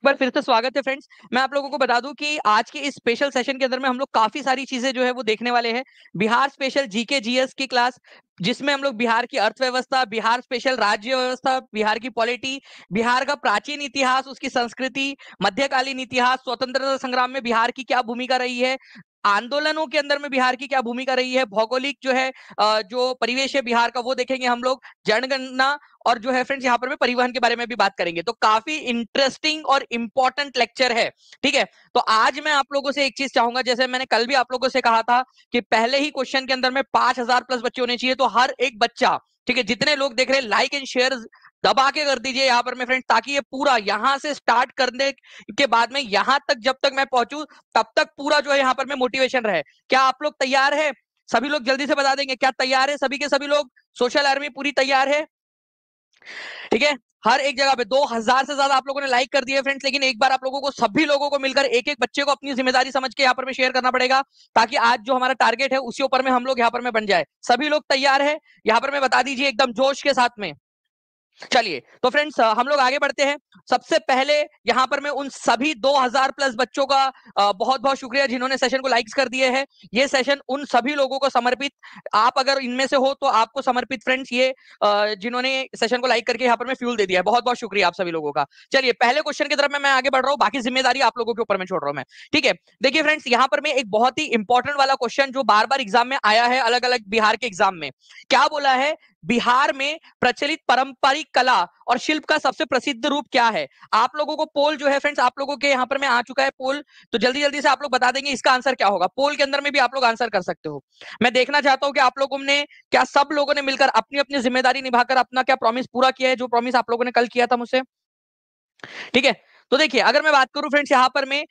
एक बार फिर से स्वागत है फ्रेंड्स मैं आप लोगों को बता दूं कि आज के इस स्पेशल सेशन के अंदर में हम लोग काफी सारी चीजें जो है वो देखने वाले हैं बिहार स्पेशल जीके जीएस की क्लास जिसमें हम लोग बिहार की अर्थव्यवस्था बिहार स्पेशल राज्य व्यवस्था बिहार की पॉलिटी बिहार का प्राचीन इतिहास उसकी संस्कृति मध्यकालीन इतिहास स्वतंत्रता संग्राम में बिहार की क्या भूमिका रही है आंदोलनों के अंदर में बिहार की क्या भूमिका रही है भौगोलिक जो है जो परिवेश है बिहार का वो देखेंगे हम लोग जनगणना और जो है फ्रेंड्स यहाँ पर परिवहन के बारे में भी बात करेंगे तो काफी इंटरेस्टिंग और इंपॉर्टेंट लेक्चर है ठीक है तो आज मैं आप लोगों से एक चीज चाहूंगा जैसे मैंने कल भी आप लोगों से कहा था कि पहले ही क्वेश्चन के अंदर में पांच प्लस बच्चे होने चाहिए तो हर एक बच्चा ठीक है जितने लोग देख रहे हैं लाइक एंड शेयर दबा के कर दीजिए यहाँ पर मैं फ्रेंड ताकि ये पूरा यहाँ से स्टार्ट करने के बाद में यहाँ तक जब तक मैं पहुंचू तब तक पूरा जो है यहाँ पर मैं मोटिवेशन रहे क्या आप लोग तैयार है सभी लोग जल्दी से बता देंगे क्या तैयार है सभी के सभी लोग सोशल आर्मी पूरी तैयार है ठीक है हर एक जगह पे दो हजार से ज्यादा आप लोगों ने लाइक कर दिए फ्रेंड्स लेकिन एक बार आप लोगों को सभी लोगों को मिलकर एक एक बच्चे को अपनी जिम्मेदारी समझ के यहाँ पर में शेयर करना पड़ेगा ताकि आज जो हमारा टारगेट है उसी ऊपर में हम लोग यहाँ पर में बन जाए सभी लोग तैयार है यहाँ पर मैं बता दीजिए एकदम जोश के साथ में चलिए तो फ्रेंड्स हम लोग आगे बढ़ते हैं सबसे पहले यहाँ पर मैं उन सभी 2000 प्लस बच्चों का बहुत बहुत शुक्रिया जिन्होंने सेशन को लाइक्स कर दिए हैं ये सेशन उन सभी लोगों को समर्पित आप अगर इनमें से हो तो आपको समर्पित फ्रेंड्स ये जिन्होंने सेशन को लाइक करके यहाँ पर मैं फ्यूल दे दिया है बहुत बहुत शुक्रिया आप सभी लोगों का चलिए पहले क्वेश्चन की तरफ मैं आगे बढ़ रहा हूँ बाकी जिम्मेदारी आप लोगों के ऊपर मैं छोड़ रहा हूँ मैं ठीक है देखिए फ्रेंड्स यहाँ पर मैं एक बहुत ही इंपॉर्टेंट वाला क्वेश्चन जो बार बार एग्जाम में आया है अलग अलग बिहार के एग्जाम में क्या बोला है बिहार में प्रचलित पारंपरिक कला और शिल्प का सबसे प्रसिद्ध रूप क्या है आप लोगों को पोल जो है फ्रेंड्स आप लोगों के यहाँ पर मैं आ चुका है पोल तो जल्दी जल्दी से आप लोग बता देंगे इसका आंसर क्या होगा पोल के अंदर में भी आप लोग आंसर कर सकते हो मैं देखना चाहता हूँ कि आप लोगों ने क्या सब लोगों ने मिलकर अपनी अपनी जिम्मेदारी निभाकर अपना क्या प्रॉमिस पूरा किया है जो प्रॉमिस आप लोगों ने कल किया था मुझसे ठीक है तो देखिए अगर मैं बात करूं फ्रेंड्स यहाँ पर मैं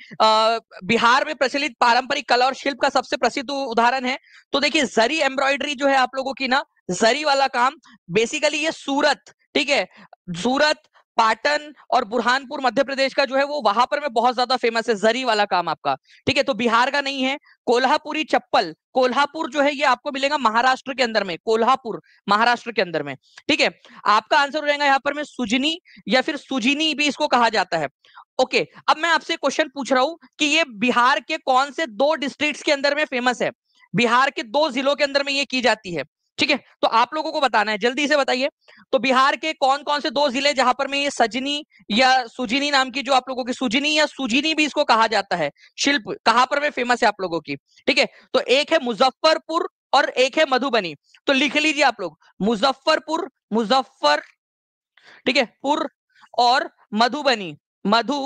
बिहार में प्रचलित पारंपरिक कला और शिल्प का सबसे प्रसिद्ध उदाहरण है तो देखिए जरी एम्ब्रॉयडरी जो है आप लोगों की ना जरी वाला काम बेसिकली ये सूरत ठीक है सूरत पाटन और बुरहानपुर मध्य प्रदेश का जो है वो वहां पर मैं बहुत ज्यादा फेमस है जरी वाला काम आपका ठीक है तो बिहार का नहीं है कोल्हापुरी चप्पल कोल्हापुर जो है ये आपको मिलेगा महाराष्ट्र के अंदर में कोल्हापुर महाराष्ट्र के अंदर में ठीक है आपका आंसर हो जाएगा यहाँ पर मैं सुजनी या फिर सुजनी भी इसको कहा जाता है ओके अब मैं आपसे क्वेश्चन पूछ रहा हूं कि ये बिहार के कौन से दो डिस्ट्रिक्ट के अंदर में फेमस है बिहार के दो जिलों के अंदर में ये की जाती है ठीक है तो आप लोगों को बताना है जल्दी से बताइए तो बिहार के कौन कौन से दो जिले जहां पर मैं ये सजनी या सुजिनी नाम की जो आप लोगों की सुजनी या सुजिनी भी इसको कहा जाता है शिल्प कहां पर में फेमस है आप लोगों की ठीक है तो एक है मुजफ्फरपुर और एक है मधुबनी तो लिख लीजिए आप लोग मुजफ्फरपुर मुजफ्फर ठीक है पुर और मधुबनी मधु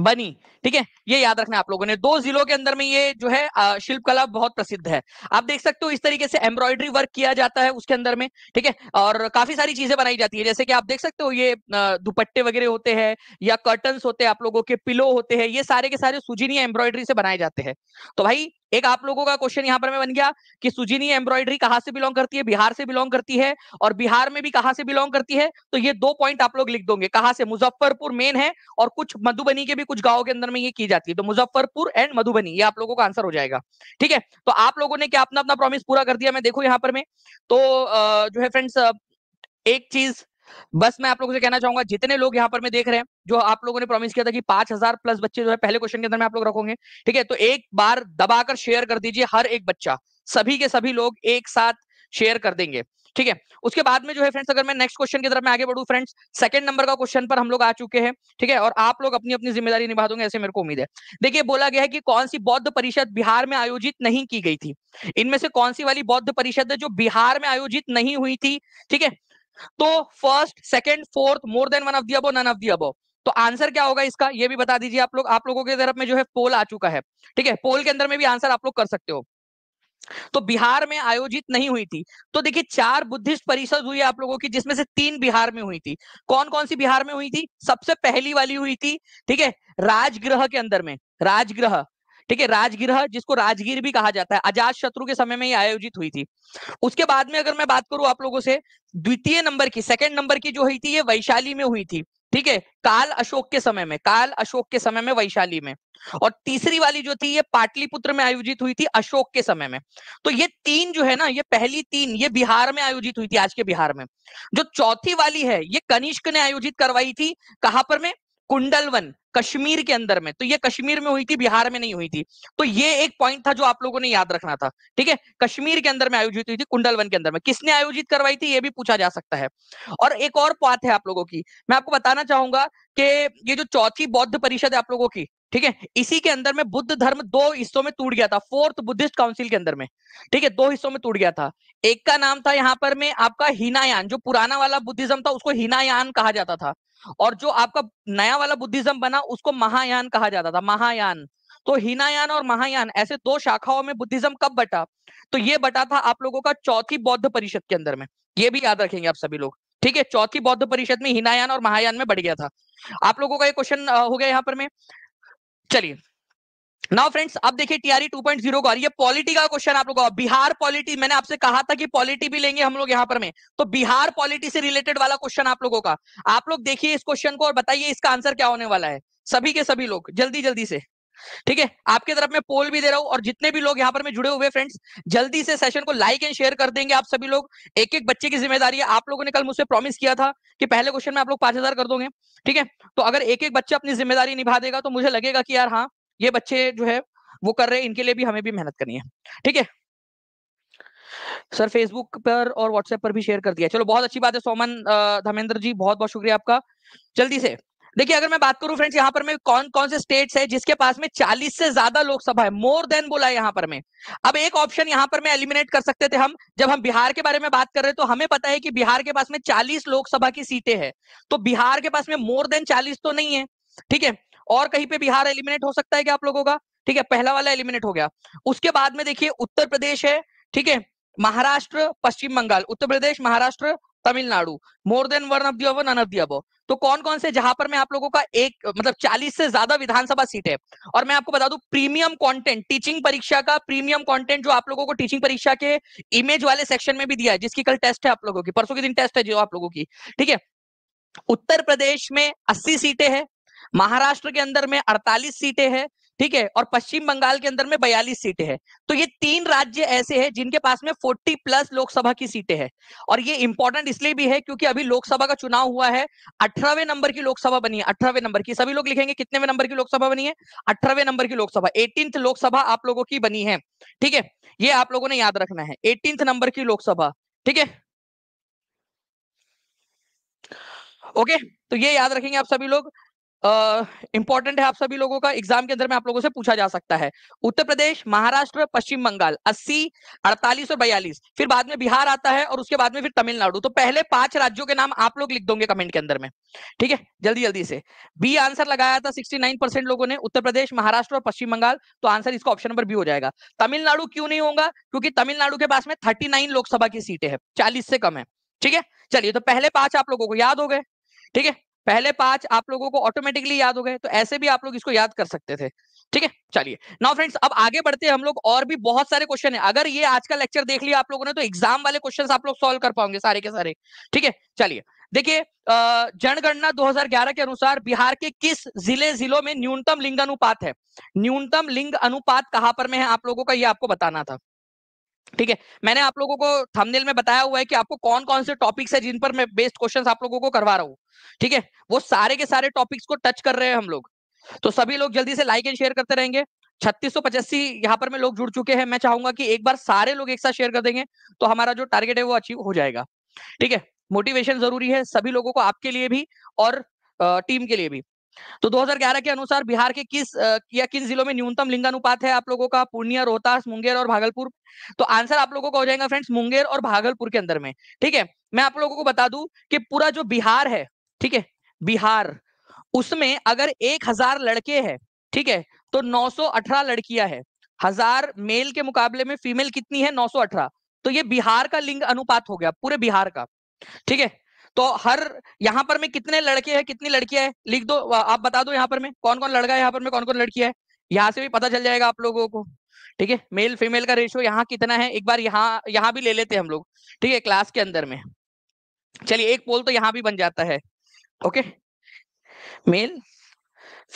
बनी ठीक है ये याद रखना आप लोगों ने दो जिलों के अंदर में ये जो है शिल्पकला बहुत प्रसिद्ध है आप देख सकते हो इस तरीके से एम्ब्रॉयडरी वर्क किया जाता है उसके अंदर में ठीक है और काफी सारी चीजें बनाई जाती है जैसे कि आप देख सकते हो ये दुपट्टे वगैरह होते हैं या कर्टन होते हैं आप लोगों के पिलो होते हैं ये सारे के सारे सुजीनी एम्ब्रॉयडरी से बनाए जाते हैं तो भाई एक आप लोगों का क्वेश्चन यहाँ पर मैं बन गया कि सुजीनी एम्ब्रॉयडरी कहाँ से बिलोंग करती है बिहार से बिलोंग करती है और बिहार में भी कहाँ से बिलोंग करती है तो ये दो पॉइंट आप लोग लिख दोगे कहाँ से मुजफ्फरपुर मेन है और कुछ मधुबनी के भी कुछ गाँव के अंदर में ये की जाती है तो मुजफ्फरपुर एंड मधुबनी ये आप लोगों का आंसर हो जाएगा ठीक है तो आप लोगों ने क्या अपना अपना प्रॉमिस पूरा कर दिया मैं देखो यहाँ पर मैं तो जो है फ्रेंड्स एक चीज बस मैं आप लोगों से कहना चाहूंगा जितने लोग यहाँ पर मैं देख रहे हैं जो आप लोगों ने प्रॉमिस किया था कि पांच हजार प्लस बच्चे जो है पहले क्वेश्चन के अंदर में आप लोग रखोगे ठीक है तो एक बार दबाकर शेयर कर दीजिए हर एक बच्चा सभी के सभी लोग एक साथ शेयर कर देंगे ठीक है उसके बाद में जो है फ्रेंड्स अगर मैं नेक्स्ट क्वेश्चन की तरफ मैं आगे बढ़ू फ्रेंड्स सेकंड नंबर का क्वेश्चन पर हम लोग आ चुके हैं ठीक है और आप लोग अपनी अपनी जिम्मेदारी निभा दोगे ऐसे मेरे को उम्मीद है देखिए बोला गया है कि कौन सी बौद्ध परिषद बिहार में आयोजित नहीं की गई थी इनमें से कौन सी वाली बौद्ध परिषद है जो बिहार में आयोजित नहीं हुई थी ठीक है तो first second fourth more than one of the above none of the above तो आंसर क्या होगा इसका ये भी बता दीजिए आप लोग आप लोगों के तरफ में जो है पोल आ चुका है ठीक है पोल के अंदर में भी आंसर आप लोग कर सकते हो तो बिहार में आयोजित नहीं हुई थी तो देखिए चार बुद्धिस्ट परिषद हुई आप लोगों की जिसमें से तीन बिहार में हुई थी कौन कौन सी बिहार में हुई थी सबसे पहली वाली हुई थी ठीक है राजगृह के अंदर में राजगृह ठीक है राजगृह जिसको राजगीर भी कहा जाता है अजात शत्रु के समय में ही आयोजित हुई थी उसके बाद में अगर मैं बात करूं आप लोगों से द्वितीय नंबर की सेकंड नंबर की जो हुई थी ये वैशाली में हुई थी ठीक है काल अशोक के समय में काल अशोक के समय में वैशाली में और तीसरी वाली जो थी ये पाटलिपुत्र में आयोजित हुई थी अशोक के समय में तो ये तीन जो है ना ये पहली तीन ये बिहार में आयोजित हुई थी आज के बिहार में जो चौथी वाली है ये कनिष्क ने आयोजित करवाई थी कहां पर में कुंडलवन कश्मीर के अंदर में तो ये कश्मीर में हुई थी बिहार में नहीं हुई थी तो ये एक पॉइंट था जो आप लोगों ने याद रखना था ठीक है कश्मीर के अंदर में आयोजित हुई थी कुंडलवन के अंदर में किसने आयोजित करवाई थी ये भी पूछा जा सकता है और एक और बात है आप लोगों की मैं आपको बताना चाहूंगा कि ये जो चौथी बौद्ध परिषद है आप लोगों की ठीक है इसी के अंदर में बुद्ध धर्म दो हिस्सों में टूट गया था फोर्थ बुद्धिस्ट काउंसिल के अंदर में ठीक है दो हिस्सों में टूट गया था एक का नाम था यहाँ पर में आपका हिनायान जो पुराना वाला बुद्धिज्म था उसको हिनायान कहा जाता था और जो आपका नया वाला बुद्धिज्म बना उसको महायान कहा जाता था महायान तो हिनायान और महायान ऐसे दो शाखाओं में बुद्धिज्म कब बटा तो ये बटा था आप लोगों का चौथी बौद्ध परिषद के अंदर में ये भी याद रखेंगे आप सभी लोग ठीक है चौथी बौद्ध परिषद में हिनायान और महायान में बढ़ गया था आप लोगों का ये क्वेश्चन हो गया यहाँ पर में चलिए नाउ फ्रेंड्स अब देखिए टीआरई 2.0 पॉइंट जीरो ये पॉलिटी का क्वेश्चन आप लोगों बिहार पॉलिटी मैंने आपसे कहा था कि पॉलिटी भी लेंगे हम लोग यहाँ पर में तो बिहार पॉलिटी से रिलेटेड वाला क्वेश्चन आप लोगों का आप लोग देखिए इस क्वेश्चन को और बताइए इसका आंसर क्या होने वाला है सभी के सभी लोग जल्दी जल्दी से ठीक है आपके तरफ मैं पोल भी दे रहा हूं और जितने भी लोग यहां पर में जुड़े हुए फ्रेंड्स जल्दी से सेशन को लाइक एंड शेयर कर देंगे आप सभी लोग एक एक बच्चे की जिम्मेदारी है आप लोगों ने कल मुझसे प्रॉमिस किया था कि पहले क्वेश्चन में आप लोग पांच कर दोगे ठीक है तो अगर एक एक बच्चा अपनी जिम्मेदारी निभा देगा तो मुझे लगेगा कि यार हाँ ये बच्चे जो है वो कर रहे हैं इनके लिए भी हमें भी मेहनत करनी है ठीक है सर फेसबुक पर और व्हाट्सएप पर भी शेयर कर दिया चलो बहुत अच्छी बात है सोमन धमेंद्र जी बहुत बहुत शुक्रिया आपका जल्दी से देखिए अगर मैं बात करूं फ्रेंड्स यहाँ पर मैं कौन कौन से स्टेट्स है जिसके पास में 40 से ज्यादा लोकसभा है मोर देन बोला है यहाँ पर मैं अब एक ऑप्शन यहाँ पर मैं एलिमिनेट कर सकते थे हम जब हम बिहार के बारे में बात कर रहे हैं तो हमें पता है कि बिहार के पास में चालीस लोकसभा की सीटें हैं तो बिहार के पास में मोर देन चालीस तो नहीं है ठीक है और कहीं पे बिहार एलिमिनेट हो सकता है क्या आप लोगों का ठीक है पहला वाला एलिमिनेट हो गया उसके बाद में देखिए उत्तर प्रदेश है ठीक है Maharashtra Paschim Bangal Uttar Pradesh Maharashtra Tamil Nadu more than one of the of the तो कौन कौन से जहां पर मैं आप लोगों का एक मतलब 40 से ज्यादा विधानसभा सीट है और मैं आपको बता दू प्रीमियम कंटेंट टीचिंग परीक्षा का प्रीमियम कंटेंट जो आप लोगों को टीचिंग परीक्षा के इमेज वाले सेक्शन में भी दिया है जिसकी कल टेस्ट है आप लोगों की परसों के दिन टेस्ट है जो आप लोगों की ठीक है उत्तर प्रदेश में अस्सी सीटें हैं महाराष्ट्र के अंदर में अड़तालीस सीटें हैं ठीक है और पश्चिम बंगाल के अंदर में बयालीस सीटें हैं तो ये तीन राज्य ऐसे हैं जिनके पास में 40 प्लस लोकसभा की सीटें हैं और ये इंपॉर्टेंट इसलिए भी है क्योंकि अभी लोकसभा का चुनाव हुआ है अठारहवें नंबर की लोकसभा बनी है अठारहवें नंबर की सभी लोग लिखेंगे कितनेवें नंबर की लोकसभा बनी है अठारहवें नंबर की लोकसभा एटींथ लोकसभा आप लोगों की बनी है ठीक है ये आप लोगों ने याद रखना है एटींथ नंबर की लोकसभा ठीक है ओके okay, तो ये याद रखेंगे आप सभी लोग इंपॉर्टेंट है आप सभी लोगों का एग्जाम के अंदर में आप लोगों से पूछा जा सकता है उत्तर प्रदेश महाराष्ट्र पश्चिम बंगाल 80, अड़तालीस और बयालीस फिर बाद में बिहार आता है और उसके बाद में फिर तमिलनाडु तो पहले पांच राज्यों के नाम आप लोग लिख दोगे कमेंट के अंदर में ठीक है जल्दी जल्दी से बी आंसर लगाया था सिक्सटी लोगों ने उत्तर प्रदेश महाराष्ट्र और पश्चिम बंगाल तो आंसर इसका ऑप्शन नंबर बी हो जाएगा तमिलनाडु क्यों नहीं होगा क्योंकि तमिलनाडु के पास में थर्टी लोकसभा की सीटें हैं चालीस से कम है ठीक है चलिए तो पहले पांच आप लोगों को याद हो गए ठीक है पहले पांच आप लोगों को ऑटोमेटिकली याद हो गए तो ऐसे भी आप लोग इसको याद कर सकते थे ठीक है चलिए नाउ फ्रेंड्स अब आगे बढ़ते हैं हम लोग और भी बहुत सारे क्वेश्चन है अगर ये आज का लेक्चर देख लिया आप लोगों ने तो एग्जाम वाले क्वेश्चन आप लोग सोल्व कर पाओगे सारे के सारे ठीक है चलिए देखिए जनगणना 2011 के अनुसार बिहार के किस जिले जिलों में न्यूनतम लिंग अनुपात है न्यूनतम लिंग अनुपात कहां पर में है आप लोगों का ये आपको बताना था ठीक है मैंने आप लोगों को थंबनेल में बताया हुआ है कि आपको कौन कौन से टॉपिक्स है जिन पर मैं बेस्ड क्वेश्चंस आप लोगों को करवा रहा हूँ ठीक है वो सारे के सारे टॉपिक्स को टच कर रहे हैं हम लोग तो सभी लोग जल्दी से लाइक एंड शेयर करते रहेंगे छत्तीस सौ पचासी यहाँ पर मैं लोग जुड़ चुके हैं मैं चाहूंगा कि एक बार सारे लोग एक साथ शेयर कर देंगे तो हमारा जो टारगेट है वो अचीव हो जाएगा ठीक है मोटिवेशन जरूरी है सभी लोगों को आपके लिए भी और टीम के लिए भी तो 2011 के अनुसार बिहार के किस या किन जिलों में न्यूनतम लिंगानुपात है आप लोगों का पूर्णिया रोहतास मुंगेर और भागलपुर तो आंसर आप लोगों का हो जाएगा फ्रेंड्स मुंगेर और भागलपुर के अंदर में ठीक है मैं आप लोगों को बता दू कि पूरा जो बिहार है ठीक है बिहार उसमें अगर एक हजार लड़के हैं ठीक है तो 918 लड़कियां है हजार मेल के मुकाबले में फीमेल कितनी है 918 तो ये बिहार का लिंग अनुपात हो गया पूरे बिहार का ठीक है तो हर यहाँ पर में कितने लड़के हैं कितनी लड़कियां है लिख दो आप बता दो यहाँ पर में कौन कौन लड़का है यहाँ पर में कौन कौन लड़की है यहाँ से भी पता चल जाएगा आप लोगों को ठीक है मेल फीमेल का रेशियो यहाँ कितना है एक बार यहाँ यहाँ भी ले लेते हैं हम लोग ठीक है क्लास के अंदर में चलिए एक पोल तो यहाँ भी बन जाता है ओके मेल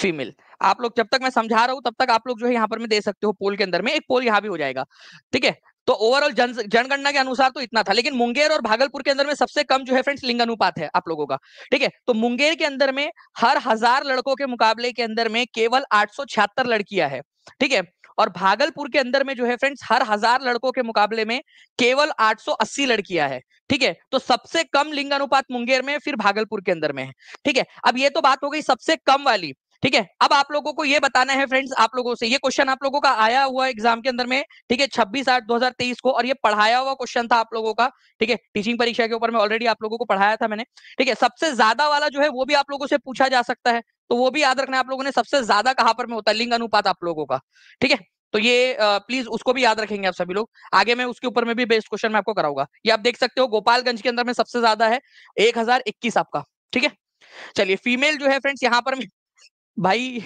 फीमेल आप लोग जब तक मैं समझा रहा हूँ तब तक आप लोग जो है यहाँ पर मैं दे सकते हो पोल के अंदर में एक पोल यहाँ भी हो जाएगा ठीक है तो ओवरऑल जनगणना के अनुसार तो इतना था लेकिन मुंगेर और भागलपुर के अंदर में सबसे कम जो है फ्रेंड्स लिंग अनुपात है आप लोगों का ठीक है तो मुंगेर के अंदर में हर हजार लड़कों के मुकाबले के अंदर में केवल आठ लड़कियां है ठीक है और भागलपुर के अंदर में जो है फ्रेंड्स हर हजार लड़कों के मुकाबले में केवल 880 लड़कियां है ठीक है तो सबसे कम लिंग अनुपात मुंगेर में फिर भागलपुर के अंदर में है ठीक है अब ये तो बात हो गई सबसे कम वाली ठीक है अब आप लोगों को ये बताना है फ्रेंड्स आप लोगों से ये क्वेश्चन आप लोगों का आया हुआ एग्जाम के अंदर में ठीक है छब्बीस आठ दो को और ये पढ़ाया हुआ क्वेश्चन था आप लोगों का ठीक है टीचिंग परीक्षा के ऊपर में ऑलरेडी आप लोगों को पढ़ाया था मैंने ठीक है सबसे ज्यादा वाला जो है वो भी आप लोगों से पूछा जा सकता है तो वो भी याद रखना आप लोगों ने सबसे ज्यादा कहां पर में होता है लिंग अनुपात आप लोगों का ठीक है तो ये प्लीज उसको भी याद रखेंगे आप सभी लोग आगे मैं उसके ऊपर में भी बेस्ट क्वेश्चन मैं आपको कराऊंगा ये आप देख सकते हो गोपालगंज के अंदर में सबसे ज्यादा है एक आपका ठीक है चलिए फीमेल जो है फ्रेंड्स यहाँ पर में भाई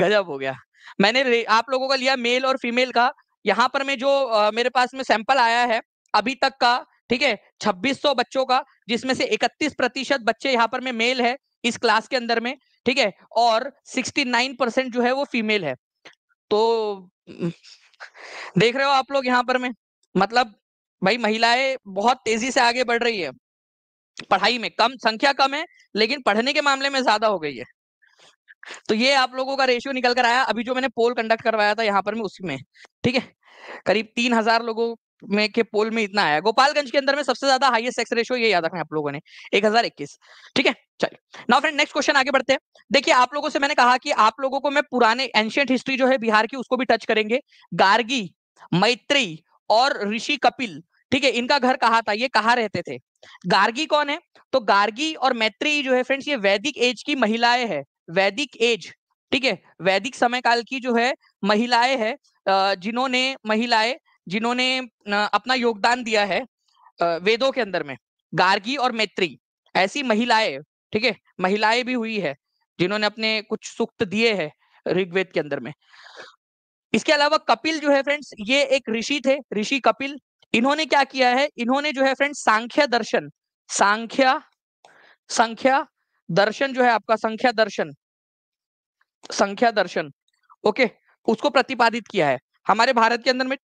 गजब हो गया मैंने आप लोगों का लिया मेल और फीमेल का यहाँ पर मैं जो आ, मेरे पास में सैंपल आया है अभी तक का ठीक है 2600 बच्चों का जिसमें से 31 प्रतिशत बच्चे यहाँ पर में मेल है इस क्लास के अंदर में ठीक है और 69 परसेंट जो है वो फीमेल है तो देख रहे हो आप लोग यहाँ पर में मतलब भाई महिलाएं बहुत तेजी से आगे बढ़ रही है पढ़ाई में कम संख्या कम है लेकिन पढ़ने के मामले में ज्यादा हो गई है तो ये आप लोगों का रेशियो निकल कर आया अभी जो मैंने पोल कंडक्ट करवाया था यहाँ पर में उसमें ठीक है करीब तीन हजार लोगों में के पोल में इतना आया गोपालगंज के अंदर में सबसे ज्यादा हाईएस्ट सेक्स रेशियो ये याद रखना आप लोगों ने एक हजार इक्कीस ठीक है चलिए नाउ फ्रेंड नेक्स्ट क्वेश्चन आगे बढ़ते हैं देखिए आप लोगों से मैंने कहा कि आप लोगों को मैं पुराने एंशियंट हिस्ट्री जो है बिहार की उसको भी टच करेंगे गार्गी मैत्री और ऋषि कपिल ठीक है इनका घर कहा था ये कहा रहते थे गार्गी कौन है तो गार्गी और मैत्री जो है फ्रेंड्स ये वैदिक एज की महिलाएं हैं वैदिक एज ठीक है वैदिक समय काल की जो है महिलाएं है जिन्होंने महिलाएं जिन्होंने अपना योगदान दिया है वेदों के अंदर में गार्गी और मैत्री ऐसी महिलाएं ठीक है महिलाएं भी हुई है जिन्होंने अपने कुछ सुक्त दिए है ऋग्वेद के अंदर में इसके अलावा कपिल जो है फ्रेंड्स ये एक ऋषि थे ऋषि कपिल इन्होंने क्या किया है इन्होंने जो है फ्रेंड्स सांख्य दर्शन सांख्या संख्या दर्शन जो है आपका संख्या दर्शन संख्या दर्शन ओके उसको प्रतिपादित किया है हमारे भारत के अंदर में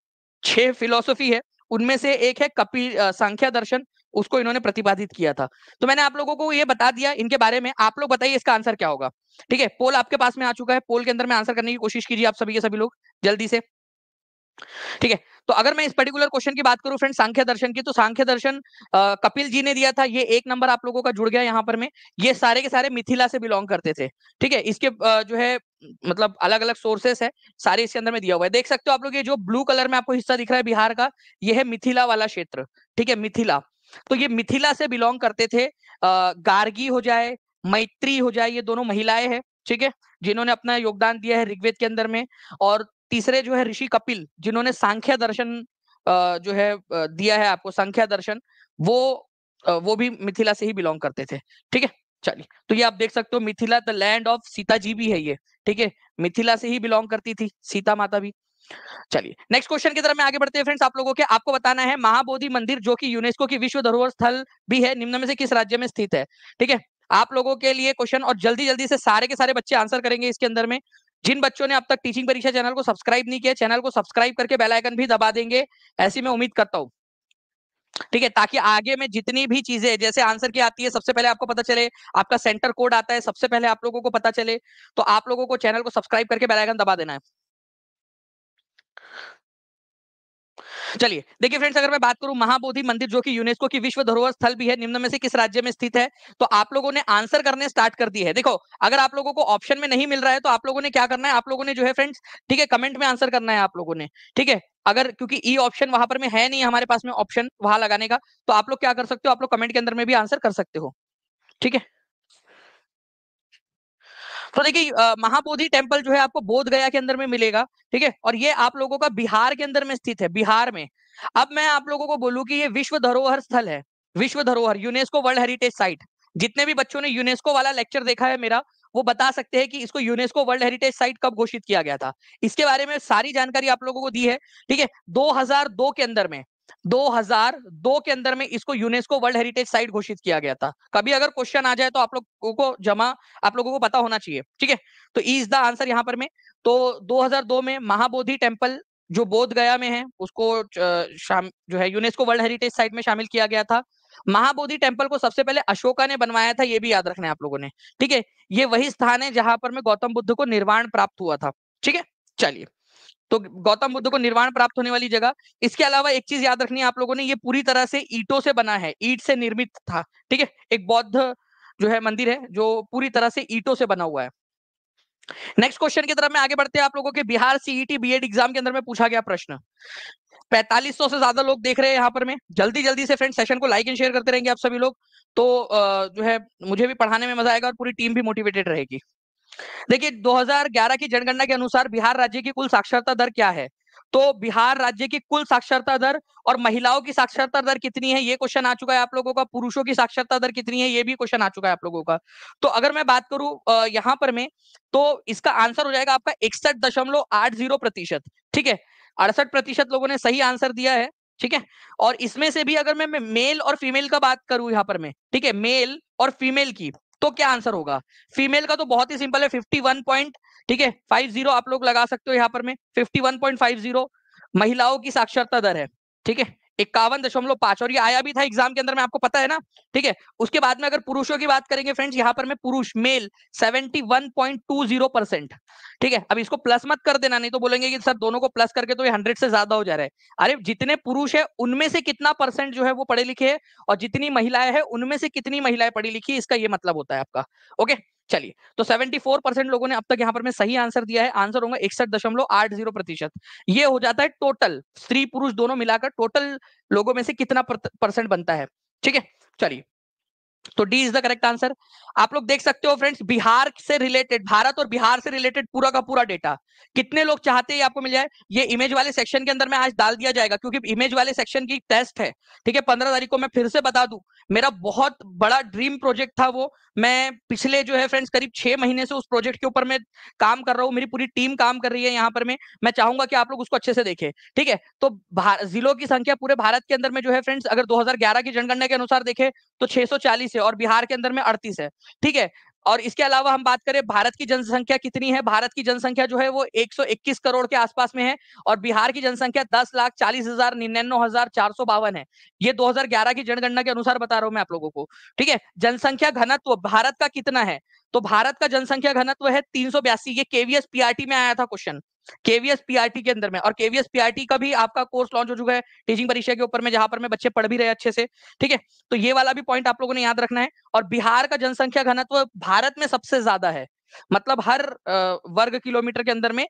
छह फिलोसफी है उनमें से एक है कपि संख्या दर्शन उसको इन्होंने प्रतिपादित किया था तो मैंने आप लोगों को ये बता दिया इनके बारे में आप लोग बताइए इसका आंसर क्या होगा ठीक है पोल आपके पास में आ चुका है पोल के अंदर में आंसर करने की कोशिश कीजिए आप सभी के सभी लोग जल्दी से ठीक है तो अगर मैं इस पर्टिकुलर क्वेश्चन की बात करूं फ्रेंड सांख्य दर्शन की तो सांख्य दर्शन कपिल जी ने दिया था ये एक नंबर आप लोगों का जुड़ गया यहाँ पर में ये सारे के सारे मिथिला से बिलोंग करते थे ठीक है इसके जो है मतलब अलग अलग सोर्सेस है सारे इसके अंदर में दिया हुआ है देख सकते हो आप लोग ये जो ब्लू कलर में आपको हिस्सा दिख रहा है बिहार का ये है मिथिला वाला क्षेत्र ठीक है मिथिला तो ये मिथिला से बिलोंग करते थे गार्गी हो जाए मैत्री हो जाए ये दोनों महिलाएं हैं ठीक है जिन्होंने अपना योगदान दिया है ऋग्वेद के अंदर में और तीसरे जो है ऋषि कपिल जिन्होंने सांख्या दर्शन जो है दिया है आपको संख्या दर्शन वो वो भी मिथिला से ही बिलोंग करते थे ठीक है चलिए तो ये आप देख सकते हो Mithila the land of Sita ji भी है ये ठीक है मिथिला से ही बिलोंग करती थी सीता माता भी चलिए नेक्स्ट क्वेश्चन की तरफ में आगे बढ़ते हैं फ्रेंड्स आप लोगों के आपको बताना है महाबोधि मंदिर जो कि यूनेस्को की विश्व धरोहर स्थल भी है निम्न में से किस राज्य में स्थित है ठीक है आप लोगों के लिए क्वेश्चन और जल्दी जल्दी से सारे के सारे बच्चे आंसर करेंगे इसके अंदर में जिन बच्चों ने अब तक टीचिंग परीक्षा चैनल को सब्सक्राइब नहीं किया चैनल को सब्सक्राइब करके बेल आइकन भी दबा देंगे ऐसी मैं उम्मीद करता हूँ ठीक है ताकि आगे में जितनी भी चीजें जैसे आंसर की आती है सबसे पहले आपको पता चले आपका सेंटर कोड आता है सबसे पहले आप लोगों को पता चले तो आप लोगों को चैनल को सब्सक्राइब करके बेल आइकन दबा देना है चलिए देखिए फ्रेंड्स अगर मैं बात करूं महाबोधि मंदिर जो कि यूनेस्को की विश्व धरोहर स्थल भी है निम्न में से किस राज्य में स्थित है तो आप लोगों ने आंसर करने स्टार्ट कर दी है देखो अगर आप लोगों को ऑप्शन में नहीं मिल रहा है तो आप लोगों ने क्या करना है आप लोगों ने जो है फ्रेंड्स ठीक है कमेंट में आंसर करना है आप लोगों ने ठीक है अगर क्योंकि ई e ऑप्शन वहां पर में है नहीं हमारे पास में ऑप्शन वहां लगाने का तो आप लोग क्या कर सकते हो आप लोग कमेंट के अंदर में भी आंसर कर सकते हो ठीक है तो देखिए महाबोधि टेम्पल जो है आपको बोध गया के अंदर में मिलेगा ठीक है और ये आप लोगों का बिहार के अंदर में स्थित है बिहार में अब मैं आप लोगों को बोलूँ की ये विश्व धरोहर स्थल है विश्व धरोहर यूनेस्को वर्ल्ड हेरिटेज साइट जितने भी बच्चों ने यूनेस्को वाला लेक्चर देखा है मेरा वो बता सकते हैं कि इसको यूनेस्को वर्ल्ड हेरिटेज साइट कब घोषित किया गया था इसके बारे में सारी जानकारी आप लोगों को दी है ठीक है 2002 के अंदर में 2002 के अंदर में इसको यूनेस्को वर्ल्ड हेरिटेज साइट घोषित किया गया था कभी अगर क्वेश्चन आ जाए तो आप लोगों को जमा आप लोगों को पता होना चाहिए ठीक है तो इज द आंसर यहाँ पर में तो 2002 में महाबोधि टेम्पल जो बोध गया में है उसको जो है यूनेस्को वर्ल्ड हेरिटेज साइट में शामिल किया गया था महाबोधि टेम्पल को सबसे पहले अशोका ने बनवाया था ये भी याद रखना है आप लोगों ने ठीक है ये वही स्थान है जहां पर में गौतम बुद्ध को निर्वाण प्राप्त हुआ था ठीक है चलिए तो गौतम बुद्ध को निर्वाण प्राप्त होने वाली जगह इसके अलावा एक चीज याद रखनी है आप लोगों ने ये पूरी तरह से ईटों से बना है ईट से निर्मित था ठीक है एक बौद्ध जो है मंदिर है जो पूरी तरह से ईटों से बना हुआ है नेक्स्ट क्वेश्चन की तरफ में आगे बढ़ते हैं आप लोगों के Bihar CET BEd e e exam के अंदर में पूछा गया प्रश्न 4500 से ज्यादा लोग देख रहे हैं यहाँ पर में जल्दी जल्दी से फ्रेंड सेशन को लाइक एंड शेयर करते रहेंगे आप सभी लोग तो जो है मुझे भी पढ़ाने में मजा आएगा और पूरी टीम भी मोटिवेटेड रहेगी देखिए 2011 की जनगणना के अनुसार बिहार राज्य की कुल साक्षरता दर क्या है तो बिहार राज्य की कुल साक्षरता दर और महिलाओं की साक्षरता दर कितनी है ये क्वेश्चन आ चुका है आप लोगों का पुरुषों की साक्षरता दर कितनी है ये भी क्वेश्चन आ चुका है आप लोगों का तो अगर मैं बात करूं यहां पर मैं तो इसका आंसर हो जाएगा आपका इकसठ दशमलव आठ जीरो प्रतिशत ठीक है अड़सठ प्रतिशत लोगों ने सही आंसर दिया है ठीक है और इसमें से भी अगर मैं मेल और फीमेल का बात करूं यहाँ पर मैं ठीक है मेल और फीमेल की तो क्या आंसर होगा फीमेल का तो बहुत ही सिंपल है फिफ्टी वन पॉइंट ठीक है फाइव जीरो आप लोग लगा सकते हो यहाँ पर में fifty one point five zero महिलाओं की साक्षरता दर है ठीक है इक्यावन दशमलव पांच और ये आया भी था एग्जाम के अंदर में आपको पता है ना ठीक है उसके बाद में अगर पुरुषों की बात करेंगे फ्रेंड्स यहाँ पर मैं पुरुष male seventy one point two zero percent ठीक है अब इसको प्लस मत कर देना नहीं तो बोलेंगे कि सर दोनों को प्लस करके तो ये हंड्रेड से ज्यादा हो जा रहा है अरे जितने पुरुष है उनमें से कितना परसेंट जो है वो पढ़े लिखे है और जितनी महिलाएं हैं उनमें से कितनी महिलाएं पढ़ी लिखी इसका ये मतलब होता है आपका ओके चलिए तो 74 परसेंट लोगों ने अब तक यहां पर मैं सही आंसर दिया है आंसर होगा इकसठ दशमलव आठ जीरो प्रतिशत ये हो जाता है टोटल स्त्री पुरुष दोनों मिलाकर टोटल लोगों में से कितना परसेंट बनता है ठीक है चलिए तो D is the correct answer आप लोग देख सकते हो फ्रेंड्स बिहार से रिलेटेड भारत और बिहार से रिलेटेड पूरा का पूरा डेटा कितने लोग चाहते हैं आपको मिल जाए ये इमेज वाले सेक्शन के अंदर में आज डाल दिया जाएगा क्योंकि इमेज वाले सेक्शन की टेस्ट है ठीक है पंद्रह तारीख को मैं फिर से बता दू मेरा बहुत बड़ा ड्रीम प्रोजेक्ट था वो मैं पिछले जो है फ्रेंड्स करीब छह महीने से उस प्रोजेक्ट के ऊपर मैं काम कर रहा हूँ मेरी पूरी टीम काम कर रही है यहाँ पर मैं मैं चाहूंगा कि आप लोग उसको अच्छे से देखें ठीक है तो जिलों की संख्या पूरे भारत के अंदर में जो है फ्रेंड्स अगर 2011 की जनगणना के अनुसार देखें तो छह है और बिहार के अंदर में अड़तीस है ठीक है और इसके अलावा हम बात करें भारत की जनसंख्या कितनी है भारत की जनसंख्या जो है वो 121 करोड़ के आसपास में है और बिहार की जनसंख्या दस लाख चालीस हजार निन्यानो हजार चार सौ बावन है ये 2011 की जनगणना के अनुसार बता रहा हूं मैं आप लोगों को ठीक है जनसंख्या घनत्व भारत का कितना है तो भारत का जनसंख्या घनत्व है तीन ये केवीएस पीआरटी में आया था क्वेश्चन केवीएस पीआरटी के अंदर में और केवीएस पीआरटी का भी आपका कोर्स लॉन्च हो चुका है टीचिंग परीक्षा के ऊपर में जहां पर मैं बच्चे पढ़ भी रहे अच्छे से ठीक है तो ये वाला भी पॉइंट आप लोगों ने याद रखना है और बिहार का जनसंख्या घनत्व भारत में सबसे ज्यादा है मतलब हर वर्ग किलोमीटर के अंदर में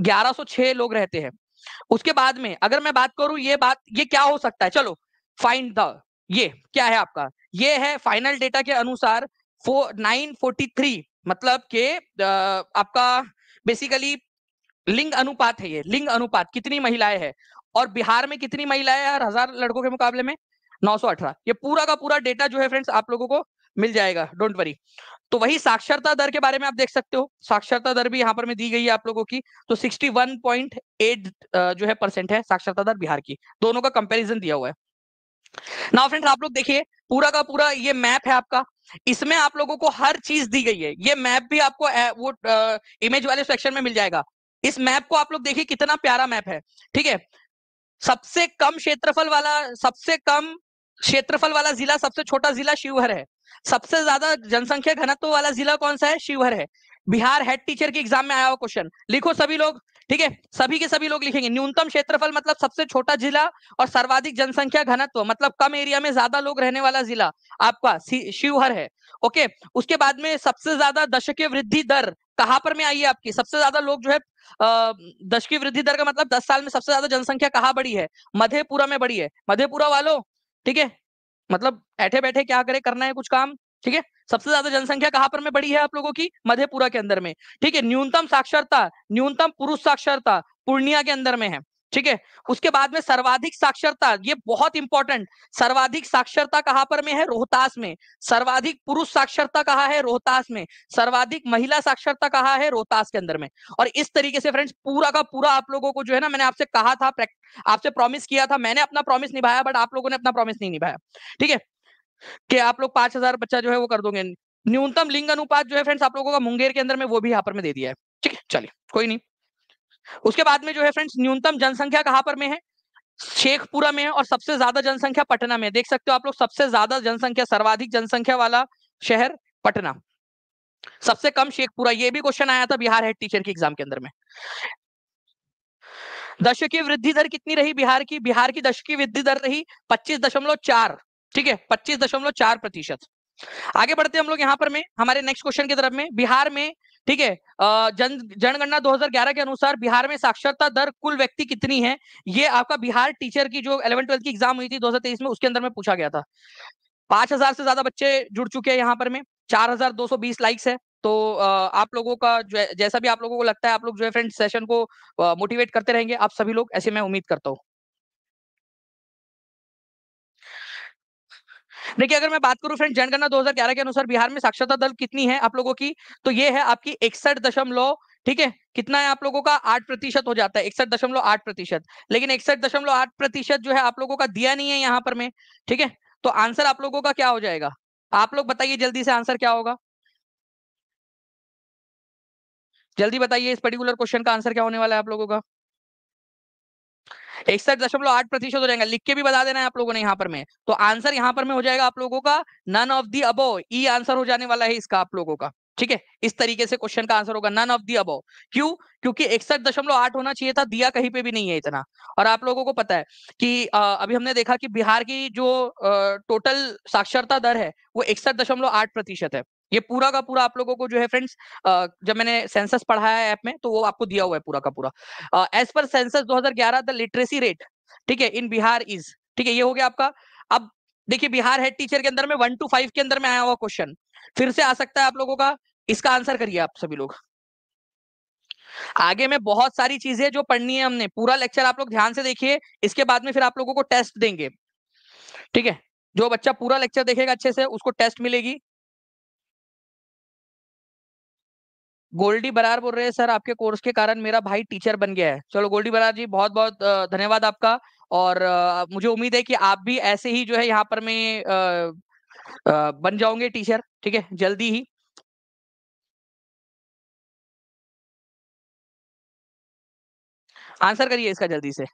ग्यारह लोग रहते हैं उसके बाद में अगर मैं बात करूं ये बात ये क्या हो सकता है चलो फाइंड द ये क्या है आपका ये है फाइनल डेटा के अनुसार फोर नाइन फोर्टी थ्री मतलब के आ, आपका बेसिकली लिंग अनुपात है ये लिंग अनुपात कितनी महिलाएं हैं और बिहार में कितनी महिलाएं हैं हजार लड़कों के मुकाबले में अठारह ये पूरा का पूरा डेटा जो है फ्रेंड्स आप लोगों को मिल जाएगा डोंट वरी तो वही साक्षरता दर के बारे में आप देख सकते हो साक्षरता दर भी यहाँ पर में दी गई है आप लोगों की तो 61.8 जो है परसेंट है साक्षरता दर बिहार की दोनों का कंपैरिजन दिया हुआ है नाउ फ्रेंड्स आप लोग देखिए पूरा का पूरा ये मैप है आपका इसमें आप लोगों को हर चीज दी गई है ये मैप भी आपको वो इमेज वाले सेक्शन में मिल जाएगा इस मैप को आप लोग देखिए कितना प्यारा मैप है ठीक है सबसे कम क्षेत्रफल वाला सबसे कम क्षेत्रफल वाला जिला सबसे छोटा जिला शिवहर है सबसे ज्यादा जनसंख्या घनत्व वाला जिला कौन सा है शिवहर है बिहार हेड टीचर के एग्जाम में आया हुआ क्वेश्चन लिखो सभी लोग ठीक है सभी के सभी लोग लिखेंगे न्यूनतम क्षेत्रफल मतलब सबसे छोटा जिला और सर्वाधिक जनसंख्या घनत्व मतलब कम एरिया में ज्यादा लोग रहने वाला जिला आपका शिवहर है ओके उसके बाद में सबसे ज्यादा दशकीय वृद्धि दर कहां पर में आई है आपकी सबसे ज्यादा लोग जो है दश की वृद्धि दर का मतलब दस साल में सबसे ज्यादा जनसंख्या कहाँ बढ़ी है मधेपुरा में बढ़ी है मधेपुरा वालों ठीक है मतलब बैठे बैठे क्या करे करना है कुछ काम ठीक है सबसे ज्यादा जनसंख्या कहां पर में बढ़ी है आप लोगों की मधेपुरा के अंदर में ठीक है न्यूनतम साक्षरता न्यूनतम पुरुष साक्षरता पूर्णिया के अंदर में है ठीक है उसके बाद में सर्वाधिक साक्षरता ये बहुत इंपॉर्टेंट सर्वाधिक साक्षरता कहां पर में है रोहतास में सर्वाधिक पुरुष साक्षरता कहा है रोहतास में सर्वाधिक महिला साक्षरता कहा है रोहतास के अंदर में और इस तरीके से फ्रेंड्स पूरा का पूरा आप लोगों को जो है ना मैंने आपसे कहा था आपसे प्रॉमिस किया था मैंने अपना प्रॉमिस निभाया बट आप लोगों ने अपना प्रॉमिस नहीं निभाया ठीक है कि आप लोग पांच हजार बच्चा जो है वो कर दोगे न्यूनतम लिंग अनुपात जो है फ्रेंड्स आप लोगों का मुंगेर के अंदर में वो भी यहाँ पर मैं दे दिया है ठीक है चलिए कोई नहीं उसके बाद में जो है फ्रेंड्स न्यूनतम जनसंख्या कहां पर में है शेखपुरा में है और सबसे ज्यादा जनसंख्या पटना में देख सकते हो आप लोग सबसे ज्यादा जनसंख्या सर्वाधिक जनसंख्या वाला शहर पटना सबसे कम शेखपुरा ये भी क्वेश्चन आया था बिहार हेड टीचर के एग्जाम के अंदर में दशकीय वृद्धि दर कितनी रही बिहार की बिहार की दशकीय वृद्धि दर रही पच्चीस दशमलव चार ठीक है पच्चीस दशमलव चार प्रतिशत आगे बढ़ते हम लोग यहाँ पर में हमारे नेक्स्ट क्वेश्चन की तरफ में बिहार में ठीक है जन जनगणना 2011 के अनुसार बिहार में साक्षरता दर कुल व्यक्ति कितनी है ये आपका बिहार टीचर की जो इलेवन ट्वेल्थ की एग्जाम हुई थी 2023 में उसके अंदर में पूछा गया था 5000 से ज्यादा बच्चे जुड़ चुके हैं यहाँ पर में 4220 लाइक्स है तो आप लोगों का जैसा भी आप लोगों को लगता है आप लोग जो है फ्रेंड सेशन को मोटिवेट करते रहेंगे आप सभी लोग ऐसे मैं उम्मीद करता हूँ देखिए अगर मैं बात करूं फ्रेंड जनगणना 2011 के अनुसार बिहार में साक्षरता दल कितनी है आप लोगों की तो ये है आपकी इकसठ दशमलव ठीक है कितना है आप लोगों का आठ प्रतिशत हो जाता है इकसठ दशमलव आठ प्रतिशत लेकिन इकसठ दशमलव आठ प्रतिशत जो है आप लोगों का दिया नहीं है यहाँ पर में ठीक है तो आंसर आप लोगों का क्या हो जाएगा आप लोग बताइए जल्दी से आंसर क्या होगा जल्दी बताइए इस पर्टिकुलर क्वेश्चन का आंसर क्या होने वाला है आप लोगों का इकसठ दशमलव आठ प्रतिशत हो जाएगा लिख के भी बता देना है आप लोगों ने यहाँ पर में तो आंसर यहाँ पर में हो जाएगा आप लोगों का none of the above E answer हो जाने वाला है इसका आप लोगों का ठीक है इस तरीके से क्वेश्चन का आंसर होगा नन ऑफ दी अबो क्यों क्योंकि इकसठ दशमलव आठ होना चाहिए था दिया कहीं पे भी नहीं है इतना और आप लोगों को पता है कि आ, अभी हमने देखा कि बिहार की जो आ, टोटल साक्षरता दर है वो इकसठ दशमलव आठ प्रतिशत है ये पूरा का पूरा आप लोगों को जो है फ्रेंड्स जब मैंने सेंसस पढ़ाया है ऐप में तो वो आपको दिया हुआ है पूरा का पूरा as per census 2011 the literacy rate ठीक है इन बिहार इज ठीक है ये हो गया आपका अब देखिए बिहार हेड टीचर के अंदर में वन टू फाइव के अंदर में आया हुआ क्वेश्चन फिर से आ सकता है आप लोगों का इसका आंसर करिए आप सभी लोग आगे में बहुत सारी चीजें जो पढ़नी है हमने पूरा लेक्चर आप लोग ध्यान से देखिए इसके बाद में फिर आप लोगों को टेस्ट देंगे ठीक है जो बच्चा पूरा लेक्चर देखेगा अच्छे से उसको टेस्ट मिलेगी गोल्डी बरार बोल रहे हैं सर आपके कोर्स के कारण मेरा भाई टीचर बन गया है चलो गोल्डी बरार जी बहुत बहुत धन्यवाद आपका और मुझे उम्मीद है कि आप भी ऐसे ही जो है यहाँ पर मैं बन जाऊंगे टीचर ठीक है जल्दी ही आंसर करिए इसका जल्दी से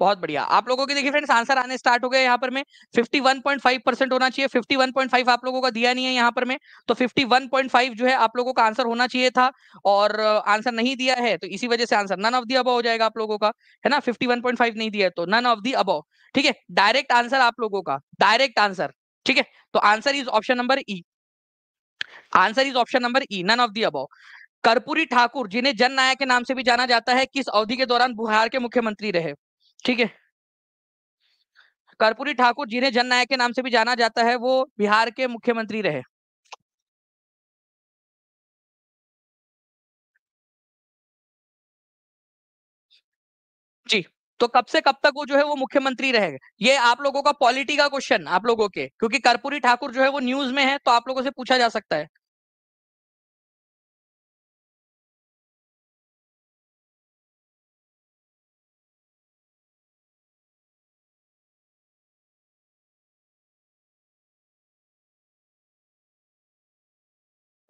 बहुत बढ़िया आप लोगों के देखिए फ्रेंड्स आंसर आने स्टार्ट हो गए यहाँ पर में 51.5 परसेंट होना चाहिए 51.5 आप लोगों का दिया नहीं है यहाँ पर में तो 51.5 जो है आप लोगों का आंसर होना चाहिए था और आंसर नहीं दिया है तो इसी वजह से answer none of the above हो जाएगा आप लोगों का है ना फिफ्टी नहीं दिया है तो नन ऑफ दी अबो ठीक है डायरेक्ट आंसर आप लोगों का डायरेक्ट आंसर ठीक है तो answer is option number E answer is option number E none of the above Karpoori Thakur जिन्हें जन नायक के नाम से भी जाना जाता है किस अवधि के दौरान बिहार के मुख्यमंत्री रहे ठीक है कर्पूरी ठाकुर जिन्हें जन नायक के नाम से भी जाना जाता है वो बिहार के मुख्यमंत्री रहे जी तो कब से कब तक वो जो है वो मुख्यमंत्री रहेगा ये आप लोगों का पॉलिटी का क्वेश्चन आप लोगों के क्योंकि कर्पूरी ठाकुर जो है वो न्यूज में है तो आप लोगों से पूछा जा सकता है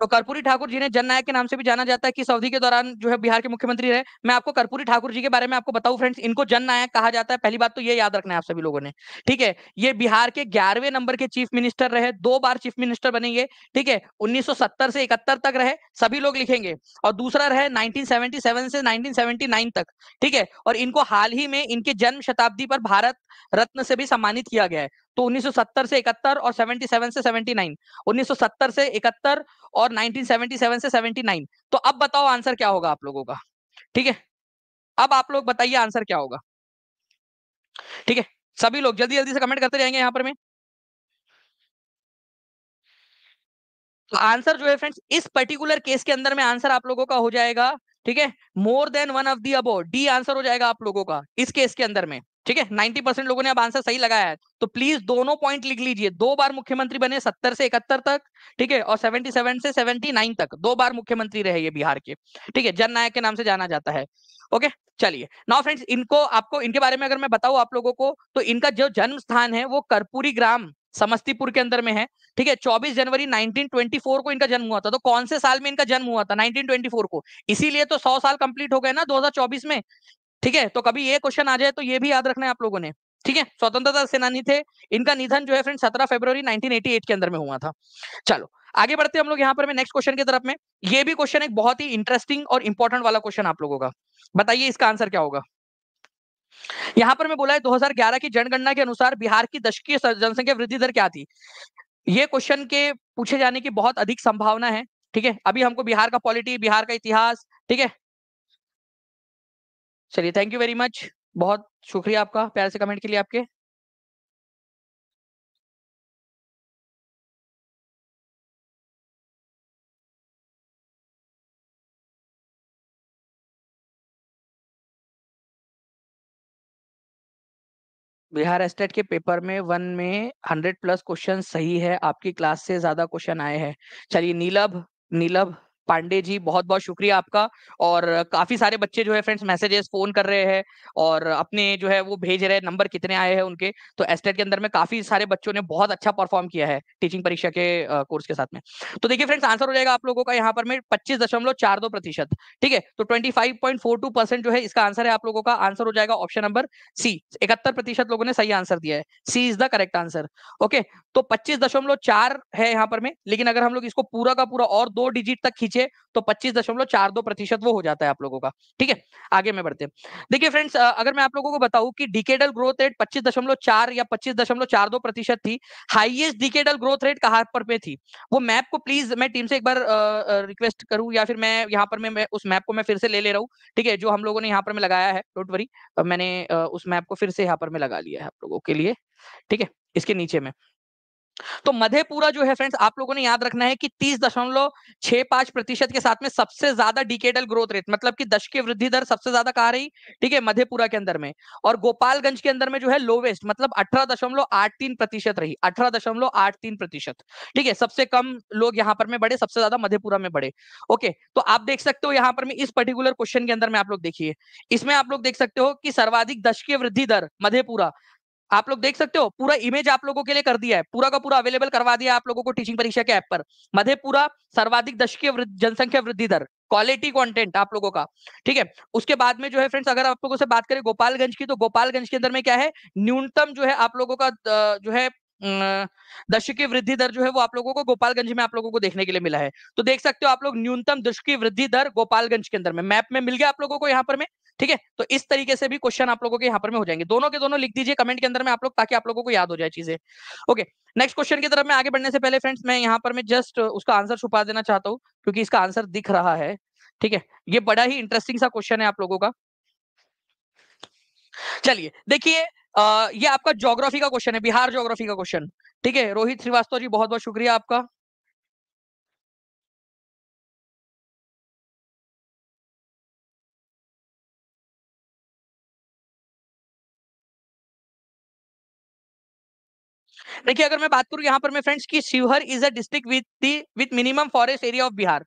तो कर्पूरी ठाकुर जी ने जन नायक के नाम से भी जाना जाता है कि इस अवधि के दौरान जो है बिहार के मुख्यमंत्री रहे मैं आपको कर्पूरी ठाकुर जी के बारे में आपको बताऊं फ्रेंड्स इनको जन नायक कहा जाता है पहली बात तो ये याद रखना है आप सभी लोगों ने ठीक है ये बिहार के ग्यारहवें नंबर के चीफ मिनिस्टर रहे दो बार चीफ मिनिस्टर बनेंगे ठीक है उन्नीस से इकहत्तर तक रहे सभी लोग लिखेंगे और दूसरा रहे नाइनटीन से नाइनटीन तक ठीक है और इनको हाल ही में इनके जन्म शताब्दी पर भारत रत्न से भी सम्मानित किया गया है तो 1970 से 71 और 77 से 79 1970 से 71 और 1977 से 79 तो अब बताओ आंसर क्या होगा आप लोगों का ठीक है अब आप लोग बताइए आंसर क्या होगा ठीक है सभी लोग जल्दी जल्दी से कमेंट करते रहेंगे यहां पर मैं तो आंसर जो है फ्रेंड्स इस पर्टिकुलर केस के अंदर में आंसर आप लोगों का हो जाएगा ठीक है more than one of the above D answer हो जाएगा आप लोगों का इस केस के अंदर में ठीक है नाइनटी परसेंट लोगों ने अब आंसर सही लगाया है तो प्लीज दोनों पॉइंट लिख लीजिए दो बार मुख्यमंत्री बने सत्तर से इकहत्तर तक ठीक है और सेवेंटी सेवन से सेवेंटी नाइन तक दो बार मुख्यमंत्री रहे ये बिहार के ठीक है जन नायक के नाम से जाना जाता है ओके चलिए नाउ फ्रेंड्स इनको आपको इनके बारे में अगर मैं बताऊं आप लोगों को तो इनका जो जन्म स्थान है वो कर्पूरी ग्राम समस्तीपुर के अंदर में है ठीक है 24 जनवरी 1924 को इनका जन्म हुआ था तो कौन से साल में इनका जन्म हुआ था 1924 को इसीलिए तो 100 साल कंप्लीट हो गए ना 2024 में ठीक है तो कभी ये क्वेश्चन आ जाए तो ये भी याद रखना है आप लोगों ने ठीक है स्वतंत्रता सेनानी थे इनका निधन जो है फ्रेंड सत्रह फेब्रवरी नाइनटीन के अंदर में हुआ था चलो आगे बढ़ते हम लोग यहाँ पर नेक्स्ट क्वेश्चन की तरफ में ये भी क्वेश्चन एक बहुत ही इंटरेस्टिंग और इंपॉर्टेंट वाला क्वेश्चन आप लोगों का बताइए इसका आंसर क्या होगा यहाँ पर मैं बोला है 2011 की जनगणना के अनुसार बिहार की दशकीय जनसंख्या वृद्धि दर क्या थी ये क्वेश्चन के पूछे जाने की बहुत अधिक संभावना है ठीक है अभी हमको बिहार का पॉलिटी बिहार का इतिहास ठीक है चलिए थैंक यू वेरी मच बहुत शुक्रिया आपका प्यार से कमेंट के लिए आपके बिहार एस्टेट के पेपर में वन में हंड्रेड प्लस क्वेश्चन सही है आपकी क्लास से ज्यादा क्वेश्चन आए हैं चलिए नीलभ नीलभ पांडे जी बहुत बहुत शुक्रिया आपका और काफी सारे बच्चे जो है फ्रेंड्स मैसेजेस फोन कर रहे हैं और अपने जो है वो भेज रहे हैं नंबर कितने आए हैं उनके तो एस्टेट e के अंदर में काफी सारे बच्चों ने बहुत अच्छा परफॉर्म किया है टीचिंग परीक्षा के कोर्स के साथ में तो देखिए फ्रेंड्स आंसर हो जाएगा आप लोगों का यहाँ पर में पच्चीस प्रतिशत ठीक है तो twenty five point four two percent जो है इसका आंसर है आप लोगों का आंसर हो जाएगा ऑप्शन नंबर सी इकहत्तर प्रतिशत लोगों ने सही आंसर दिया है C is the correct answer okay तो पच्चीस दशमलव चार है यहाँ पर में लेकिन अगर हम लोग इसको पूरा का पूरा और दो डिजिट तक खींचे नीचे तो पच्चीस दशमलव चार दो प्रतिशत वो हो जाता है आप लोगों का ठीक है आगे में बढ़ते देखिए फ्रेंड्स अगर मैं आप लोगों को बताऊं कि डिकेडल ग्रोथ रेट पच्चीस दशमलव चार या पच्चीस दशमलव चार दो प्रतिशत थी हाइएस्ट डिकेडल ग्रोथ रेट कहां पर पे थी वो मैप को प्लीज मैं टीम से एक बार रिक्वेस्ट करूं या फिर मैं यहाँ पर मैं, मैं उस मैप को मैं फिर से ले ले रहा हूँ ठीक है जो हम लोगों ने यहाँ पर मैं लगाया है डोंट वरी मैंने उस मैप को फिर से यहाँ पर मैं लगा लिया है आप लोगों के लिए ठीक है इसके नीचे में तो मधेपुरा जो है फ्रेंड्स आप लोगों ने याद रखना है कि तीस दशमलव छह पांच प्रतिशत के साथ में सबसे ज्यादा डिकेडल ग्रोथ रेट मतलब कि दश की वृद्धि दर सबसे ज्यादा कहा रही ठीक है मधेपुरा के अंदर में और गोपालगंज के अंदर में जो है लोवेस्ट मतलब अठारह दशमलव आठ तीन प्रतिशत रही अठारह दशमलव आठ तीन प्रतिशत ठीक है सबसे कम लोग यहां पर में बढ़े सबसे ज्यादा मधेपुरा में बढ़े ओके तो आप देख सकते हो यहां पर में इस पर्टिकुलर क्वेश्चन के अंदर में आप लोग देखिए इसमें आप लोग देख सकते हो कि सर्वाधिक दश की वृद्धि दर मधेपुरा आप लोग देख सकते हो पूरा इमेज आप लोगों के लिए कर दिया है पूरा का पूरा अवेलेबल करवा दिया आप लोगों को टीचिंग परीक्षा के ऐप पर मधेपुरा सर्वाधिक दशकीय जनसंख्या वृद्धि दर क्वालिटी कंटेंट आप लोगों का ठीक है उसके बाद में जो है फ्रेंड्स अगर आप लोगों से बात करें गोपालगंज की तो गोपालगंज के अंदर में क्या है न्यूनतम जो है आप लोगों का जो है दशकीय वृद्धि दर जो है वो आप लोगों को गोपालगंज में आप लोगों को देखने के लिए मिला है तो देख सकते हो आप लोग न्यूनतम दशकीय वृद्धि दर गोपालगंज के अंदर में मैप में मिल गया आप लोगों को यहाँ पर में ठीक है तो इस तरीके से भी क्वेश्चन आप लोगों के यहाँ पर में हो जाएंगे दोनों के दोनों लिख दीजिए कमेंट के अंदर में आप लोग ताकि आप लोगों को याद हो जाए चीजें ओके नेक्स्ट क्वेश्चन की तरफ मैं आगे बढ़ने से पहले फ्रेंड्स मैं यहाँ पर मैं जस्ट उसका आंसर छुपा देना चाहता हूँ क्योंकि इसका आंसर दिख रहा है ठीक है ये बड़ा ही इंटरेस्टिंग सा क्वेश्चन है आप लोगों का चलिए देखिए ये आपका ज्योग्राफी का क्वेश्चन है बिहार ज्योग्राफी का क्वेश्चन ठीक है रोहित श्रीवास्तव जी बहुत बहुत शुक्रिया आपका देखिए अगर मैं बात करूँ यहाँ पर मैं फ्रेंड्स की Sheohar is a district with the with minimum forest area of Bihar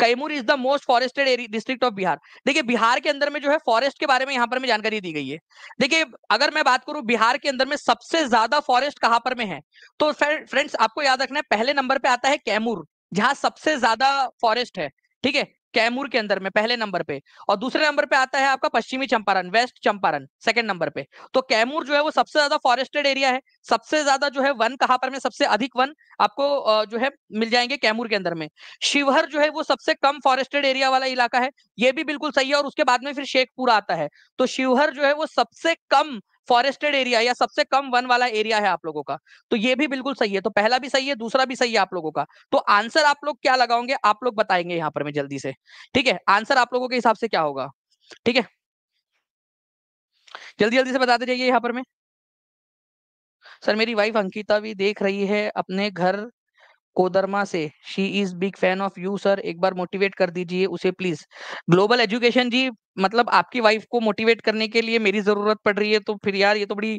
Kaimur is the most forested area district of Bihar देखिए बिहार के अंदर में जो है फॉरेस्ट के बारे में यहाँ पर मैं जानकारी दी गई है देखिए अगर मैं बात करूँ बिहार के अंदर में सबसे ज्यादा फॉरेस्ट कहाँ पर में है तो फ्रेंड्स आपको याद रखना है पहले नंबर पे आता है कैमूर जहाँ सबसे ज्यादा फॉरेस्ट है ठीक है कैमूर के अंदर में पहले नंबर पे और दूसरे नंबर पे आता है आपका पश्चिमी Champaran west Champaran second number पे तो कैमूर जो है वो सबसे ज्यादा फॉरेस्टेड एरिया है सबसे ज्यादा जो है वन कहा पर में सबसे अधिक वन आपको जो है मिल जाएंगे कैमूर के अंदर में शिवहर जो है वो सबसे कम फॉरेस्टेड एरिया वाला इलाका है ये भी बिल्कुल सही है और उसके बाद में फिर शेखपुरा आता है तो शिवहर जो है वो सबसे कम फॉरेस्टेड एरिया या सबसे कम वन वाला एरिया है आप लोगों का तो ये भी बिल्कुल सही है तो पहला भी सही है दूसरा भी सही है आप लोगों का तो आंसर आप लोग क्या लगाओगे आप लोग बताएंगे यहाँ पर मैं जल्दी से ठीक है आंसर आप लोगों के हिसाब से क्या होगा ठीक है जल्दी जल्दी से बताते जाइए यहाँ पर मैं सर मेरी वाइफ अंकिता भी देख रही है अपने घर कोदरमा से she is big fan of you sir एक बार मोटिवेट कर दीजिए उसे प्लीज ग्लोबल एजुकेशन जी मतलब आपकी वाइफ को मोटिवेट करने के लिए मेरी जरूरत पड़ रही है तो फिर यार ये तो बड़ी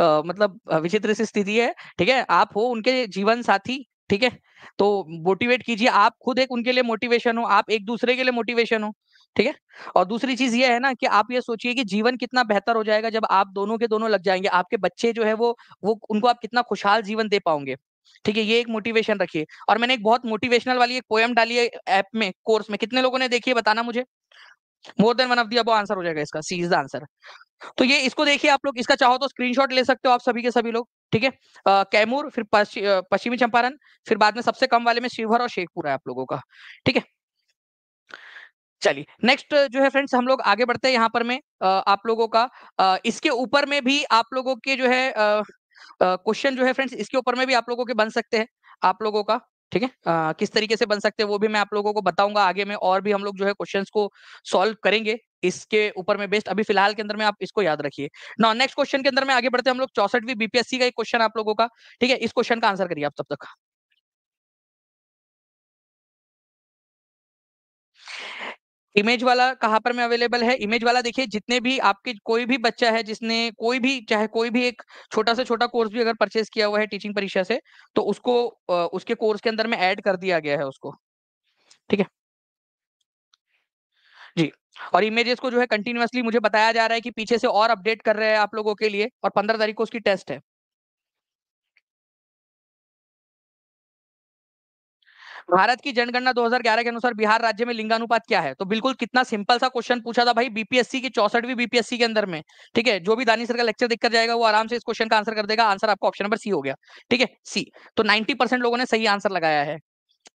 आ, मतलब विचित्र सी स्थिति है ठीक है आप हो उनके जीवन साथी ठीक है तो मोटिवेट कीजिए आप खुद एक उनके लिए मोटिवेशन हो आप एक दूसरे के लिए मोटिवेशन हो ठीक है और दूसरी चीज ये है ना कि आप ये सोचिए कि जीवन कितना बेहतर हो जाएगा जब आप दोनों के दोनों लग जाएंगे आपके बच्चे जो है वो वो उनको आप कितना खुशहाल जीवन दे पाओगे ठीक है ये एक मोटिवेशन रखिए और मैंने एक बहुत मोटिवेशनल वाली एक पोएम डाली है ऐप में कोर्स में कितने लोगों ने देखी है बताना मुझे more than one of the above answer हो जाएगा इसका सी इज द आंसर तो ये इसको देखिए आप लोग इसका चाहो तो स्क्रीनशॉट ले सकते हो आप सभी के सभी लोग ठीक है कैमूर फिर पश्चिमी चंपारण फिर बाद में सबसे कम वाले में शिवहर और शेखपुरा है आप लोगों का ठीक है चलिए नेक्स्ट जो है फ्रेंड्स हम लोग आगे बढ़ते हैं यहाँ पर मैं आप लोगों का इसके ऊपर में भी आप लोगों के जो है क्वेश्चन जो है फ्रेंड्स इसके ऊपर में भी आप लोगों के बन सकते हैं आप लोगों का ठीक है किस तरीके से बन सकते हैं वो भी मैं आप लोगों को बताऊंगा आगे में और भी हम लोग जो है क्वेश्चंस को सॉल्व करेंगे इसके ऊपर में बेस्ट अभी फिलहाल के अंदर में आप इसको याद रखिए ना नेक्स्ट क्वेश्चन के अंदर में आगे बढ़ते हैं हम लोग चौसठवीं बीपीएससी का एक क्वेश्चन आप लोगों का ठीक है इस क्वेश्चन का आंसर करिए आप तब तक इमेज वाला कहाँ पर में अवेलेबल है इमेज वाला देखिए जितने भी आपके कोई भी बच्चा है जिसने कोई भी चाहे कोई भी एक छोटा से छोटा कोर्स भी अगर परचेस किया हुआ है टीचिंग परीक्षा से तो उसको उसके कोर्स के अंदर में ऐड कर दिया गया है उसको ठीक है जी और इमेजेस को जो है कंटिन्यूअसली मुझे बताया जा रहा है कि पीछे से और अपडेट कर रहे हैं आप लोगों के लिए और पंद्रह तारीख को उसकी टेस्ट है भारत की जनगणना 2011 के अनुसार बिहार राज्य में लिंगानुपात क्या है तो बिल्कुल कितना सिंपल सा क्वेश्चन पूछा था भाई बीपीएससी की चौसठवीं बीपीएससी के अंदर में ठीक है जो भी दानी सर का लेक्चर देखकर जाएगा वो आराम से इस क्वेश्चन का आंसर कर देगा आंसर आपका ऑप्शन नंबर सी हो गया ठीक है सी तो नाइनटी लोगों ने सही आंसर लगाया है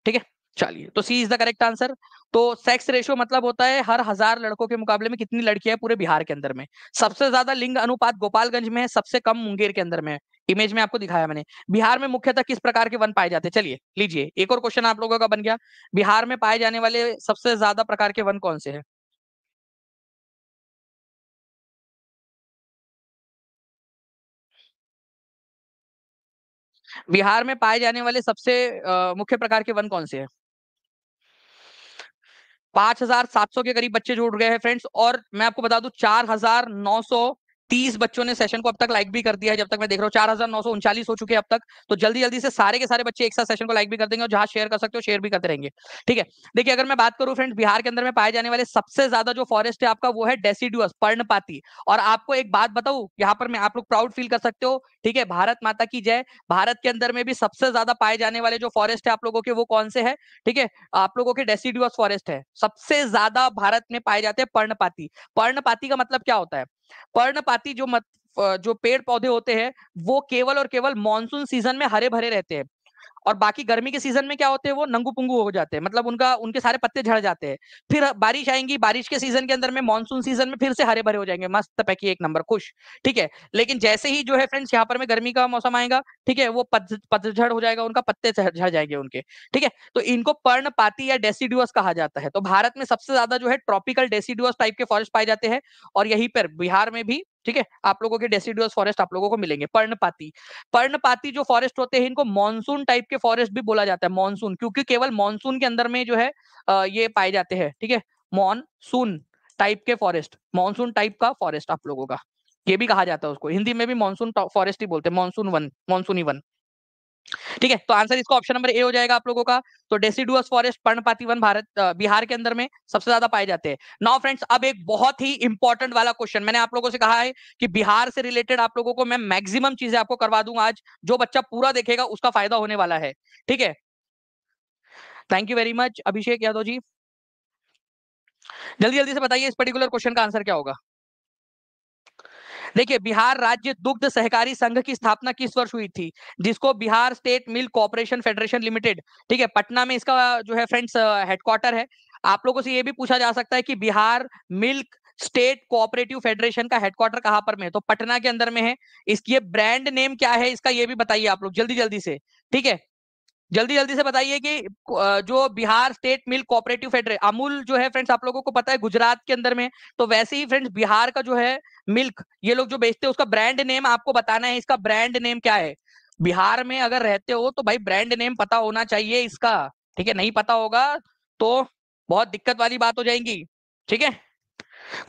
ठीक है चलिए तो C is the correct answer तो सेक्स रेशियो मतलब होता है हर हजार लड़कों के मुकाबले में कितनी लड़कियां पूरे बिहार के अंदर में सबसे ज्यादा लिंग अनुपात गोपालगंज में है सबसे कम मुंगेर के अंदर में है इमेज में आपको दिखाया मैंने बिहार में मुख्यतः किस प्रकार के वन पाए जाते हैं चलिए लीजिए एक और क्वेश्चन आप लोगों का बन गया बिहार में पाए जाने वाले सबसे ज्यादा प्रकार के वन कौन से हैं बिहार में पाए जाने वाले सबसे मुख्य प्रकार के वन कौन से हैं पांच हजार सात सौ के करीब बच्चे जुड़ गए हैं फ्रेंड्स और मैं आपको बता दू चार हजार नौ सौ तीस बच्चों ने सेशन को अब तक लाइक भी कर दिया है जब तक मैं देख रहा हूँ चार हजार नौ सौ उनचालीस हो चुके हैं अब तक तो जल्दी जल्दी से सारे के सारे बच्चे एक साथ सेशन को लाइक भी कर देंगे और जहां शेयर कर सकते हो शेयर भी करते रहेंगे ठीक है देखिए अगर मैं बात करूँ फ्रेंड्स बिहार के अंदर में पाए जाने वाले सबसे ज्यादा जो फॉरेस्ट है आपका वो है डेसीड्यूस पर्णपाती और आपको एक बात बताऊ यहाँ पर मैं आप लोग प्राउड फील कर सकते हो ठीक है भारत माता की जय भारत के अंदर में भी सबसे ज्यादा पाए जाने वाले जो फॉरेस्ट है आप लोगों के वो कौन से है ठीक है आप लोगों के डेसीड्यूस फॉरेस्ट है सबसे ज्यादा भारत में पाए जाते हैं पर्णपाती पर्णपाती का मतलब क्या होता है पर्णपाती जो मत जो पेड़ पौधे होते हैं वो केवल और केवल मानसून सीजन में हरे भरे रहते हैं और बाकी गर्मी के सीजन में क्या होते हैं वो नंगू पुंगू हो जाते हैं मतलब उनका उनके सारे पत्ते झड़ जाते हैं फिर बारिश आएंगी बारिश के सीजन के अंदर में मानसून सीजन में फिर से हरे भरे हो जाएंगे मस्त पैकी एक नंबर खुश ठीक है लेकिन जैसे ही जो है फ्रेंड्स यहाँ पर में गर्मी का मौसम आएगा ठीक है वो पतझड़ हो जाएगा उनका पत्ते झड़ जाएंगे उनके ठीक है तो इनको पर्णपाती या डेसिड्यूअस कहा जाता है तो भारत में सबसे ज्यादा जो है ट्रॉपिकल डेसिड्यूअस टाइप के फॉरेस्ट पाए जाते हैं और यहीं पर बिहार में भी ठीक है आप लोगों के डेसिडुअस फॉरेस्ट आप लोगों को मिलेंगे पर्णपाती पर्णपाती जो फॉरेस्ट होते हैं इनको मानसून टाइप के फॉरेस्ट भी बोला जाता है मानसून क्योंकि केवल मानसून के अंदर में जो है ये पाए जाते हैं ठीक है मानसून टाइप के फॉरेस्ट मानसून टाइप का फॉरेस्ट आप लोगों का ये भी कहा जाता है उसको हिंदी में भी मानसून फॉरेस्ट ही बोलते हैं मानसून वन मानसूनी वन ठीक है तो आंसर इसका ऑप्शन नंबर ए हो जाएगा आप लोगों का तो डेसिडुअस फॉरेस्ट पर्णपाती वन भारत बिहार के अंदर में सबसे ज्यादा पाए जाते हैं नाउ फ्रेंड्स अब एक बहुत ही इंपॉर्टेंट वाला क्वेश्चन मैंने आप लोगों से कहा है कि बिहार से रिलेटेड आप लोगों को मैं मैक्सिमम चीजें आपको करवा दूंगा आज जो बच्चा पूरा देखेगा उसका फायदा होने वाला है ठीक है thank you very much Abhishek Yadav ji जल्दी जल्दी से बताइए इस पर्टिकुलर क्वेश्चन का आंसर क्या होगा देखिए बिहार राज्य दुग्ध सहकारी संघ की स्थापना किस वर्ष हुई थी जिसको Bihar state milk cooperation federation limited ठीक है पटना में इसका जो है फ्रेंड्स हेडक्वार्टर है आप लोगों से ये भी पूछा जा सकता है कि Bihar milk state cooperative federation का हेडक्वार्टर कहां पर में है तो पटना के अंदर में है इसकी ब्रांड नेम क्या है इसका ये भी बताइए आप लोग जल्दी जल्दी से ठीक है जल्दी जल्दी से बताइए कि जो बिहार स्टेट मिल्क कोऑपरेटिव फेडरे अमूल जो है फ्रेंड्स आप लोगों को पता है गुजरात के अंदर में तो वैसे ही फ्रेंड्स बिहार का जो है मिल्क ये लोग जो बेचते हैं उसका ब्रांड नेम आपको बताना है इसका ब्रांड नेम क्या है बिहार में अगर रहते हो तो भाई ब्रांड नेम पता होना चाहिए इसका ठीक है नहीं पता होगा तो बहुत दिक्कत वाली बात हो जाएंगी ठीक है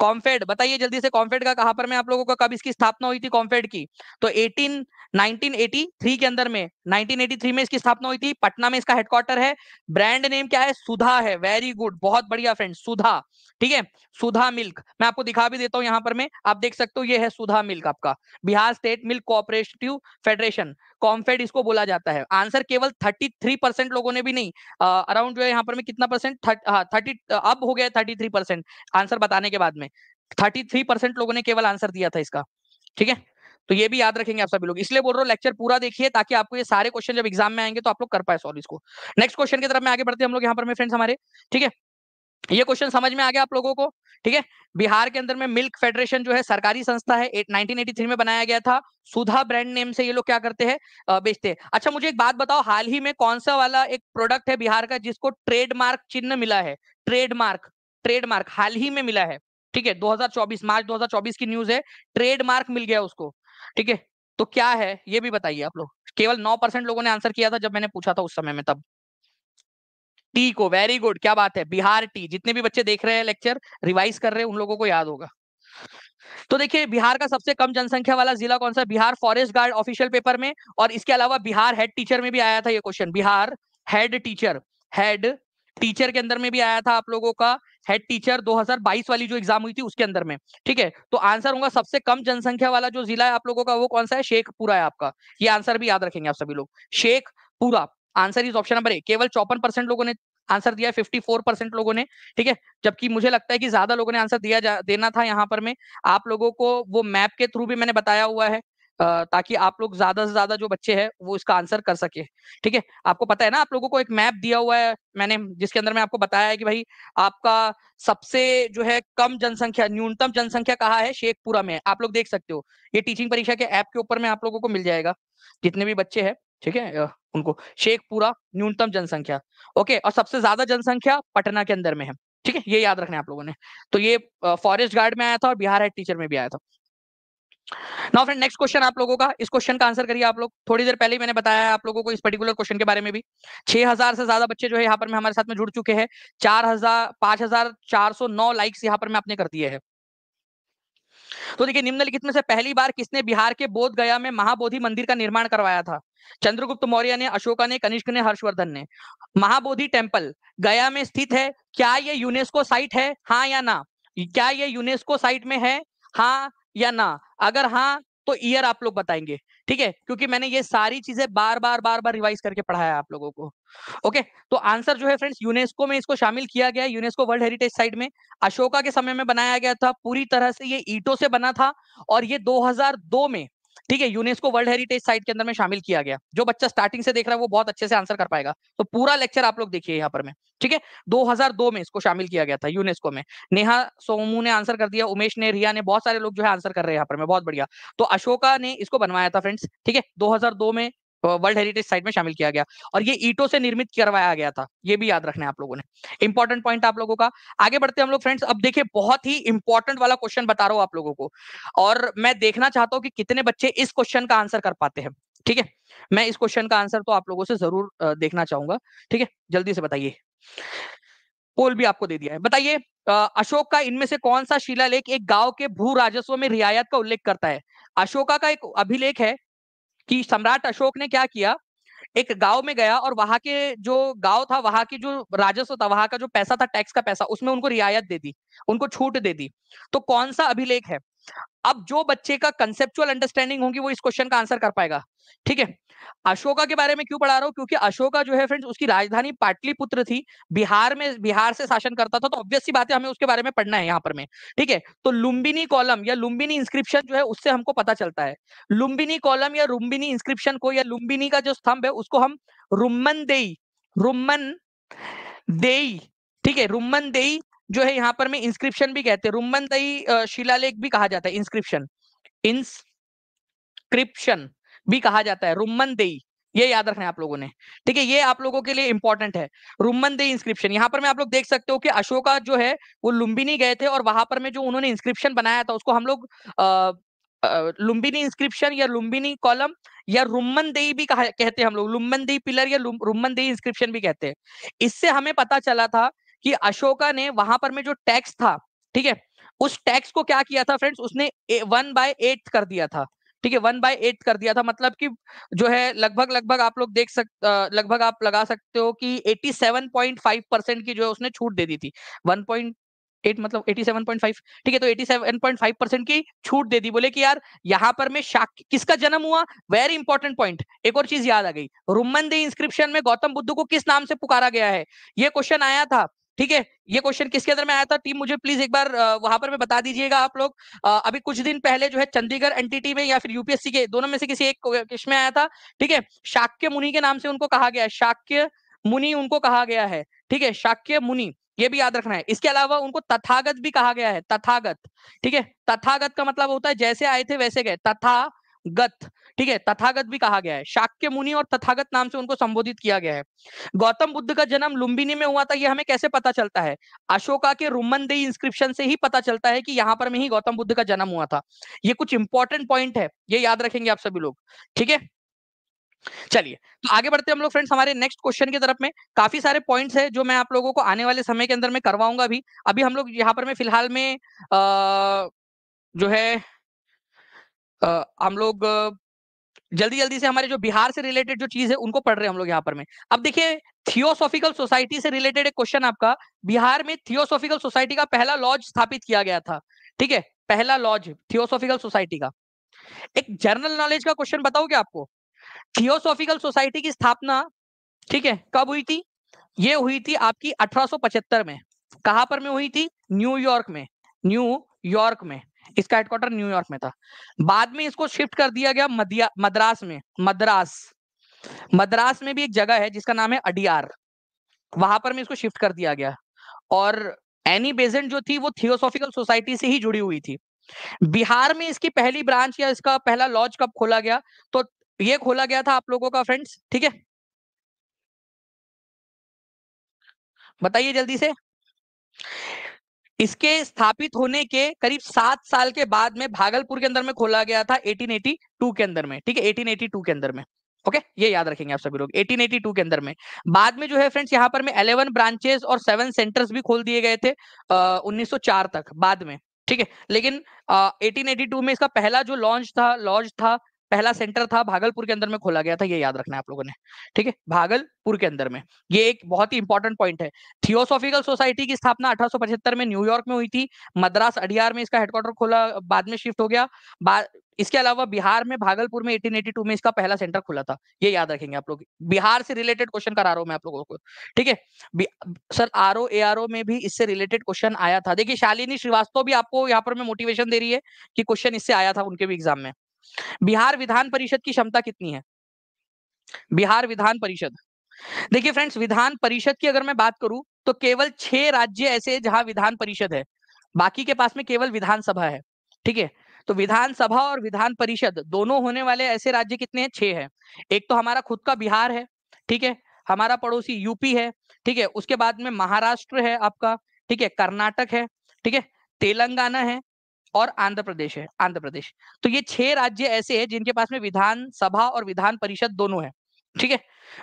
कॉम्फेड बताइए जल्दी से कॉम्फेड का कहां पर मैं आप लोगों का कब इसकी स्थापना हुई थी कॉम्फेड की तो 18 1983 के अंदर में 1983 में इसकी स्थापना हुई थी पटना में इसका हेडक्वार्टर है ब्रांड नेम क्या है सुधा है वेरी गुड बहुत बढ़िया फ्रेंड सुधा ठीक है सुधा मिल्क मैं आपको दिखा भी देता हूँ यहाँ पर मैं आप देख सकते हो ये है सुधा मिल्क आपका Bihar state milk cooperative federation COMFED इसको बोला जाता है आंसर केवल 33 परसेंट लोगों ने भी नहीं अराउंड जो है यहाँ पर मैं कितना परसेंट हाँ थर्टी अब हो गया थर्टी थ्री परसेंट आंसर बताने के बाद में थर्टी थ्री परसेंट लोगों ने केवल आंसर दिया था इसका ठीक है तो ये भी याद रखेंगे आप सभी लोग इसलिए बोल रहा हूँ लेक्चर पूरा देखिए ताकि आपको ये सारे क्वेश्चन जब एग्जाम में आएंगे तो आप लोग कर पाए सॉल्व इसको नेक्स्ट क्वेश्चन की तरफ में आगे बढ़ते हैं हम लोग यहाँ पर मेरे फ्रेंड्स हमारे ठीक है ये क्वेश्चन समझ में आ गया आप लोगों को ठीक है बिहार के अंदर में मिल्क फेडरेशन जो है सरकारी संस्था है 1983 में बनाया गया था सुधा ब्रांड नेम से ये लोग क्या करते हैं बेचते हैं अच्छा मुझे एक बात बताओ हाल ही में कौन सा वाला एक प्रोडक्ट है बिहार का जिसको ट्रेडमार्क चिन्ह मिला है ट्रेडमार्क ट्रेडमार्क हाल ही में मिला है ठीक है दो मार्च दो की न्यूज है ट्रेडमार्क मिल गया उसको ठीक है तो क्या है ये भी बताइए आप लोग केवल नौ परसेंट लोगों ने आंसर किया था जब मैंने पूछा था उस समय में तब टी को वेरी गुड क्या बात है बिहार टी जितने भी बच्चे देख रहे हैं लेक्चर रिवाइज कर रहे हैं उन लोगों को याद होगा तो देखिए बिहार का सबसे कम जनसंख्या वाला जिला कौन सा Bihar forest guard official paper में और इसके अलावा बिहार हेड टीचर में भी आया था ये question Bihar head teacher head teacher के अंदर में भी आया था आप लोगों का हेड टीचर 2022 वाली जो एग्जाम हुई थी उसके अंदर में ठीक है तो आंसर होगा सबसे कम जनसंख्या वाला जो जिला है आप लोगों का वो कौन सा है शेखपुरा है आपका ये आंसर भी याद रखेंगे आप सभी लोग Sheikhpura answer is option number A केवल चौपन परसेंट लोगों ने आंसर दिया फिफ्टी फोर परसेंट लोगों ने ठीक है जबकि मुझे लगता है कि ज्यादा लोगों ने आंसर दिया जा, देना था यहाँ पर मैं आप लोगों को वो मैप के थ्रू भी मैंने बताया हुआ है ताकि आप लोग ज्यादा से ज्यादा जो बच्चे हैं वो इसका आंसर कर सके ठीक है आपको पता है ना आप लोगों को एक मैप दिया हुआ है मैंने जिसके अंदर मैं आपको बताया है कि भाई आपका सबसे जो है कम जनसंख्या न्यूनतम जनसंख्या कहा है शेखपुरा में आप लोग देख सकते हो ये टीचिंग परीक्षा के ऐप के ऊपर में आप लोगों को मिल जाएगा जितने भी बच्चे हैं ठीक है उनको शेखपुरा न्यूनतम जनसंख्या ओके और सबसे ज्यादा जनसंख्या पटना के अंदर में है ठीक है ये याद रखना है आप लोगों ने तो ये फॉरेस्ट गार्ड में आया था और बिहार हेड टीचर में भी आया था नाउ फ्रेंड नेक्स्ट क्वेश्चन आप लोगों का इस क्वेश्चन का आंसर करिए आप लोग थोड़ी देर पहले ही मैंने बताया आप लोगों को इस पर्टिकुलर क्वेश्चन के बारे में भी 6000 से ज्यादा बच्चे जो है यहाँ पर में हमारे साथ में जुड़ चुके हैं चार हजार पांच हजार चार सौ नौ लाइक्स यहाँ पर मैं आपने कर दिए हैं तो देखिए निम्नलिखित में से पहली बार किसने बिहार के बोध गया में महाबोधि मंदिर का निर्माण करवाया था चंद्रगुप्त मौर्य ने अशोका ने कनिष्क ने हर्षवर्धन ने महाबोधि टेम्पल गया में स्थित है क्या ये यूनेस्को साइट है हाँ या ना क्या ये यूनेस्को साइट में है हाँ या ना अगर हाँ तो ईयर आप लोग बताएंगे ठीक है क्योंकि मैंने ये सारी चीजें बार बार बार बार रिवाइज करके पढ़ाया आप लोगों को ओके तो आंसर जो है फ्रेंड्स यूनेस्को में इसको शामिल किया गया यूनेस्को वर्ल्ड हेरिटेज साइट में अशोका के समय में बनाया गया था पूरी तरह से ये ईटो से बना था और ये दो में ठीक है यूनेस्को वर्ल्ड हेरिटेज साइट के अंदर में शामिल किया गया जो बच्चा स्टार्टिंग से देख रहा है वो बहुत अच्छे से आंसर कर पाएगा तो पूरा लेक्चर आप लोग देखिए यहाँ पर मैं ठीक है 2002 में इसको शामिल किया गया था यूनेस्को में नेहा सोमू ने आंसर कर दिया उमेश ने रिया ने बहुत सारे लोग जो है आंसर कर रहे हैं यहाँ पर मैं बहुत बढ़िया तो अशोका ने इसको बनवाया था फ्रेंड्स ठीक है दो में वर्ल्ड हेरिटेज साइट में शामिल किया गया और ये ईटो से निर्मित करवाया गया था ये भी याद रखना है आप लोगों ने इंपॉर्टेंट पॉइंट आप लोगों का आगे बढ़ते हम लोग फ्रेंड्स अब देखिए बहुत ही इंपॉर्टेंट वाला क्वेश्चन बता रहा हूँ आप लोगों को और मैं देखना चाहता हूँ कि कितने बच्चे इस क्वेश्चन का आंसर कर पाते हैं ठीक है मैं इस क्वेश्चन का आंसर तो आप लोगों से जरूर देखना चाहूंगा ठीक है जल्दी से बताइए पोल भी आपको दे दिया है बताइए अशोक का इनमें से कौन सा शिलालेख एक गांव के भू राजस्व में रियायत का उल्लेख करता है अशोका का एक अभिलेख है कि सम्राट अशोक ने क्या किया एक गांव में गया और वहां के जो गांव था वहां की जो राजस्व था वहां का जो पैसा था टैक्स का पैसा उसमें उनको रियायत दे दी उनको छूट दे दी तो कौन सा अभिलेख है अब जो बच्चे का कंसेप्चुअल अंडरस्टैंडिंग होगी वो इस क्वेश्चन का आंसर कर पाएगा ठीक है अशोका के बारे में क्यों पढ़ा रहा हूँ क्योंकि अशोका जो है फ्रेंड्स उसकी राजधानी पाटलिपुत्र थी बिहार में बिहार से शासन करता था तो ऑब्वियसली बात है हमें उसके बारे में पढ़ना है यहाँ पर में ठीक है तो लुम्बिनी कॉलम या लुम्बिनी इंस्क्रिप्शन जो है उससे हमको पता चलता है लुम्बिनी कॉलम या लुम्बिनी इंस्क्रिप्शन को या लुम्बिनी का जो स्तंभ है उसको हम रुम्मन देई रुम्मन देई ठीक है रुम्मन देई जो है यहाँ पर में इंस्क्रिप्शन भी कहते हैं रुमन दई शिलालेख भी कहा जाता है इंस्क्रिप्शन इंस्क्रिप्शन भी कहा जाता है रुमन देई ये याद रखना है आप लोगों ने ठीक है ये आप लोगों के लिए इंपॉर्टेंट है रुमन दे इंस्क्रिप्शन यहाँ पर मैं आप लोग देख सकते हो कि अशोका जो है वो लुम्बिनी गए थे और वहां पर में जो उन्होंने इंस्क्रिप्शन बनाया था उसको हम लोग लुम्बिनी इंस्क्रिप्शन या लुम्बिनी कॉलम या रुमन दई भी कहा कहते हैं हम लोग लुम्बन दई पिलर या रुमन देई इंस्क्रिप्शन भी कहते हैं इससे हमें पता चला था कि अशोका ने वहां पर में जो टैक्स था ठीक है उस टैक्स को क्या किया था फ्रेंड्स उसने वन बाय एट कर दिया था ठीक है वन बाय एट कर दिया था मतलब कि जो है लगभग लगभग आप लोग देख सक लगभग आप लगा सकते हो कि eighty seven point five percent की जो है उसने छूट दे दी थी वन पॉइंट एट मतलब एटी सेवन पॉइंट फाइव ठीक है तो eighty seven point five percent की छूट दे दी बोले कि यार यहाँ पर मैं शाक किसका जन्म हुआ वेरी इंपॉर्टेंट पॉइंट एक और चीज याद आ गई रुमन दे इंस्क्रिप्शन में गौतम बुद्ध को किस नाम से पुकारा गया है ये क्वेश्चन आया था ठीक है ये क्वेश्चन किसके अंदर में आया था टीम मुझे प्लीज एक बार वहां पर बता दीजिएगा आप लोग अभी कुछ दिन पहले जो है चंडीगढ़ एनटीटी में या फिर यूपीएससी के दोनों में से किसी एक किस्म में आया था ठीक है शाक्य मुनि के नाम से उनको कहा गया है शाक्य मुनि उनको कहा गया है ठीक है शाक्य मुनि ये भी याद रखना है इसके अलावा उनको तथागत भी कहा गया है तथागत ठीक है तथागत का मतलब होता है जैसे आए थे वैसे गए तथा गत ठीक है तथागत भी कहा गया है शाक्य मुनि और तथागत नाम से उनको संबोधित किया गया है गौतम बुद्ध का जन्म लुम्बिनी में हुआ था यह हमें कैसे पता चलता है अशोका के रुमन दे इंस्क्रिप्शन से ही पता चलता है कि यहाँ पर में ही गौतम बुद्ध का जन्म हुआ था ये कुछ इंपॉर्टेंट पॉइंट है ये याद रखेंगे आप सभी लोग ठीक है चलिए तो आगे बढ़ते हम लोग फ्रेंड्स हमारे नेक्स्ट क्वेश्चन की तरफ में काफी सारे पॉइंट्स हैं जो मैं आप लोगों को आने वाले समय के अंदर में करवाऊंगा अभी अभी हम लोग यहाँ पर मैं फिलहाल में आ, जो है हम लोग जल्दी जल्दी से हमारे जो बिहार से रिलेटेड जो चीज है उनको पढ़ रहे हैं हम लोग यहाँ पर में अब देखिए थियोसॉफिकल सोसाइटी से रिलेटेड एक क्वेश्चन आपका बिहार में थियोसॉफिकल सोसाइटी का पहला लॉज स्थापित किया गया था ठीक है पहला लॉज थियोसॉफिकल सोसाइटी का एक जनरल नॉलेज का क्वेश्चन बताओ क्या आपको थियोसॉफिकल सोसाइटी की स्थापना ठीक है कब हुई थी ये हुई थी आपकी अठारह में कहा पर में हुई थी न्यूयॉर्क में न्यूयॉर्क में इसका हेडक्वार्टर न्यूयॉर्क में था बाद में इसको शिफ्ट कर दिया गया मदिया मद्रास में मद्रास मद्रास में भी एक जगह है जिसका नाम है अडियार वहां पर में इसको शिफ्ट कर दिया गया और एनी बेजेंट जो थी वो थियोसॉफिकल सोसाइटी से ही जुड़ी हुई थी बिहार में इसकी पहली ब्रांच या इसका पहला लॉज कब खोला गया तो ये खोला गया था आप लोगों का फ्रेंड्स ठीक है बताइए जल्दी से इसके स्थापित होने के करीब सात साल के बाद में भागलपुर के अंदर में खोला गया था 1882 के अंदर में ठीक है 1882 के अंदर में ओके okay? ये याद रखेंगे आप सभी लोग 1882 के अंदर में बाद में जो है फ्रेंड्स यहाँ पर में 11 ब्रांचेस और 7 सेंटर्स भी खोल दिए गए थे आ, 1904 तक बाद में ठीक है लेकिन आ, 1882 में इसका पहला जो लॉन्च था लॉन्च था पहला सेंटर था भागलपुर के अंदर में खोला गया था ये याद रखना है आप लोगों ने ठीक है भागलपुर के अंदर में ये एक बहुत ही इंपॉर्टेंट पॉइंट है थियोसॉफिकल सोसाइटी की स्थापना अठारह में न्यूयॉर्क में हुई थी मद्रास अडियार में इसका हेडक्वार्टर खोला बाद में शिफ्ट हो गया इसके अलावा बिहार में भागलपुर में एटीन में इसका पहला सेंटर खुला था ये याद रखेंगे आप लोग बिहार से रिलेटेड क्वेश्चन करा रहा हूँ मैं आप लोगों को ठीक है sir R O A R O में भी इससे रिलेटेड क्वेश्चन आया था देखिए शालिनी श्रीवास्तव भी आपको यहाँ पर मैं मोटिवेशन दे रही है कि क्वेश्चन इससे आया था उनके भी एग्जाम में बिहार विधान परिषद की क्षमता कितनी है बिहार विधान परिषद देखिए फ्रेंड्स विधान परिषद की अगर मैं बात करूं तो केवल छह राज्य ऐसे है जहां विधान परिषद है बाकी के पास में केवल विधानसभा है ठीक है तो विधानसभा और विधान परिषद दोनों होने वाले ऐसे राज्य कितने हैं छह है एक तो हमारा खुद का बिहार है ठीक है हमारा पड़ोसी यूपी है ठीक है उसके बाद में महाराष्ट्र है आपका ठीक है कर्नाटक है ठीक है तेलंगाना है और आंध्र प्रदेश है आंध्र प्रदेश तो ये छह राज्य ऐसे हैं जिनके पास में विधानसभा और विधान परिषद दोनों है ठीक है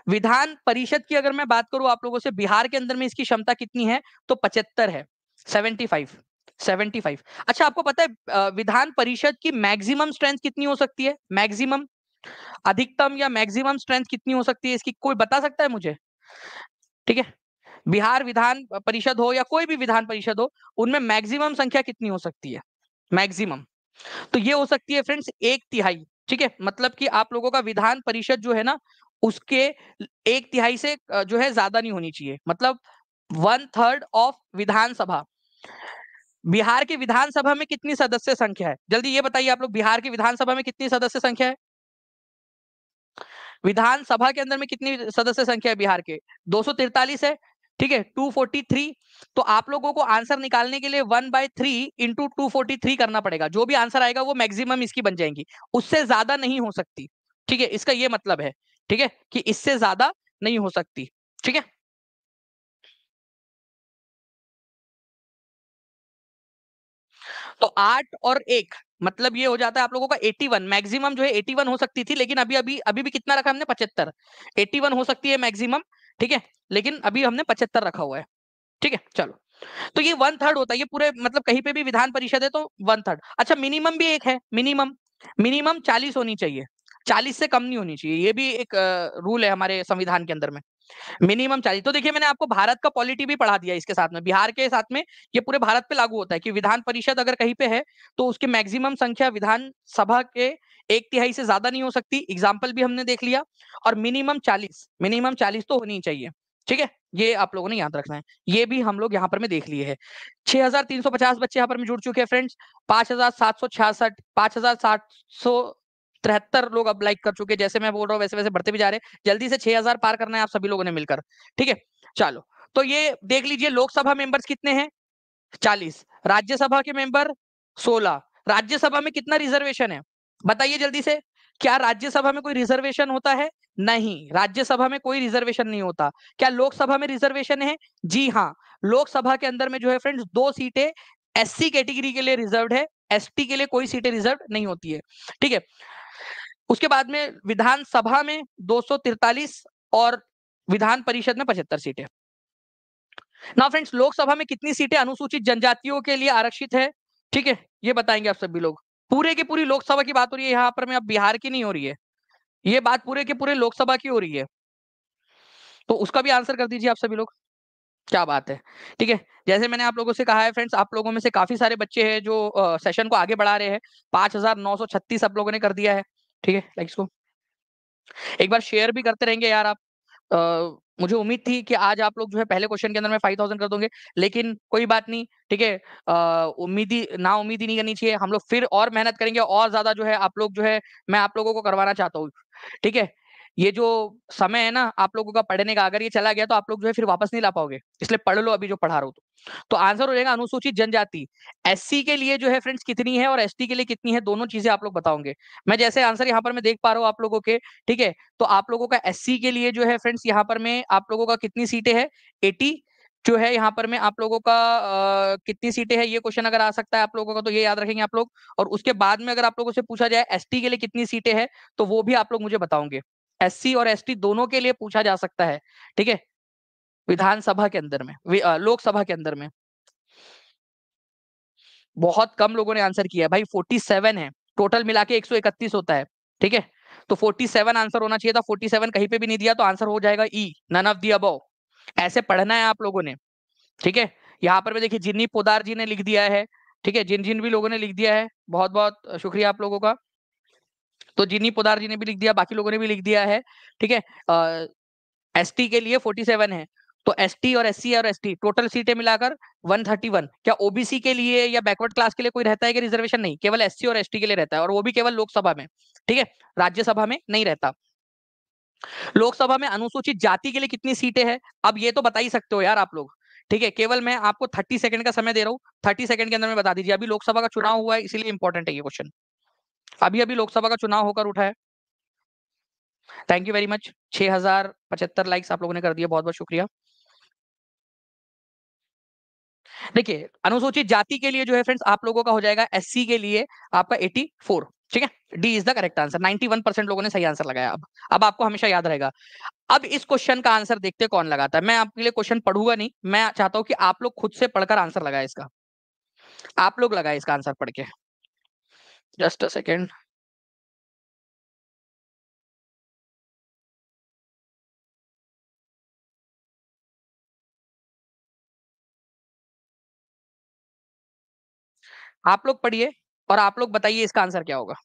विधान परिषद की अगर मैं बात करूं आप लोगों से बिहार के अंदर में इसकी क्षमता कितनी है तो पचहत्तर है सेवेंटी फाइव सेवेंटी फाइव अच्छा आपको पता है विधान परिषद की मैक्सिमम स्ट्रेंथ कितनी हो सकती है मैक्सिमम अधिकतम या मैक्सिमम स्ट्रेंथ कितनी हो सकती है इसकी कोई बता सकता है मुझे ठीक है बिहार विधान परिषद हो या कोई भी विधान परिषद हो उनमें मैक्सिमम संख्या कितनी हो सकती है मैक्सिमम तो ये हो सकती है फ्रेंड्स एक तिहाई ठीक है मतलब कि आप लोगों का विधान परिषद जो है ना उसके एक तिहाई से जो है ज्यादा नहीं होनी चाहिए मतलब वन थर्ड ऑफ विधानसभा बिहार के विधानसभा में कितनी सदस्य संख्या है जल्दी ये बताइए आप लोग बिहार के विधानसभा में कितनी सदस्य संख्या है विधानसभा के अंदर में कितनी सदस्य संख्या है बिहार के दो है ठीक है 243 तो आप लोगों को आंसर निकालने के लिए one by three into two forty three करना पड़ेगा जो भी आंसर आएगा वो मैक्सिमम इसकी बन जाएंगी उससे ज्यादा नहीं हो सकती ठीक है इसका ये मतलब है ठीक है कि इससे ज्यादा नहीं हो सकती ठीक है तो आठ और एक मतलब ये हो जाता है आप लोगों का 81 मैक्सिमम जो है 81 हो सकती थी लेकिन अभी अभी अभी भी कितना रखा हमने 75 81 हो सकती है मैक्सिमम ठीक है लेकिन अभी हमने पचहत्तर रखा हुआ है ठीक है चलो तो ये वन थर्ड होता है ये पूरे मतलब कहीं पे भी विधान परिषद है तो वन थर्ड अच्छा मिनिमम भी एक है मिनिमम मिनिमम चालीस होनी चाहिए चालीस से कम नहीं होनी चाहिए ये भी एक रूल है हमारे संविधान के अंदर में मिनिमम चालीस तो देखिए मैंने आपको भारत का पॉलिटी भी पढ़ा दिया इसके साथ में बिहार के साथ में ये पूरे भारत पे लागू होता है कि विधान परिषद अगर कहीं पे है तो उसकी मैक्सिमम संख्या विधान सभा के एक तिहाई से ज्यादा नहीं हो सकती एग्जाम्पल भी हमने देख लिया और मिनिमम चालीस मिनिमम चालीस तो होनी चाहिए ठीक है ये आप लोगों ने याद रखना है ये भी हम लोग यहाँ पर में देख लिए है पचास बच्चे यहाँ पर में जुड़ चुके हैं फ्रेंड्स पांच पांच हजार हजार सात सौ छियासठ सात सौ तिहत्तर लोग अब लाइक कर चुके जैसे मैं बोल रहा हूँ वैसे वैसे बढ़ते भी जा रहे हैं जल्दी से छह हजार पार करना है आप सभी लोगों ने मिलकर ठीक है चलो तो ये देख लीजिए लोकसभा मेंबर्स कितने हैं चालीस राज्यसभा के मेंबर सोलह राज्यसभा में कितना रिजर्वेशन है बताइए जल्दी से क्या राज्यसभा में कोई रिजर्वेशन होता है नहीं राज्यसभा में कोई रिजर्वेशन नहीं होता क्या लोकसभा में रिजर्वेशन है जी हाँ लोकसभा के अंदर में जो है फ्रेंड्स दो सीटें एससी कैटेगरी के लिए रिजर्व है एसटी के लिए कोई सीटें रिजर्व नहीं होती है ठीक है उसके बाद में विधानसभा में दो और विधान परिषद में पचहत्तर सीटें ना फ्रेंड्स लोकसभा में कितनी सीटें अनुसूचित जनजातियों के लिए आरक्षित है ठीक है ये बताएंगे आप सभी लोग पूरे की पूरी लोकसभा की बात हो रही है यहाँ पर मैं अब बिहार की नहीं हो रही है ये बात पूरे के पूरे लोकसभा की हो रही है तो उसका भी आंसर कर दीजिए आप सभी लोग क्या बात है ठीक है जैसे मैंने आप लोगों से कहा है फ्रेंड्स आप लोगों में से काफी सारे बच्चे हैं जो आ, सेशन को आगे बढ़ा रहे हैं पांच हजार नौ सौ छत्तीस आप लोगों ने कर दिया है ठीक है लाइक इसको एक बार शेयर भी करते रहेंगे यार आप आ, मुझे उम्मीद थी कि आज आप लोग जो है पहले क्वेश्चन के अंदर में फाइव थाउजेंड कर दोगे लेकिन कोई बात नहीं ठीक है उम्मीद ही ना उम्मीद ही नहीं करनी चाहिए हम लोग फिर और मेहनत करेंगे और ज्यादा जो है आप लोग जो है मैं आप लोगों को करवाना चाहता हूँ ठीक है ये जो समय है ना आप लोगों का पढ़ने का अगर ये चला गया तो आप लोग जो है फिर वापस नहीं ला पाओगे इसलिए पढ़ लो अभी जो पढ़ा रहा हो तो आंसर हो जाएगा अनुसूचित जनजाति एस के लिए जो है फ्रेंड्स कितनी है और एस के लिए कितनी है दोनों चीजें आप लोग बताओगे मैं जैसे आंसर यहाँ पर मैं देख पा रहा हूँ आप लोगों के ठीक है तो आप लोगों का एस के लिए जो है फ्रेंड्स यहाँ पर मैं आप लोगों का कितनी सीटें है एटी जो है यहाँ पर मैं आप लोगों का आ, कितनी सीटें हैं ये क्वेश्चन अगर आ सकता है आप लोगों का तो ये याद रखेंगे आप लोग और उसके बाद में अगर आप लोगों से पूछा जाए एसटी के लिए कितनी सीटें हैं तो वो भी आप लोग मुझे बताओगे एससी और एसटी दोनों के लिए पूछा जा सकता है ठीक है विधानसभा के अंदर में लोकसभा के अंदर में बहुत कम लोगों ने आंसर किया भाई 47 है टोटल मिला के 131 होता है ठीक है तो 47 आंसर होना चाहिए था 47 कहीं पे भी नहीं दिया तो आंसर हो जाएगा ई नन ऑफ दी अब ऐसे पढ़ना है आप लोगों ने ठीक है यहाँ पर भी देखिए जिन्नी पोदार जी ने लिख दिया है ठीक है जिन जिन भी लोगों ने लिख दिया है बहुत बहुत शुक्रिया आप लोगों का तो जिनी पोदार जी ने भी लिख दिया बाकी लोगों ने भी लिख दिया है ठीक है एस टी के लिए फोर्टी सेवन है तो एस टी और एस सी और एस टी टोटल सीटें मिलाकर वन थर्टी वन क्या ओबीसी के लिए या बैकवर्ड क्लास के लिए कोई रहता है कि रिजर्वेशन नहीं केवल एस सी और एस टी के लिए रहता है और वो भी केवल लोकसभा में ठीक है राज्यसभा में नहीं रहता लोकसभा में अनुसूचित जाति के लिए कितनी सीटें हैं अब ये तो बता ही सकते हो यार आप लोग ठीक है केवल मैं आपको थर्टी सेकंड का समय दे रहा हूँ थर्टी सेकंड के अंदर में बता दीजिए अभी लोकसभा का चुनाव हुआ है इसलिए इंपॉर्टेंट है ये क्वेश्चन अभी अभी लोकसभा का चुनाव होकर उठा है थैंक यू वेरी मच छह हजार पचहत्तर लाइक्स आप लोगों ने कर दिया बहुत बहुत शुक्रिया देखिए अनुसूचित जाति के लिए जो है फ्रेंड्स आप लोगों का हो जाएगा एससी के लिए आपका 84 ठीक है D is the correct answer 91 percent लोगों ने सही आंसर लगाया अब अब आपको हमेशा याद रहेगा अब इस क्वेश्चन का आंसर देखते कौन लगाता है मैं आपके लिए क्वेश्चन पढ़ूंगा नहीं मैं चाहता हूं कि आप लोग खुद से पढ़कर आंसर लगाए इसका आप लोग लगाए इसका आंसर पढ़ के Just a second. आप लोग पढ़िए और आप लोग बताइए इसका आंसर क्या होगा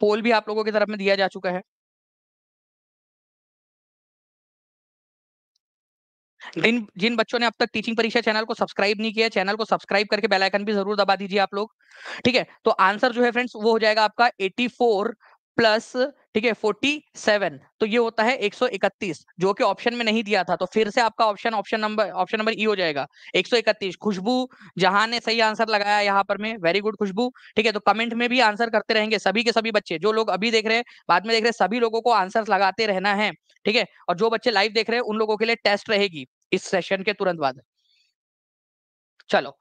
पोल भी आप लोगों की तरफ में दिया जा चुका है जिन जिन बच्चों ने अब तक टीचिंग परीक्षा चैनल को सब्सक्राइब नहीं किया चैनल को सब्सक्राइब करके बेल आइकन भी जरूर दबा दीजिए आप लोग ठीक है तो आंसर जो है फ्रेंड्स वो हो जाएगा आपका 84 प्लस ठीक है 47 तो ये होता है 131 जो कि ऑप्शन में नहीं दिया था तो फिर से आपका option option number option number E हो जाएगा 131 खुशबू जहां ने सही आंसर लगाया यहाँ पर में वेरी गुड खुशबू ठीक है तो कमेंट में भी आंसर करते रहेंगे सभी के सभी बच्चे जो लोग अभी देख रहे हैं बाद में देख रहे हैं सभी लोगों को आंसर लगाते रहना है ठीक है और जो बच्चे लाइव देख रहे हैं उन लोगों के लिए टेस्ट रहेगी इस सेशन के तुरंत बाद चलो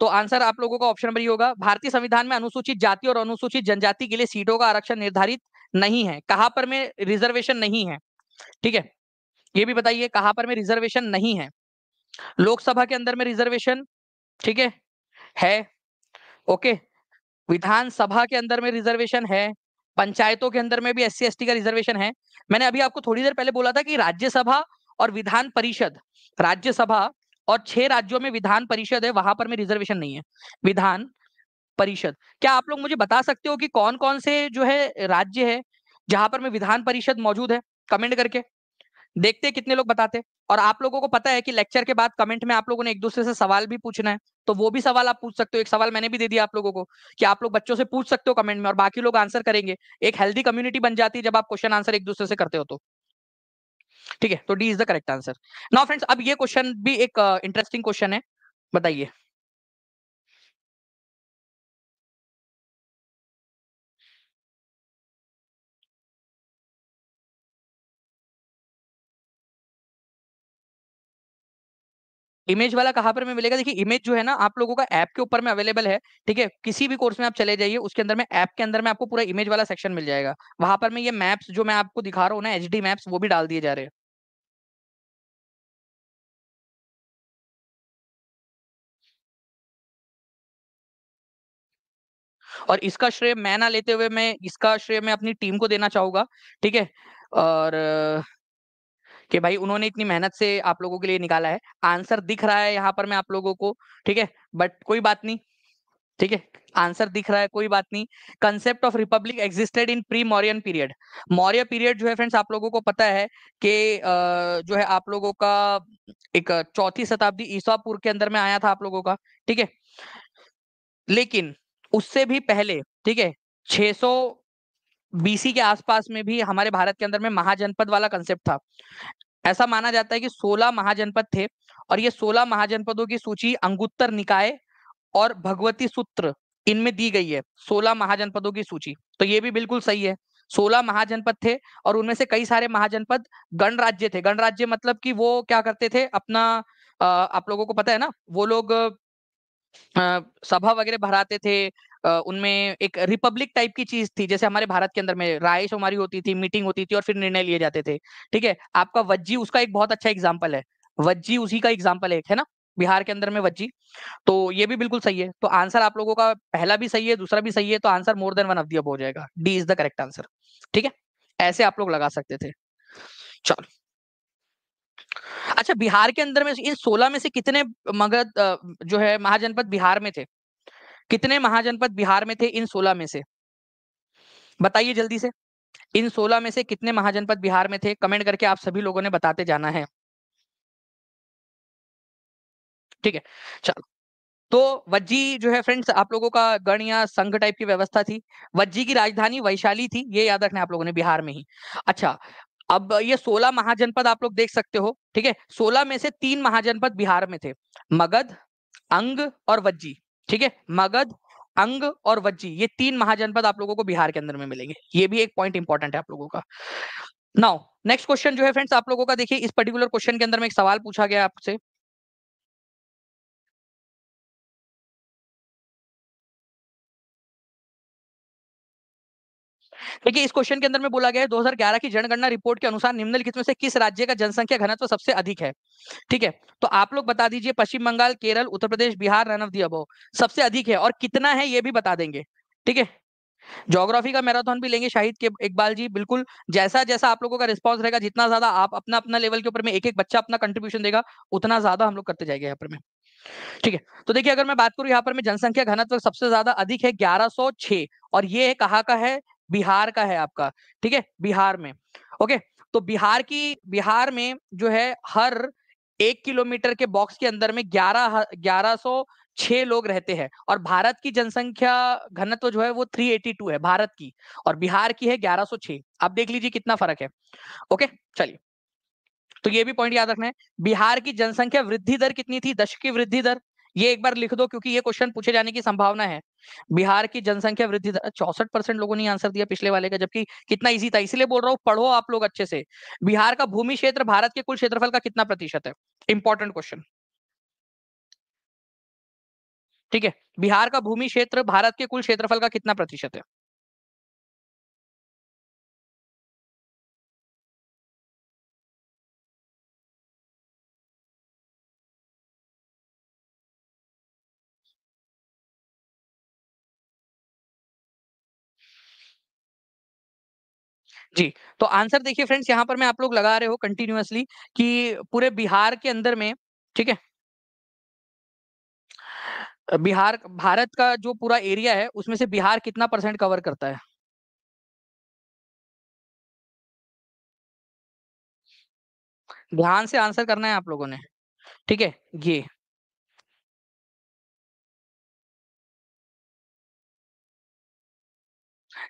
तो आंसर आप लोगों का ऑप्शन नंबर होगा भारतीय संविधान में अनुसूचित जाति और अनुसूचित जनजाति के लिए सीटों का आरक्षण निर्धारित नहीं है कहां पर में रिजर्वेशन नहीं है ठीक है ये भी बताइए कहां पर में रिजर्वेशन नहीं है लोकसभा के अंदर में रिजर्वेशन ठीक है है ओके विधानसभा के अंदर में रिजर्वेशन है पंचायतों के अंदर में भी एस सी का रिजर्वेशन है मैंने अभी आपको थोड़ी देर पहले बोला था कि राज्यसभा और विधान परिषद राज्यसभा और छह राज्यों में विधान परिषद है वहां पर में रिजर्वेशन नहीं है विधान परिषद क्या आप लोग मुझे बता सकते हो कि कौन कौन से जो है राज्य है जहां पर में विधान परिषद मौजूद है कमेंट करके देखते कितने लोग बताते और आप लोगों को पता है कि लेक्चर के बाद कमेंट में आप लोगों ने एक दूसरे से सवाल भी पूछना है तो वो भी सवाल आप पूछ सकते हो एक सवाल मैंने भी दे दिया आप लोगों को कि आप लोग बच्चों से पूछ सकते हो कमेंट में और बाकी लोग आंसर करेंगे एक हेल्दी कम्युनिटी बन जाती है जब आप क्वेश्चन आंसर एक दूसरे से करते हो तो ठीक है तो D is the correct answer now friends अब ये क्वेश्चन भी एक इंटरेस्टिंग uh, क्वेश्चन है बताइए इमेज वाला कहां पर में मिलेगा देखिए इमेज जो है ना आप लोगों का ऐप के ऊपर में अवेलेबल है ठीक है किसी भी कोर्स में आप चले जाइए उसके अंदर में ऐप के अंदर में आपको पूरा इमेज वाला सेक्शन मिल जाएगा वहां पर में ये मैप्स जो मैं आपको दिखा रहा हूँ ना एच मैप्स वो भी डाल दिए जा रहे हैं और इसका श्रेय मैं ना लेते हुए मैं इसका श्रेय मैं अपनी टीम को देना चाहूंगा ठीक है और कि भाई उन्होंने इतनी मेहनत से आप लोगों के लिए निकाला है आंसर दिख रहा है यहाँ पर मैं आप लोगों को ठीक है बट कोई बात नहीं ठीक है आंसर दिख रहा है कोई बात नहीं concept of republic existed in pre Mauryan period Maurya period जो है फ्रेंड्स आप लोगों को पता है कि जो है आप लोगों का एक चौथी शताब्दी ईसापुर के अंदर में आया था आप लोगों का ठीक है लेकिन उससे भी पहले ठीक है 600 बीसी के आसपास में भी हमारे भारत के अंदर में महाजनपद वाला कंसेप्ट था ऐसा माना जाता है कि 16 महाजनपद थे और ये 16 महाजनपदों की सूची अंगुत्तर निकाय और भगवती सूत्र इनमें दी गई है 16 महाजनपदों की सूची तो ये भी बिल्कुल सही है 16 महाजनपद थे और उनमें से कई सारे महाजनपद गणराज्य थे गणराज्य मतलब कि वो क्या करते थे अपना आप लोगों को पता है ना वो लोग सभा वगैरह भराते थे उनमें एक रिपब्लिक टाइप की चीज थी जैसे हमारे भारत के अंदर में राय हमारी होती थी मीटिंग होती थी और फिर निर्णय लिए जाते थे ठीक है आपका वज्जी उसका एक बहुत अच्छा एग्जाम्पल है वज्जी उसी का एग्जाम्पल है एक है ना बिहार के अंदर में वज्जी तो ये भी बिल्कुल सही है तो आंसर आप लोगों का पहला भी सही है दूसरा भी सही है तो answer more than one of the हो जाएगा D is the correct answer ठीक है ऐसे आप लोग लगा सकते थे चलो अच्छा बिहार के अंदर में इन सोलह में से कितने मगध जो है महाजनपद बिहार में थे कितने महाजनपद बिहार में थे इन सोलह में से बताइए जल्दी से इन सोलह में से कितने महाजनपद बिहार में थे कमेंट करके आप सभी लोगों ने बताते जाना है ठीक है चलो तो वज्जी जो है फ्रेंड्स आप लोगों का गण या संघ टाइप की व्यवस्था थी वज्जी की राजधानी वैशाली थी ये याद रखना आप लोगों ने बिहार में ही अच्छा अब ये सोलह महाजनपद आप लोग देख सकते हो ठीक है सोलह में से तीन महाजनपद बिहार में थे मगध अंग और वज्जी ठीक है मगध अंग और वज्जी ये तीन महाजनपद आप लोगों को बिहार के अंदर में मिलेंगे ये भी एक पॉइंट इंपॉर्टेंट है आप लोगों का नाउ नेक्स्ट क्वेश्चन जो है फ्रेंड्स आप लोगों का देखिए इस पर्टिकुलर क्वेश्चन के अंदर में एक सवाल पूछा गया आपसे देखिए इस क्वेश्चन के अंदर में बोला गया है ग्यारह की जनगणना रिपोर्ट के अनुसार निम्नलिखित में से किस राज्य का जनसंख्या घनत्व सबसे अधिक है ठीक है तो आप लोग बता दीजिए Paschim Bangal Kerala Uttar Pradesh Bihar none of the above सबसे अधिक है और कितना है ये भी बता देंगे ठीक है जोग्राफी का मैराथन भी लेंगे शाहिद के इकबाल जी बिल्कुल जैसा जैसा आप लोगों का रिस्पॉन्स रहेगा जितना ज्यादा आप अपना अपना लेवल के ऊपर में एक एक बच्चा अपना कंट्रीब्यूशन देगा उतना ज्यादा हम लोग करते जाएंगे यहाँ पर में ठीक है तो देखिए अगर मैं बात करूं यहाँ पर मैं जनसंख्या घनत्व सबसे ज्यादा अधिक है 1106 और ये कहा का है बिहार का है आपका ठीक है बिहार में ओके तो बिहार की बिहार में जो है हर एक किलोमीटर के बॉक्स के अंदर में ग्यारह ग्यारह सौ छह लोग रहते हैं और भारत की जनसंख्या घनत्व जो है वो 382 है भारत की और बिहार की है 1106 आप देख लीजिए कितना फर्क है ओके चलिए तो ये भी पॉइंट याद रखना है बिहार की जनसंख्या वृद्धि दर कितनी थी दशक की वृद्धि दर ये एक बार लिख दो क्योंकि ये क्वेश्चन पूछे जाने की संभावना है बिहार की जनसंख्या वृद्धि चौसठ परसेंट लोगों ने आंसर दिया पिछले वाले का जबकि कितना इजी था इसलिए बोल रहा हूँ पढ़ो आप लोग अच्छे से बिहार का भूमि क्षेत्र भारत के कुल क्षेत्रफल का कितना प्रतिशत है इंपॉर्टेंट क्वेश्चन ठीक है बिहार का भूमि क्षेत्र भारत के कुल क्षेत्रफल का कितना प्रतिशत है जी तो आंसर देखिए फ्रेंड्स यहाँ पर मैं आप लोग लगा रहे हो कंटिन्यूसली कि पूरे बिहार के अंदर में ठीक है बिहार भारत का जो पूरा एरिया है उसमें से बिहार कितना परसेंट कवर करता है ध्यान से आंसर करना है आप लोगों ने ठीक है ये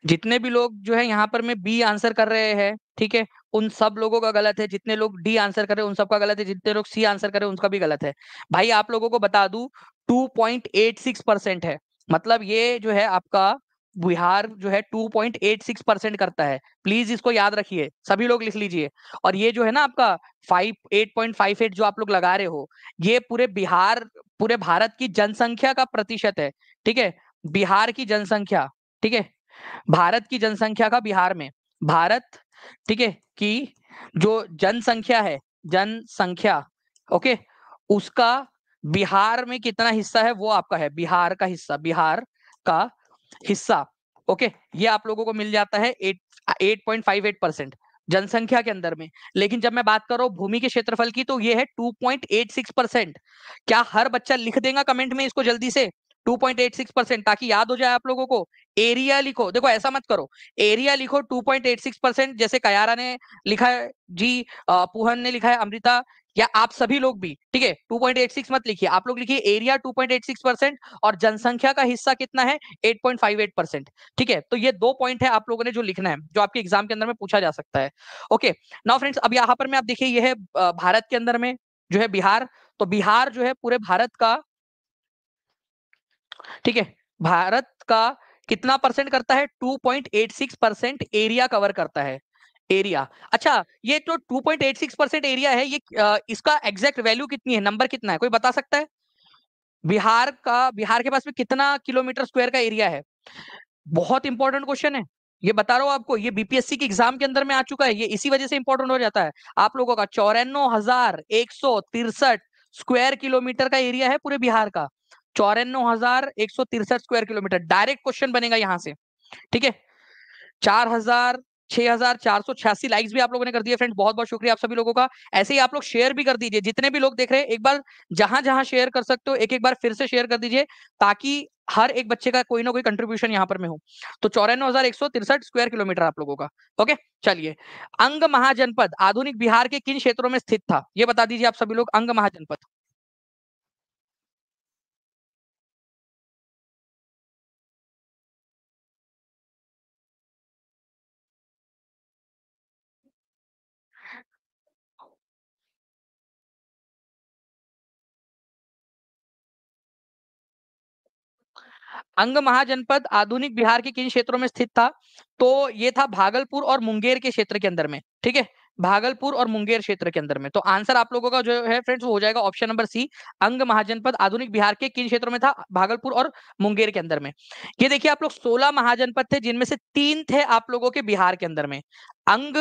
जितने भी लोग जो है यहाँ पर मैं बी आंसर कर रहे हैं ठीक है उन सब लोगों का गलत है जितने लोग डी आंसर कर रहे हैं उन सबका गलत है जितने लोग सी आंसर कर रहे हैं उनका भी गलत है भाई आप लोगों को बता दू टू परसेंट है मतलब ये जो है आपका बिहार जो है 2.86 परसेंट करता है प्लीज इसको याद रखिए सभी लोग लिख लीजिए और ये जो है ना आपका 5 जो आप लोग लगा रहे हो ये पूरे बिहार पूरे भारत की जनसंख्या का प्रतिशत है ठीक है बिहार की जनसंख्या ठीक है भारत की जनसंख्या का बिहार में भारत ठीक है कि जो जनसंख्या है जनसंख्या ओके उसका बिहार में कितना हिस्सा है वो आपका है बिहार का हिस्सा बिहार का हिस्सा ओके ये आप लोगों को मिल जाता है eight eight point five eight percent जनसंख्या के अंदर में लेकिन जब मैं बात करूं भूमि के क्षेत्रफल की तो ये है two point eight six percent क्या हर बच्चा लिख देगा कमेंट में इसको जल्दी से 2.86 परसेंट ताकि याद हो जाए आप लोगों को एरिया लिखो देखो ऐसा मत करो एरिया लिखो 2.86 परसेंट जैसे कयारा ने लिखा है जी पुहन ने लिखा है अमृता या आप सभी लोग भी ठीक है 2.86 मत लिखिए आप लोग लिखिए एरिया 2.86 परसेंट और जनसंख्या का हिस्सा कितना है 8.58 परसेंट ठीक है तो ये दो पॉइंट है आप लोगों ने जो लिखना है जो आपके एग्जाम के अंदर में पूछा जा सकता है ओके नाउ फ्रेंड्स अब यहाँ पर मैं आप देखिए ये है भारत के अंदर में जो है बिहार तो बिहार जो है पूरे भारत का ठीक है भारत का कितना परसेंट करता है 2.86 परसेंट एरिया कवर करता है एरिया अच्छा ये तो 2.86 परसेंट एरिया है ये इसका एग्जैक्ट वैल्यू कितनी है नंबर कितना है कोई बता सकता है बिहार का बिहार के पास में कितना किलोमीटर स्क्वायर का एरिया है बहुत इंपॉर्टेंट क्वेश्चन है ये बता रहा हूँ आपको ये बीपीएससी के एग्जाम के अंदर में आ चुका है ये इसी वजह से इंपॉर्टेंट हो जाता है आप लोगों का चौरानो हजार एक सौ तिरसठ स्क्वायर किलोमीटर का एरिया है पूरे बिहार का चौरानवे हजार एक सौ तिरसठ स्क्वायर किलोमीटर डायरेक्ट क्वेश्चन बनेगा यहां से ठीक है चार हजार छह हजार चार सौ छियासी लाइक्स भी आप लोगों ने कर दिए फ्रेंड बहुत बहुत शुक्रिया आप सभी लोगों का ऐसे ही आप लोग शेयर भी कर दीजिए जितने भी लोग देख रहे हैं एक बार जहां जहां शेयर कर सकते हो एक एक बार फिर से शेयर कर दीजिए ताकि हर एक बच्चे का कोई ना कोई कंट्रीब्यूशन यहाँ पर में हो तो चौरानवे हजार एक सौ तिरसठ स्क्वायर किलोमीटर आप लोगों का ओके चलिए अंग महाजनपद आधुनिक बिहार के किन क्षेत्रों में स्थित था ये बता दीजिए आप सभी लोग अंग महाजनपद अंग महाजनपद आधुनिक बिहार के किन क्षेत्रों में स्थित था तो ये था भागलपुर और मुंगेर के क्षेत्र के अंदर में ठीक है भागलपुर और मुंगेर क्षेत्र के अंदर में तो आंसर आप लोगों का जो है फ्रेंड्स वो हो जाएगा ऑप्शन नंबर सी अंग महाजनपद आधुनिक बिहार के किन क्षेत्रों में था भागलपुर और मुंगेर के अंदर में ये देखिए आप लोग सोलह महाजनपद थे जिनमें से तीन थे आप लोगों के बिहार के अंदर में अंग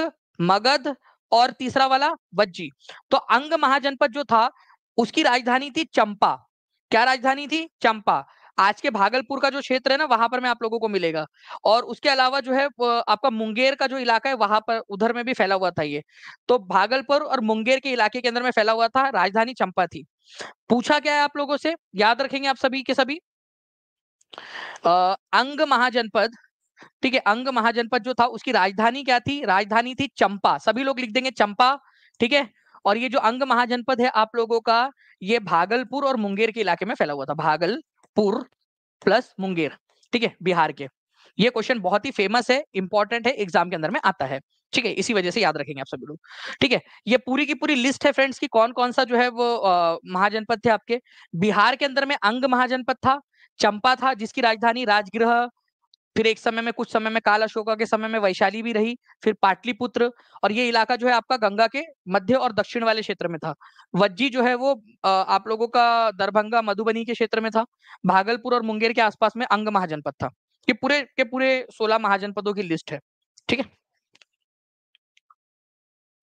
मगध और तीसरा वाला वज्जी तो अंग महाजनपद जो था उसकी राजधानी थी चंपा क्या राजधानी थी चंपा आज के भागलपुर का जो क्षेत्र है ना वहां पर मैं आप लोगों को मिलेगा और उसके अलावा जो है आपका मुंगेर का जो इलाका है वहां पर उधर में भी फैला हुआ था ये तो भागलपुर और मुंगेर के इलाके के अंदर में फैला हुआ था राजधानी चंपा थी पूछा क्या है आप लोगों से याद रखेंगे आप सभी के सभी आ, अंग महाजनपद ठीक है अंग महाजनपद जो था उसकी राजधानी क्या थी राजधानी थी चंपा सभी लोग लिख देंगे चंपा ठीक है और ये जो अंग महाजनपद है आप लोगों का ये भागलपुर और मुंगेर के इलाके में फैला हुआ था भागल पुर प्लस मुंगेर ठीक है बिहार के ये क्वेश्चन बहुत ही फेमस है इंपॉर्टेंट है एग्जाम के अंदर में आता है ठीक है इसी वजह से याद रखेंगे आप सभी लोग ठीक है ये पूरी की पूरी लिस्ट है फ्रेंड्स की कौन कौन सा जो है वो महाजनपद थे आपके बिहार के अंदर में अंग महाजनपद था चंपा था जिसकी राजधानी राजगृह फिर एक समय में कुछ समय में काल अशोका के समय में वैशाली भी रही फिर पाटलिपुत्र और ये इलाका जो है आपका गंगा के मध्य और दक्षिण वाले क्षेत्र में था वज्जी जो है वो आप लोगों का दरभंगा मधुबनी के क्षेत्र में था भागलपुर और मुंगेर के आसपास में अंग महाजनपद था ये पूरे के पूरे सोलह महाजनपदों की लिस्ट है ठीक है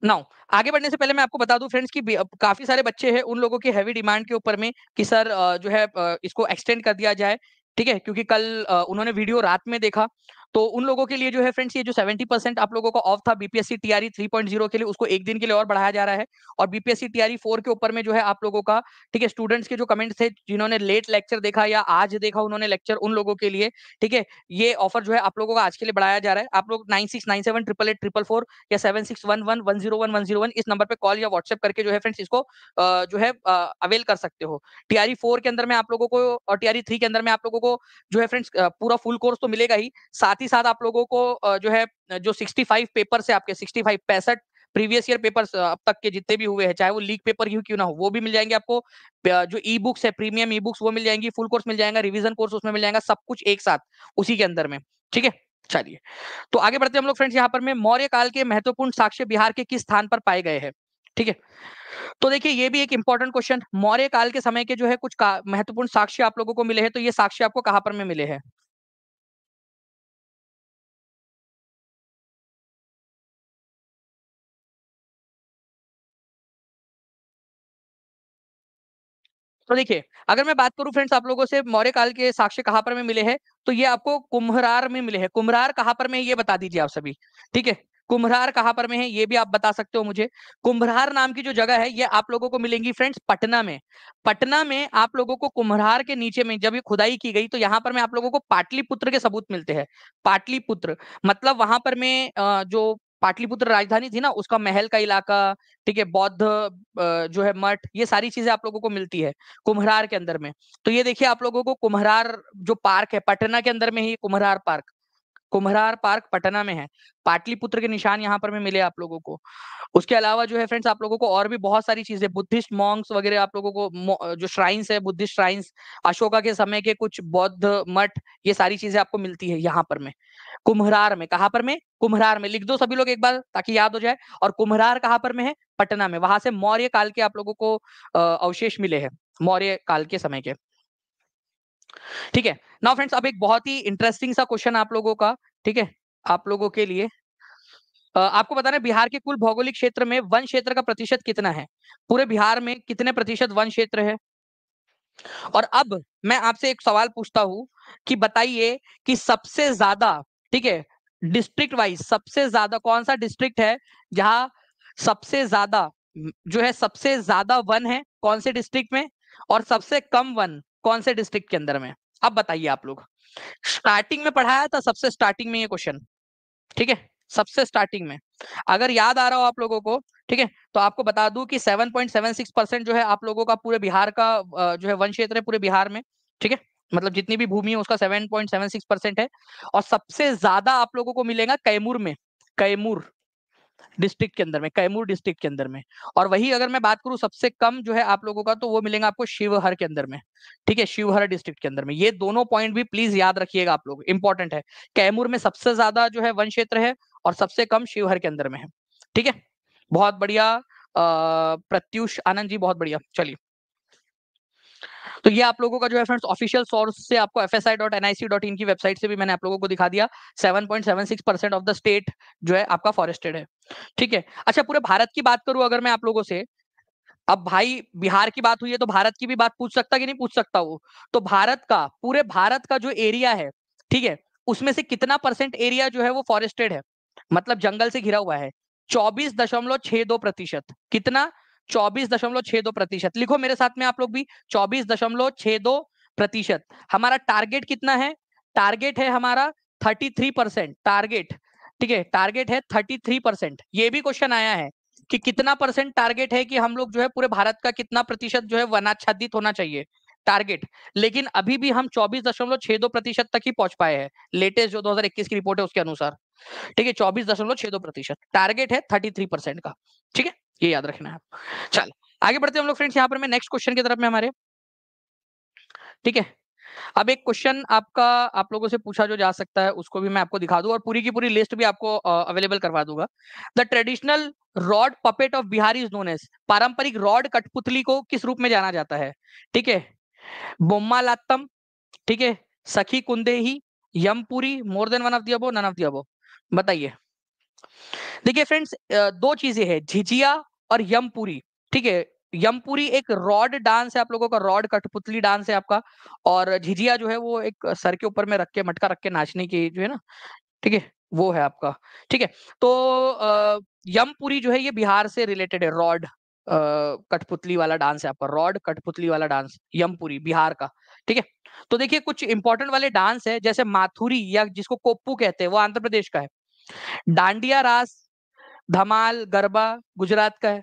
नाउ आगे बढ़ने से पहले मैं आपको बता दूं फ्रेंड्स कि काफी सारे बच्चे हैं उन लोगों की हैवी डिमांड के ऊपर में कि सर जो है इसको एक्सटेंड कर दिया जाए ठीक है क्योंकि कल उन्होंने वीडियो रात में देखा तो उन लोगों के लिए जो है फ्रेंड्स ये जो 70 परसेंट आप लोगों का ऑफ था बीपीएससी टीआरई 3.0 के लिए उसको एक दिन के लिए और बढ़ाया जा रहा है और बीपीएससी टीआरई 4 के ऊपर में जो है आप लोगों का ठीक है स्टूडेंट्स के जो कमेंट्स थे जिन्होंने लेट लेक्चर देखा या आज देखा उन्होंने लेक्चर उन लोगों के लिए ठीक है ये ऑफर जो है आप लोगों का आज के लिए बढ़ाया जा रहा है आप लोग nine six nine seven triple eight triple four या seven six one one one zero one one zero one इस नंबर पर कॉल या व्हाट्सएप करके जो है फ्रेंड्स इसको जो है अवेल कर सकते हो टीआरई फोर e के अंदर में आप लोगों को और टीआरई थ्री e के अंदर में आप लोगों को जो है फ्रेंड्स पूरा फुल कोर्स तो मिलेगा ही साथ साथ ही साथ आप लोगों को जो है जो 65 पेपर से आपके 65 पैंसठ प्रीवियस ईयर पेपर अब तक के जितने भी हुए हैं चाहे वो लीक पेपर ही क्यों ना हो वो भी मिल जाएंगे आपको जो ई बुक्स है प्रीमियम ई बुक्स वो मिल जाएंगी फुल कोर्स मिल जाएगा रिविजन कोर्स उसमें मिल जाएगा सब कुछ एक साथ उसी के अंदर में ठीक है चलिए तो आगे बढ़ते हैं हम लोग फ्रेंड्स यहाँ पर में मौर्य काल के महत्वपूर्ण साक्ष्य बिहार के किस स्थान पर पाए गए हैं ठीक है तो देखिए ये भी एक इंपॉर्टेंट क्वेश्चन मौर्य काल के समय के जो है कुछ महत्वपूर्ण साक्ष्य आप लोगों को मिले हैं तो ये साक्ष्य आपको कहां पर में मिले हैं तो देखिए अगर मैं बात करूं फ्रेंड्स आप लोगों से मौर्य काल के साक्ष्य कहां पर में मिले हैं तो ये आपको कुम्हरार में मिले हैं कुम्हरार कहां पर में ये बता दीजिए आप सभी ठीक है कुम्हरार कहां पर में है ये भी आप बता सकते हो मुझे कुम्हरार नाम की जो जगह है ये आप लोगों को मिलेंगी फ्रेंड्स पटना में पटना में आप लोगों को कुम्हरार के नीचे में जब ये खुदाई की गई तो यहाँ पर मैं आप लोगों को पाटलिपुत्र के सबूत मिलते हैं पाटलिपुत्र मतलब वहां पर में जो पाटलिपुत्र राजधानी थी ना उसका महल का इलाका ठीक है बौद्ध जो है मठ ये सारी चीजें आप लोगों को मिलती है कुम्हरार के अंदर में तो ये देखिए आप लोगों को कुम्हरार जो पार्क है पटना के अंदर में ही कुम्हरार पार्क कुम्हरार पार्क पटना में है पाटलिपुत्र के निशान यहाँ पर मिले आप लोगों को उसके अलावा जो है फ्रेंड्स आप लोगों को और भी बहुत सारी चीजें बुद्धिस्ट मॉन्ग्स वगैरह आप लोगों को जो श्राइन्स है बुद्धिस्ट श्राइन्स अशोका के समय के कुछ बौद्ध मठ ये सारी चीजें आपको मिलती है यहाँ पर में कुम्हरार में कहाँ पर में कुम्हरार में लिख दो सभी लोग एक बार ताकि याद हो जाए और कुम्हरार कहाँ पर में है पटना में वहां से मौर्य काल के आप लोगों को अवशेष मिले हैं मौर्य काल के समय के ठीक है नाउ फ्रेंड्स अब एक बहुत ही इंटरेस्टिंग सा क्वेश्चन आप लोगों का ठीक है आप लोगों के लिए आपको बताना बिहार के कुल भौगोलिक क्षेत्र में वन क्षेत्र का प्रतिशत कितना है पूरे बिहार में कितने प्रतिशत वन क्षेत्र है और अब मैं आपसे एक सवाल पूछता हूं कि बताइए कि सबसे ज्यादा ठीक है डिस्ट्रिक्ट वाइज सबसे ज्यादा कौन सा डिस्ट्रिक्ट है जहां सबसे ज्यादा जो है सबसे ज्यादा वन है कौन से डिस्ट्रिक्ट में और सबसे कम वन कौन से डिस्ट्रिक्ट के अंदर में अब बताइए आप लोग स्टार्टिंग में पढ़ाया था सबसे स्टार्टिंग में ये क्वेश्चन ठीक है सबसे स्टार्टिंग में अगर याद आ रहा हो आप लोगों को ठीक है तो आपको बता दूं कि 7.76 परसेंट जो है आप लोगों का पूरे बिहार का जो है वन क्षेत्र है पूरे बिहार में ठीक है मतलब जितनी भी भूमि है उसका 7.76 परसेंट है और सबसे ज्यादा आप लोगों को मिलेगा कैमूर में कैमूर डिस्ट्रिक्ट के अंदर में कैमूर डिस्ट्रिक्ट के अंदर में और वही अगर मैं बात करूँ सबसे कम जो है आप लोगों का तो वो मिलेगा आपको शिवहर के अंदर में ठीक है शिवहर डिस्ट्रिक्ट के अंदर में ये दोनों पॉइंट भी प्लीज याद रखिएगा आप लोग इंपॉर्टेंट है कैमूर में सबसे ज्यादा जो है वन क्षेत्र है और सबसे कम शिवहर के अंदर में है ठीक है बहुत बढ़िया प्रत्युष आनंद जी बहुत बढ़िया चलिए तो ये आप लोगों का जो है फ्रेंड्स ऑफिशियल सोर्स से आपको F S I dot dot in की वेबसाइट से भी मैंने आप लोगों को दिखा दिया seven point seven six percent of the state जो है आपका फॉरेस्टेड है ठीक है अच्छा पूरे भारत की बात करूं अगर मैं आप लोगों से अब भाई बिहार की बात हुई है तो भारत की भी बात पूछ सकता कि नहीं पूछ सकता वो तो भारत का पूरे भारत का जो एरिया है ठीक है उसमें से कितना परसेंट एरिया जो है वो फॉरेस्टेड है मतलब जंगल से घिरा हुआ है चौबीस दशमलव छह दो प्रतिशत कितना चौबीस दशमलव छह दो प्रतिशत लिखो मेरे साथ में आप लोग भी चौबीस दशमलव छह दो प्रतिशत हमारा टारगेट कितना है टारगेट है हमारा थर्टी थ्री परसेंट टारगेट ठीक है टारगेट है थर्टी थ्री परसेंट ये भी क्वेश्चन आया है कि कितना परसेंट टारगेट है कि हम लोग जो है पूरे भारत का कितना प्रतिशत जो है वनाच्छादित होना चाहिए टारगेट लेकिन अभी भी हम चौबीस दशमलव छह दो प्रतिशत तक ही पहुंच पाए हैं लेटेस्ट जो दो हजार इक्कीस की रिपोर्ट है उसके अनुसार ठीक है चौबीस दशमलव छह दो प्रतिशत टारगेट है थर्टी थ्री परसेंट का ठीक है ये याद रखना है चल आगे बढ़ते हैं हम लोग फ्रेंड्स यहाँ पर मैं नेक्स्ट क्वेश्चन की तरफ में हमारे ठीक है अब एक क्वेश्चन आपका आप लोगों से पूछा जो जा सकता है उसको भी मैं आपको दिखा दूं और पूरी की पूरी लिस्ट भी आपको अवेलेबल करवा दूंगा the traditional rod puppet of Bihar is known as पारंपरिक रॉड कठपुतली को किस रूप में जाना जाता है ठीक है बोम्मा लातम ठीक है सखी कुंदे ही यमपुरी more than one of the above none of the above बताइए देखिए फ्रेंड्स दो चीजें हैं झिझिया और यमपुरी ठीक है यमपुरी एक रॉड डांस है आप लोगों का रॉड कठपुतली डांस है आपका और झिझिया जो है वो एक सर के ऊपर में रख के मटका रख के नाचने की जो है ना ठीक है वो है आपका ठीक है तो यमपुरी जो है ये बिहार से रिलेटेड है रॉड कठपुतली वाला डांस है आपका रॉड कठपुतली वाला डांस यमपुरी बिहार का ठीक है तो देखिए कुछ इंपॉर्टेंट वाले डांस है जैसे माथुरी या जिसको कोप्पू कहते हैं वो आंध्र प्रदेश का है डांडिया रास धमाल गरबा गुजरात का है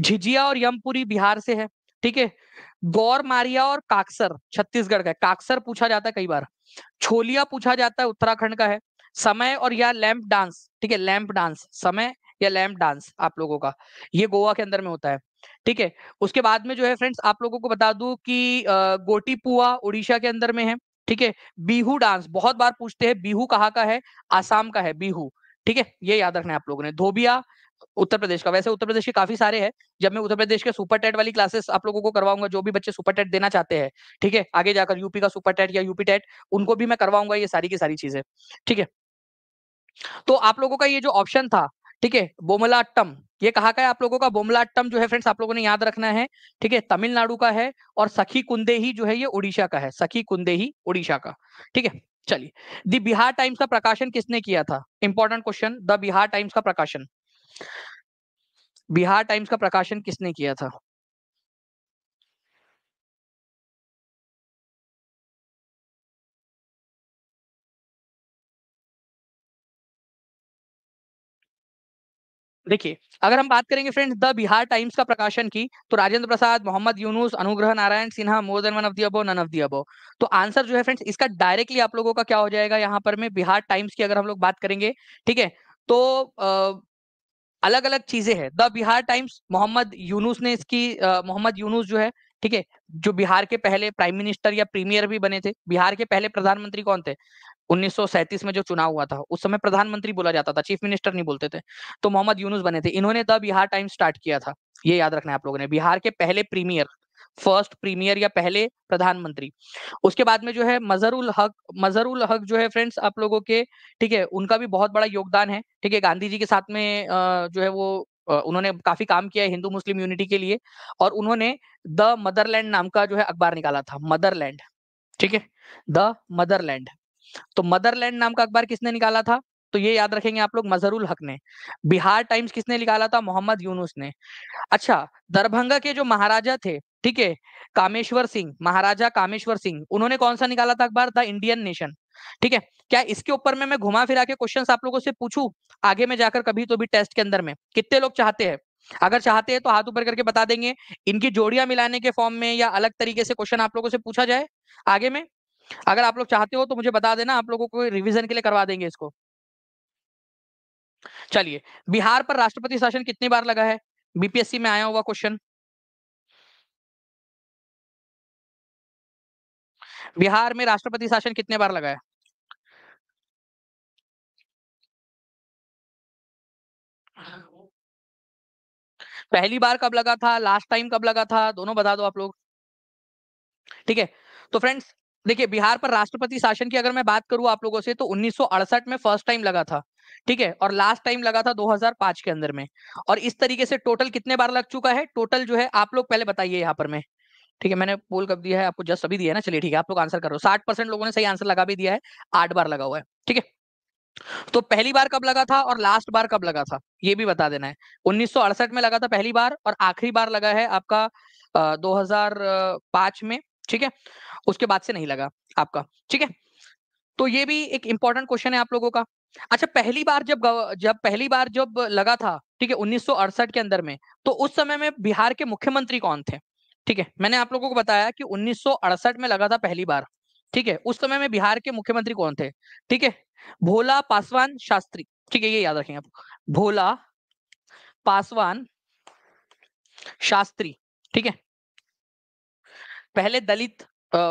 झिझिया और यमपुरी बिहार से है ठीक है गौर मारिया और काक्सर छत्तीसगढ़ का है काक्सर पूछा जाता है कई बार छोलिया पूछा जाता है उत्तराखंड का है समय और या लैंप डांस ठीक है लैंप डांस समय या लैंप डांस आप लोगों का ये गोवा के अंदर में होता है ठीक है उसके बाद में जो है फ्रेंड्स आप लोगों को बता दू की गोटीपुआ उड़ीसा के अंदर में है ठीक है बीहू डांस बहुत बार पूछते हैं बीहू कहाँ का है आसाम का है बीहू ठीक है ये याद रखना है आप लोगों ने धोबिया उत्तर प्रदेश का वैसे उत्तर प्रदेश के काफी सारे हैं जब मैं उत्तर प्रदेश के सुपर टेट वाली क्लासेस आप लोगों को करवाऊंगा जो भी बच्चे सुपर टेट देना चाहते हैं ठीक है आगे जाकर यूपी का सुपर टेट या यूपी टेट उनको भी मैं करवाऊंगा ये सारी की सारी चीजें ठीक है तो आप लोगों का ये जो ऑप्शन था ठीक है बोमलाट्टम ये कहा का है आप लोगों का बोमलाट्टम जो है फ्रेंड्स आप लोगों ने याद रखना है ठीक है तमिलनाडु का है और सखी कुंदे ही जो है ये उड़ीसा का है सखी कुंदे ही उड़ीसा का ठीक है चलिए द बिहार टाइम्स का प्रकाशन किसने किया था important question the Bihar Times का प्रकाशन बिहार टाइम्स का प्रकाशन किसने किया था देखिए अगर हम बात करेंगे फ्रेंड्स द बिहार टाइम्स का प्रकाशन की तो राजेंद्र प्रसाद Mohammad Yunus Anugrah Narayan Sinha more than one of the above none of the above तो आंसर जो है फ्रेंड्स इसका डायरेक्टली आप लोगों का क्या हो जाएगा यहाँ पर में बिहार टाइम्स की अगर हम लोग बात करेंगे ठीक है तो आ, अलग अलग चीजें हैं द बिहार टाइम्स मोहम्मद यूनुस ने इसकी मोहम्मद यूनुस जो है ठीक है जो बिहार के पहले प्राइम मिनिस्टर या प्रीमियर भी बने थे बिहार के पहले प्रधानमंत्री कौन थे 1937 में जो चुनाव हुआ था उस समय प्रधानमंत्री बोला जाता था चीफ मिनिस्टर नहीं बोलते थे तो मोहम्मद यूनुस बने थे इन्होंने द बिहार टाइम स्टार्ट किया था ये याद रखना है आप लोगों ने बिहार के पहले प्रीमियर फर्स्ट प्रीमियर या पहले प्रधानमंत्री उसके बाद में जो है मजहरुल हक मजहरुल हक जो है फ्रेंड्स आप लोगों के ठीक है उनका भी बहुत बड़ा योगदान है ठीक है गांधी जी के साथ में जो है वो उन्होंने काफी काम किया है हिंदू मुस्लिम यूनिटी के लिए और उन्होंने द मदरलैंड नाम का जो है अखबार निकाला था मदरलैंड ठीक है द मदरलैंड तो मदरलैंड नाम का अखबार किसने निकाला था तो ये याद रखेंगे आप लोग मजहरुल हक ने बिहार टाइम्स किसने निकाला था मोहम्मद यूनुस ने अच्छा दरभंगा के जो महाराजा थे ठीक है कामेश्वर सिंह महाराजा कामेश्वर सिंह उन्होंने कौन सा निकाला था अखबार था इंडियन नेशन ठीक है क्या इसके ऊपर में मैं घुमा फिरा के क्वेश्चन आप लोगों से पूछू आगे में जाकर कभी तो भी टेस्ट के अंदर में कितने लोग चाहते हैं अगर चाहते हैं तो हाथ ऊपर करके बता देंगे इनकी जोड़ियां मिलाने के फॉर्म में या अलग तरीके से क्वेश्चन आप लोगों से पूछा जाए आगे में अगर आप लोग चाहते हो तो मुझे बता देना आप लोगों को रिविजन के लिए करवा देंगे इसको चलिए बिहार पर राष्ट्रपति शासन कितनी बार लगा है बीपीएससी में आया हुआ क्वेश्चन बिहार में राष्ट्रपति शासन कितने बार लगा है पहली बार कब लगा था लास्ट टाइम कब लगा था दोनों बता दो आप लोग ठीक है तो फ्रेंड्स देखिए बिहार पर राष्ट्रपति शासन की अगर मैं बात करूं आप लोगों से तो 1968 में फर्स्ट टाइम लगा था ठीक है और लास्ट टाइम लगा था 2005 के अंदर में और इस तरीके से टोटल कितने बार लग चुका है टोटल जो है आप लोग पहले बताइए यहाँ पर मैं ठीक है मैंने पोल कब दिया है आपको जस्ट अभी दिया है ना चलिए ठीक है आप लोग आंसर करो साठ परसेंट लोगों ने सही आंसर लगा भी दिया है आठ बार लगा हुआ है ठीक है तो पहली बार कब लगा था और लास्ट बार कब लगा था ये भी बता देना है उन्नीस में लगा था पहली बार और आखिरी बार लगा है आपका दो में ठीक है उसके बाद से नहीं लगा आपका ठीक है तो ये भी एक इंपॉर्टेंट क्वेश्चन है आप लोगों का अच्छा पहली बार जब जब पहली बार जब लगा था ठीक है उन्नीस के अंदर में तो उस समय में बिहार के मुख्यमंत्री कौन थे ठीक है मैंने आप लोगों को बताया कि उन्नीस में लगा था पहली बार ठीक है उस समय में बिहार के मुख्यमंत्री कौन थे ठीक है भोला पासवान शास्त्री ठीक है ये याद रखेंगे आप भोला पासवान शास्त्री ठीक है पहले दलित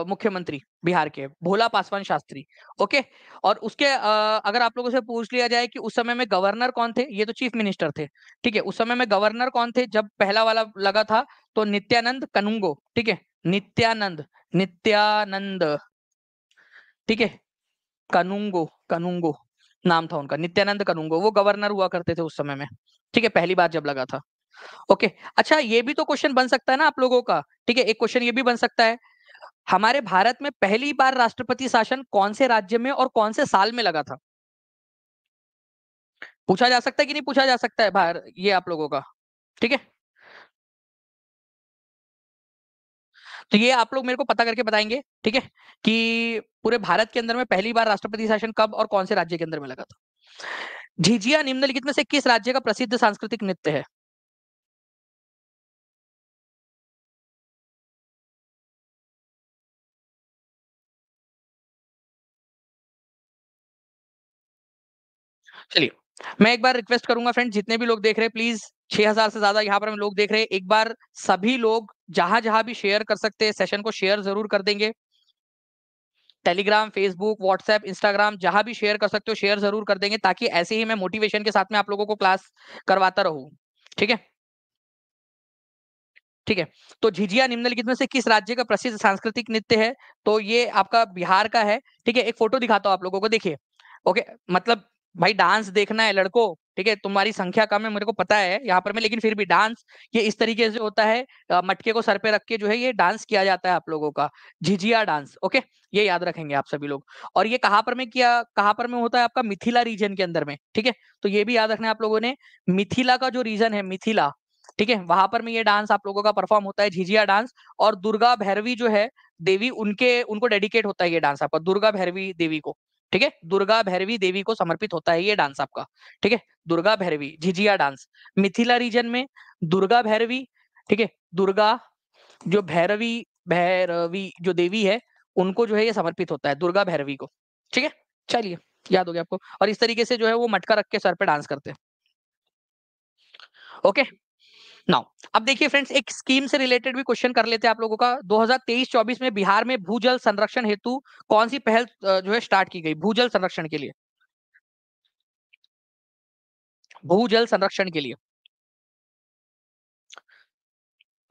मुख्यमंत्री बिहार के भोला पासवान शास्त्री ओके और उसके आ, अगर आप लोगों से पूछ लिया जाए कि उस समय में गवर्नर कौन थे ये तो चीफ मिनिस्टर थे ठीक है उस समय में गवर्नर कौन थे जब पहला वाला लगा था तो नित्यानंद कनुंगो ठीक है नित्यानंद नित्यानंद ठीक है कनुंगो कनुंगो नाम था उनका नित्यानंद कनुंगो वो गवर्नर हुआ करते थे उस समय में ठीक है पहली बार जब लगा था ओके अच्छा ये भी तो क्वेश्चन बन सकता है ना आप लोगों का ठीक है एक क्वेश्चन ये भी बन सकता है हमारे भारत में पहली बार राष्ट्रपति शासन कौन से राज्य में और कौन से साल में लगा था पूछा जा सकता है कि नहीं पूछा जा सकता है बाहर ये आप लोगों का ठीक है तो ये आप लोग मेरे को पता करके बताएंगे ठीक है कि पूरे भारत के अंदर में पहली बार राष्ट्रपति शासन कब और कौन से राज्य के अंदर में लगा था झिझिया निम्नलिखित में से किस राज्य का प्रसिद्ध सांस्कृतिक नृत्य है चलिए मैं एक बार रिक्वेस्ट करूंगा फ्रेंड जितने भी लोग देख रहे हैं प्लीज 6000 से ज्यादा यहाँ पर हम लोग देख रहे हैं एक बार सभी लोग जहां जहां भी शेयर कर सकते हैं सेशन को शेयर जरूर कर देंगे टेलीग्राम फेसबुक व्हाट्सएप इंस्टाग्राम जहां भी शेयर कर सकते हो शेयर जरूर कर देंगे ताकि ऐसे ही मैं मोटिवेशन के साथ में आप लोगों को क्लास करवाता रहू ठीक है ठीक है तो झिझिया निम्नलिखित में से किस राज्य का प्रसिद्ध सांस्कृतिक नृत्य है तो ये आपका बिहार का है ठीक है एक फोटो दिखाता हूँ आप लोगों को देखिए ओके मतलब भाई डांस देखना है लड़को ठीक है तुम्हारी संख्या कम है मेरे को पता है यहाँ पर मैं लेकिन फिर भी डांस ये इस तरीके से होता है मटके को सर पे रख के जो है ये डांस किया जाता है आप लोगों का झिझिया डांस ओके ये याद रखेंगे आप सभी लोग और ये कहाँ पर में किया कहाँ पर में होता है आपका मिथिला रीजन के अंदर में ठीक है तो ये भी याद रखना है आप लोगों ने मिथिला का जो रीजन है मिथिला ठीक है वहां पर में ये डांस आप लोगों का परफॉर्म होता है झिझिया डांस और दुर्गा भैरवी जो है देवी उनके उनको डेडिकेट होता है ये डांस आपका दुर्गा भैरवी देवी को ठीक है दुर्गा भैरवी देवी को समर्पित होता है ये डांस आपका ठीक है दुर्गा भैरवी झिझिया डांस मिथिला रीजन में दुर्गा भैरवी ठीक है दुर्गा जो भैरवी भैरवी जो देवी है उनको जो है ये समर्पित होता है दुर्गा भैरवी को ठीक है चलिए याद हो गया आपको और इस तरीके से जो है वो मटका रख के सर पे डांस करते हैं ओके नाउ अब देखिए फ्रेंड्स एक स्कीम से रिलेटेड भी क्वेश्चन कर लेते हैं आप लोगों का 2023-24 में बिहार में भूजल संरक्षण हेतु कौन सी पहल जो है स्टार्ट की गई भूजल संरक्षण के लिए भूजल संरक्षण के लिए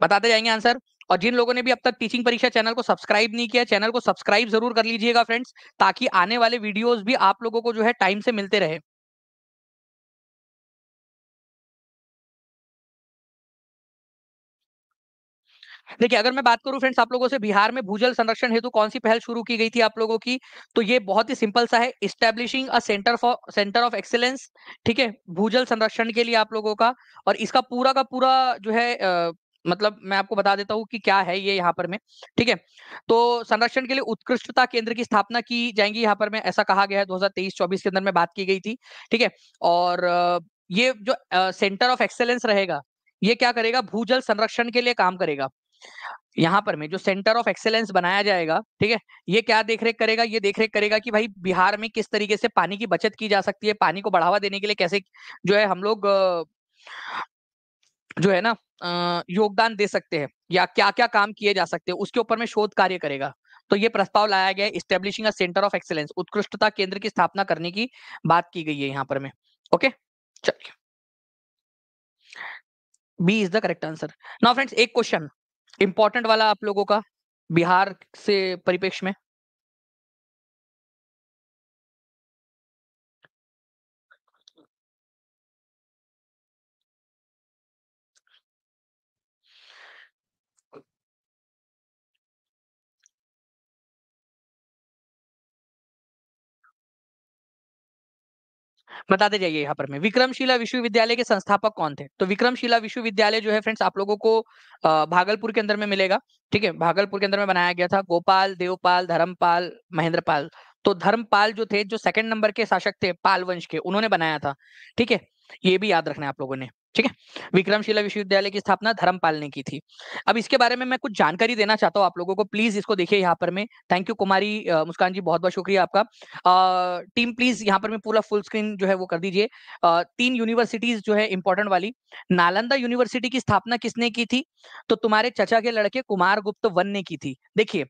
बताते जाएंगे आंसर और जिन लोगों ने भी अब तक टीचिंग परीक्षा चैनल को सब्सक्राइब नहीं किया चैनल को सब्सक्राइब जरूर कर लीजिएगा फ्रेंड्स ताकि आने वाले वीडियोस भी आप लोगों को जो है टाइम से मिलते रहे देखिए अगर मैं बात करूं फ्रेंड्स आप लोगों से बिहार में भूजल संरक्षण हेतु कौन सी पहल शुरू की गई थी आप लोगों की तो ये बहुत ही सिंपल सा है establishing a centre for centre of excellence ठीक है भूजल संरक्षण के लिए आप लोगों का और इसका पूरा का पूरा जो है आ, मतलब मैं आपको बता देता हूँ कि क्या है ये यहाँ पर में ठीक है तो संरक्षण के लिए उत्कृष्टता केंद्र की स्थापना की जाएंगी यहाँ पर में ऐसा कहा गया है दो हजार के अंदर में बात की गई थी ठीक है और ये जो सेंटर ऑफ एक्सेलेंस रहेगा ये क्या करेगा भूजल संरक्षण के लिए काम करेगा यहाँ पर में जो सेंटर ऑफ एक्सेलेंस बनाया जाएगा ठीक है ये क्या देखरेख करेगा ये देखरेख करेगा कि भाई बिहार में किस तरीके से पानी की बचत की जा सकती है पानी को बढ़ावा देने के लिए कैसे जो है हम लोग जो है ना योगदान दे सकते हैं या क्या क्या काम किए जा सकते हैं उसके ऊपर में शोध कार्य करेगा तो ये प्रस्ताव लाया गया है establishing a centre of excellence उत्कृष्टता केंद्र की स्थापना करने की बात की गई है यहाँ पर में ओके चलिए B is the correct answer now friends एक क्वेश्चन इम्पोर्टेंट वाला आप लोगों का बिहार से परिपेक्ष में बताते जाइए यहाँ पर मैं विक्रमशिला विश्वविद्यालय के संस्थापक कौन थे तो विक्रमशिला विश्वविद्यालय जो है फ्रेंड्स आप लोगों को भागलपुर के अंदर में मिलेगा ठीक है भागलपुर के अंदर में बनाया गया था गोपाल देवपाल धर्मपाल महेंद्रपाल तो धर्मपाल जो थे जो सेकंड नंबर के शासक थे पाल वंश के उन्होंने बनाया था ठीक है ये भी याद रखना है आप लोगों ने ठीक है विक्रमशिला विश्वविद्यालय की स्थापना धर्मपाल ने की थी अब इसके बारे में मैं कुछ जानकारी देना चाहता हूँ आप लोगों को प्लीज इसको देखिए यहाँ पर मैं थैंक यू कुमारी मुस्कान जी बहुत बहुत शुक्रिया आपका टीम प्लीज यहाँ पर मैं पूरा फुल स्क्रीन जो है वो कर दीजिए तीन यूनिवर्सिटीज जो है इंपॉर्टेंट वाली नालंदा यूनिवर्सिटी की स्थापना किसने की थी तो तुम्हारे चचा के लड़के कुमार गुप्त वन ने की थी देखिए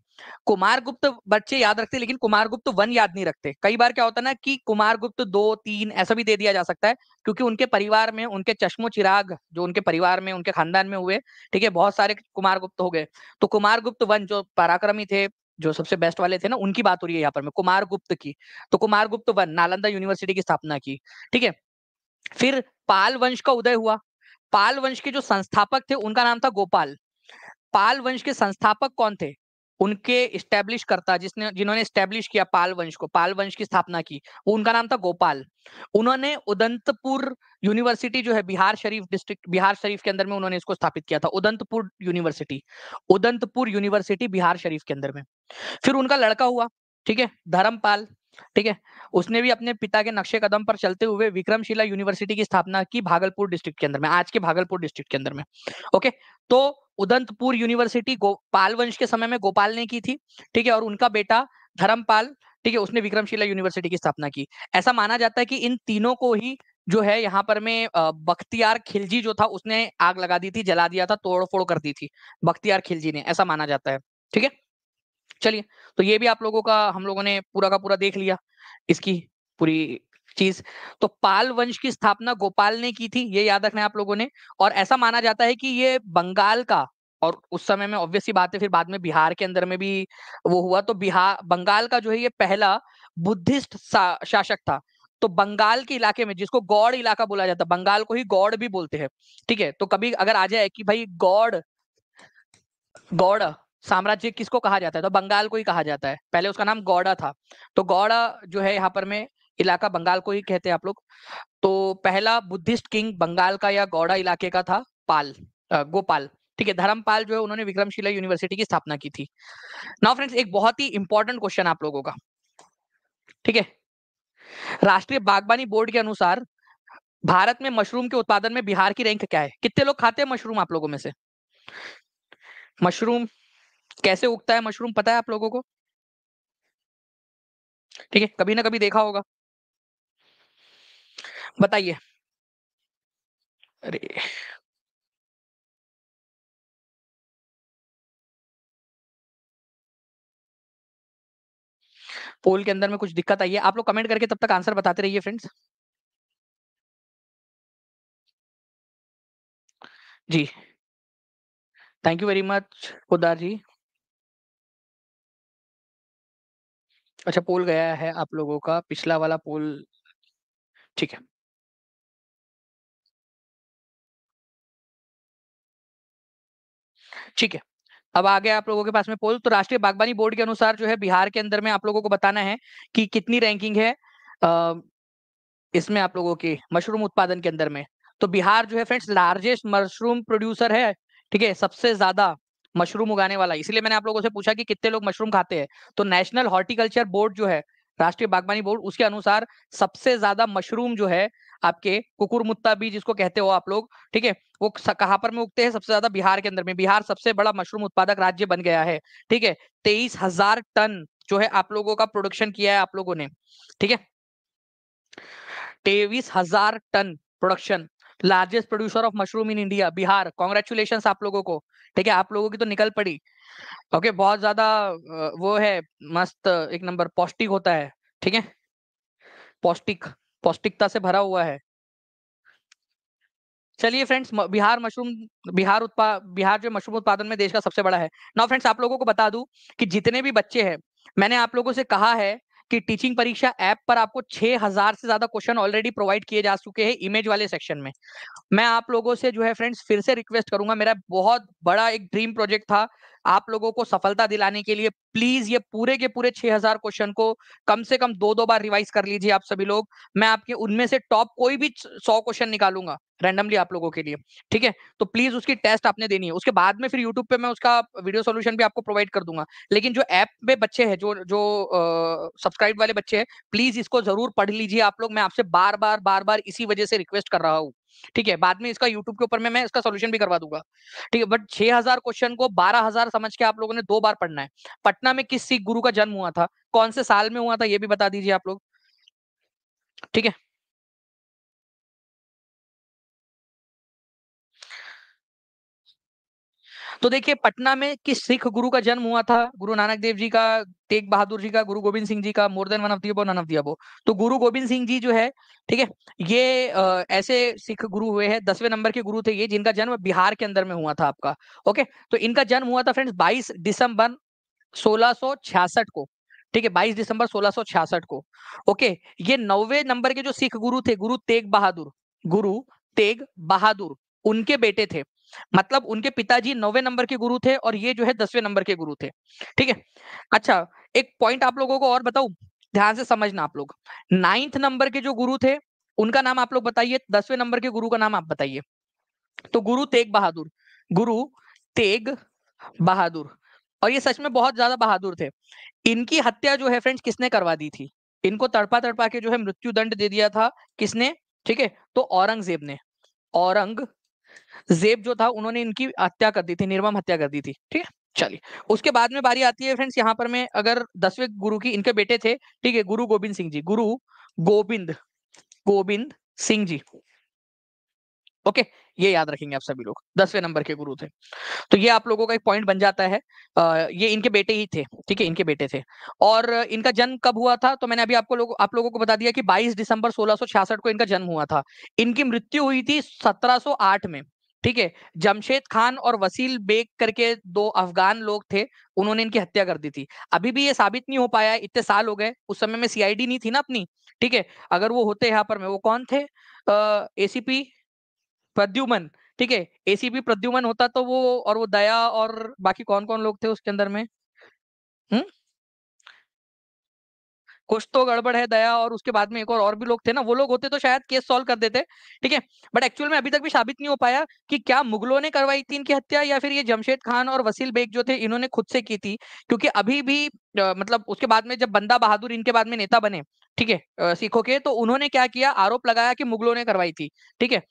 कुमार गुप्त बच्चे याद रखते लेकिन कुमार गुप्त वन याद नहीं रखते कई बार क्या होता है ना कि कुमार गुप्त दो तीन ऐसा भी दे दिया जा सकता है क्योंकि उनके परिवार में उनके चश्मोच चिराग जो उनके परिवार में उनके खानदान में हुए ठीक है बहुत सारे कुमार गुप्त हो गए तो कुमार गुप्त वन जो पराक्रमी थे जो सबसे बेस्ट वाले थे ना उनकी बात हो रही है यहाँ पर मैं कुमार गुप्त की तो कुमार गुप्त वन नालंदा यूनिवर्सिटी की स्थापना की ठीक है फिर पाल वंश का उदय हुआ पाल वंश के जो संस्थापक थे उनका नाम था गोपाल पाल वंश के संस्थापक कौन थे उनके स्टैब्लिश करता जिसने जिन्होंने स्टैब्लिश किया पाल वंश को पाल वंश की स्थापना की वो उनका नाम था गोपाल उन्होंने उदंतपुर यूनिवर्सिटी जो है बिहार शरीफ डिस्ट्रिक्ट बिहार शरीफ के अंदर में उन्होंने इसको स्थापित किया था उदंतपुर यूनिवर्सिटी उदंतपुर यूनिवर्सिटी बिहार शरीफ के अंदर में फिर उनका लड़का हुआ ठीक है धर्मपाल ठीक है उसने भी अपने पिता के नक्शे कदम पर चलते हुए विक्रमशिला यूनिवर्सिटी की स्थापना की भागलपुर डिस्ट्रिक्ट के अंदर में आज के भागलपुर डिस्ट्रिक्ट के अंदर में ओके तो उदंतपुर यूनिवर्सिटी गोपाल वंश के समय में गोपाल ने की थी ठीक है और उनका बेटा धर्मपाल ठीक है उसने विक्रमशिला यूनिवर्सिटी की स्थापना की ऐसा माना जाता है कि इन तीनों को ही जो है यहाँ पर में बख्तियार खिलजी जो था उसने आग लगा दी थी जला दिया था तोड़फोड़ कर दी थी बख्तियार खिलजी ने ऐसा माना जाता है ठीक है चलिए तो ये भी आप लोगों का हम लोगों ने पूरा का पूरा देख लिया इसकी पूरी चीज तो पाल वंश की स्थापना गोपाल ने की थी ये याद रखना है आप लोगों ने और ऐसा माना जाता है कि ये बंगाल का और उस समय में ऑब्वियसली बात है फिर बाद में बिहार के अंदर में भी वो हुआ तो बिहार बंगाल का जो है ये पहला बुद्धिस्ट शा, शासक था तो बंगाल के इलाके में जिसको गौड़ इलाका बोला जाता है बंगाल को ही गौड़ भी बोलते हैं ठीक है तो कभी अगर आ जाए कि भाई गौड़ गौड़ साम्राज्य किसको कहा जाता है तो बंगाल को ही कहा जाता है पहले उसका नाम गौड़ा था तो गौड़ा जो है यहाँ पर में इलाका बंगाल को ही कहते हैं आप लोग तो पहला बुद्धिस्ट किंग बंगाल का या गौड़ा इलाके का था पाल गोपाल ठीक है धर्मपाल जो है उन्होंने विक्रमशिला यूनिवर्सिटी की स्थापना की थी नाउ फ्रेंड्स एक बहुत ही इंपॉर्टेंट क्वेश्चन आप लोगों का ठीक है राष्ट्रीय बागवानी बोर्ड के अनुसार भारत में मशरूम के उत्पादन में बिहार की रैंक क्या है कितने लोग खाते हैं मशरूम आप लोगों में से मशरूम कैसे उगता है मशरूम पता है आप लोगों को ठीक है कभी ना कभी देखा होगा बताइए अरे पोल के अंदर में कुछ दिक्कत आई है आप लोग कमेंट करके तब तक आंसर बताते रहिए फ्रेंड्स जी thank you very much Udar ji अच्छा पोल गया है आप लोगों का पिछला वाला पोल ठीक है। ठीक है। अब आ गया आप लोगों के पास में पोल तो राष्ट्रीय बागवानी बोर्ड के अनुसार जो है बिहार के अंदर में आप लोगों को बताना है कि कितनी रैंकिंग है इसमें आप लोगों की मशरूम उत्पादन के अंदर में तो बिहार जो है फ्रेंड्स लार्जेस्ट मशरूम प्रोड्यूसर है ठीक है सबसे ज्यादा मशरूम उगाने वाला इसलिए मैंने आप लोगों से पूछा कि कितने लोग मशरूम खाते हैं तो नेशनल हॉर्टिकल्चर बोर्ड जो है राष्ट्रीय बागवानी बोर्ड उसके अनुसार सबसे ज्यादा मशरूम जो है आपके कुकुरमुत्ता भी जिसको कहते हो आप लोग ठीक है वो कहाँ पर में उगते हैं सबसे ज्यादा बिहार के अंदर में बिहार सबसे बड़ा मशरूम उत्पादक राज्य बन गया है ठीक है तेईस हजार टन जो है आप लोगों का प्रोडक्शन किया है आप लोगों ने ठीक है तेईस हजार ton production largest producer of mushroom in India Bihar congratulation आप लोगों को ठीक है आप लोगों की तो निकल पड़ी ओके बहुत ज्यादा वो है मस्त एक नंबर पौष्टिक होता है ठीक है पौष्टिक पौष्टिकता से भरा हुआ है चलिए फ्रेंड्स बिहार मशरूम बिहार उत्पाद बिहार जो मशरूम उत्पादन में देश का सबसे बड़ा है ना फ्रेंड्स आप लोगों को बता दूं कि जितने भी बच्चे हैं मैंने आप लोगों से कहा है कि टीचिंग परीक्षा ऐप पर आपको 6000 से ज्यादा क्वेश्चन ऑलरेडी प्रोवाइड किए जा चुके हैं इमेज वाले सेक्शन में मैं आप लोगों से जो है फ्रेंड्स फिर से रिक्वेस्ट करूंगा मेरा बहुत बड़ा एक ड्रीम प्रोजेक्ट था आप लोगों को सफलता दिलाने के लिए प्लीज ये पूरे के पूरे छह हजार क्वेश्चन को कम से कम दो दो बार रिवाइज कर लीजिए आप सभी लोग मैं आपके उनमें से टॉप कोई भी सौ क्वेश्चन निकालूंगा रैंडमली आप लोगों के लिए ठीक है तो प्लीज उसकी टेस्ट आपने देनी है उसके बाद में फिर यूट्यूब पे मैं उसका वीडियो सोल्यूशन भी आपको प्रोवाइड कर दूंगा लेकिन जो ऐप में बच्चे हैं जो जो सब्सक्राइब वाले बच्चे हैं प्लीज इसको जरूर पढ़ लीजिए आप लोग मैं आपसे बार बार बार बार इसी वजह से रिक्वेस्ट कर रहा हूँ ठीक है बाद में इसका यूट्यूब के ऊपर में मैं इसका सोल्यूशन भी करवा दूंगा ठीक है बट 6000 क्वेश्चन को 12000 समझ के आप लोगों ने दो बार पढ़ना है पटना में किस सिख गुरु का जन्म हुआ था कौन से साल में हुआ था ये भी बता दीजिए आप लोग ठीक है तो देखिए पटना में किस सिख गुरु का जन्म हुआ था गुरु नानक देव जी का तेग बहादुर जी का गुरु गोविंद सिंह जी का more than one of the above none of the above तो गुरु गोविंद सिंह जी जो है ठीक है ये आ, ऐसे सिख गुरु हुए हैं दसवें नंबर के गुरु थे ये जिनका जन्म बिहार के अंदर में हुआ था आपका ओके तो इनका जन्म हुआ था फ्रेंड्स बाईस दिसंबर सोलह को ठीक है बाईस दिसंबर सोलह को ओके ये नौवे नंबर के जो सिख गुरु थे गुरु तेग बहादुर गुरु तेग बहादुर उनके बेटे थे मतलब उनके पिताजी नौवे नंबर के गुरु थे और ये जो है दसवें नंबर के गुरु थे ठीक है अच्छा एक पॉइंट आप लोगों को और बताऊ ध्यान से समझना आप लोग नाइन्थ नंबर के जो गुरु थे उनका नाम आप लोग बताइए दसवें नंबर के गुरु का नाम आप बताइए तो गुरु तेग बहादुर गुरु तेग बहादुर और ये सच में बहुत ज्यादा बहादुर थे इनकी हत्या जो है फ्रेंड्स किसने करवा दी थी इनको तड़पा तड़पा के जो है मृत्यु दंड दे दिया था किसने ठीक है तो औरंगजेब ने औरंग जेब जो था उन्होंने इनकी हत्या कर दी थी निर्मम हत्या कर दी थी ठीक है चलिए उसके बाद में बारी आती है फ्रेंड्स यहाँ पर मैं अगर दसवें गुरु की इनके बेटे थे ठीक है गुरु गोविंद सिंह जी गुरु गोविंद गोविंद सिंह जी ओके okay, ये याद रखेंगे आप सभी लोग दसवें नंबर के गुरु थे तो ये आप लोगों का एक पॉइंट बन जाता है ये इनके बेटे ही थे ठीक है इनके बेटे थे और इनका जन्म कब हुआ था तो मैंने अभी आपको लोग आप लोगों को बता दिया कि 22 दिसंबर 1666 को इनका जन्म हुआ था इनकी मृत्यु हुई थी 1708 में ठीक है जमशेद खान और वसील बेग करके दो अफगान लोग थे उन्होंने इनकी हत्या कर दी थी अभी भी ये साबित नहीं हो पाया इतने साल हो गए उस समय में सीआईडी नहीं थी ना अपनी ठीक है अगर वो होते यहाँ पर में वो कौन थे एसीपी प्रद्युमन ठीक है एसीपी प्रद्युमन होता तो वो और वो दया और बाकी कौन कौन लोग थे उसके अंदर में हम्म कुछ तो गड़बड़ है दया और उसके बाद में एक और और भी लोग थे ना वो लोग होते तो शायद केस सॉल्व कर देते ठीक है बट एक्चुअल में अभी तक भी साबित नहीं हो पाया कि क्या मुगलों ने करवाई थी इनकी हत्या या फिर ये जमशेद खान और वसील बेग जो थे इन्होंने खुद से की थी क्योंकि अभी भी मतलब उसके बाद में जब बंदा बहादुर इनके बाद में नेता बने ठीक है सिखों के तो उन्होंने क्या किया आरोप लगाया कि मुगलों ने करवाई थी ठीक है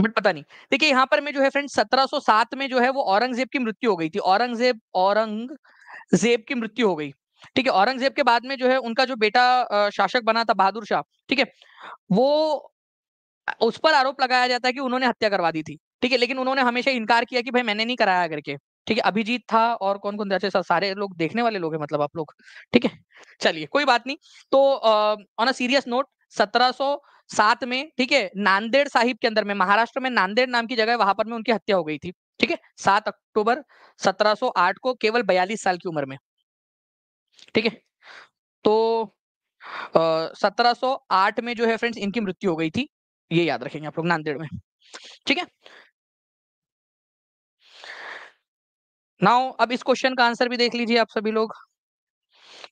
बट पता नहीं देखिए यहाँ पर मैं जो है फ्रेंड 1707 में जो है वो औरंगजेब की मृत्यु हो गई थी औरंगजेब औरंगजेब की मृत्यु हो गई ठीक है औरंगजेब के बाद में जो है उनका जो बेटा शासक बना था बहादुर शाह ठीक है वो उस पर आरोप लगाया जाता है कि उन्होंने हत्या करवा दी थी ठीक है लेकिन उन्होंने हमेशा इनकार किया कि भाई मैंने नहीं कराया करके ठीक है अभिजीत था और कौन कौन जैसे सारे लोग देखने वाले लोग हैं मतलब आप लोग ठीक है चलिए कोई बात नहीं तो ऑन अ सीरियस नोट सत्रह सात में ठीक है नांदेड़ साहिब के अंदर में महाराष्ट्र में नांदेड़ नाम की जगह वहां पर में उनकी हत्या हो गई थी ठीक है सात अक्टूबर 1708 को केवल बयालीस साल की उम्र में ठीक है तो सत्रह सो आठ में जो है फ्रेंड्स इनकी मृत्यु हो गई थी ये याद रखेंगे आप लोग नांदेड़ में ठीक है नाउ अब इस क्वेश्चन का आंसर भी देख लीजिए आप सभी लोग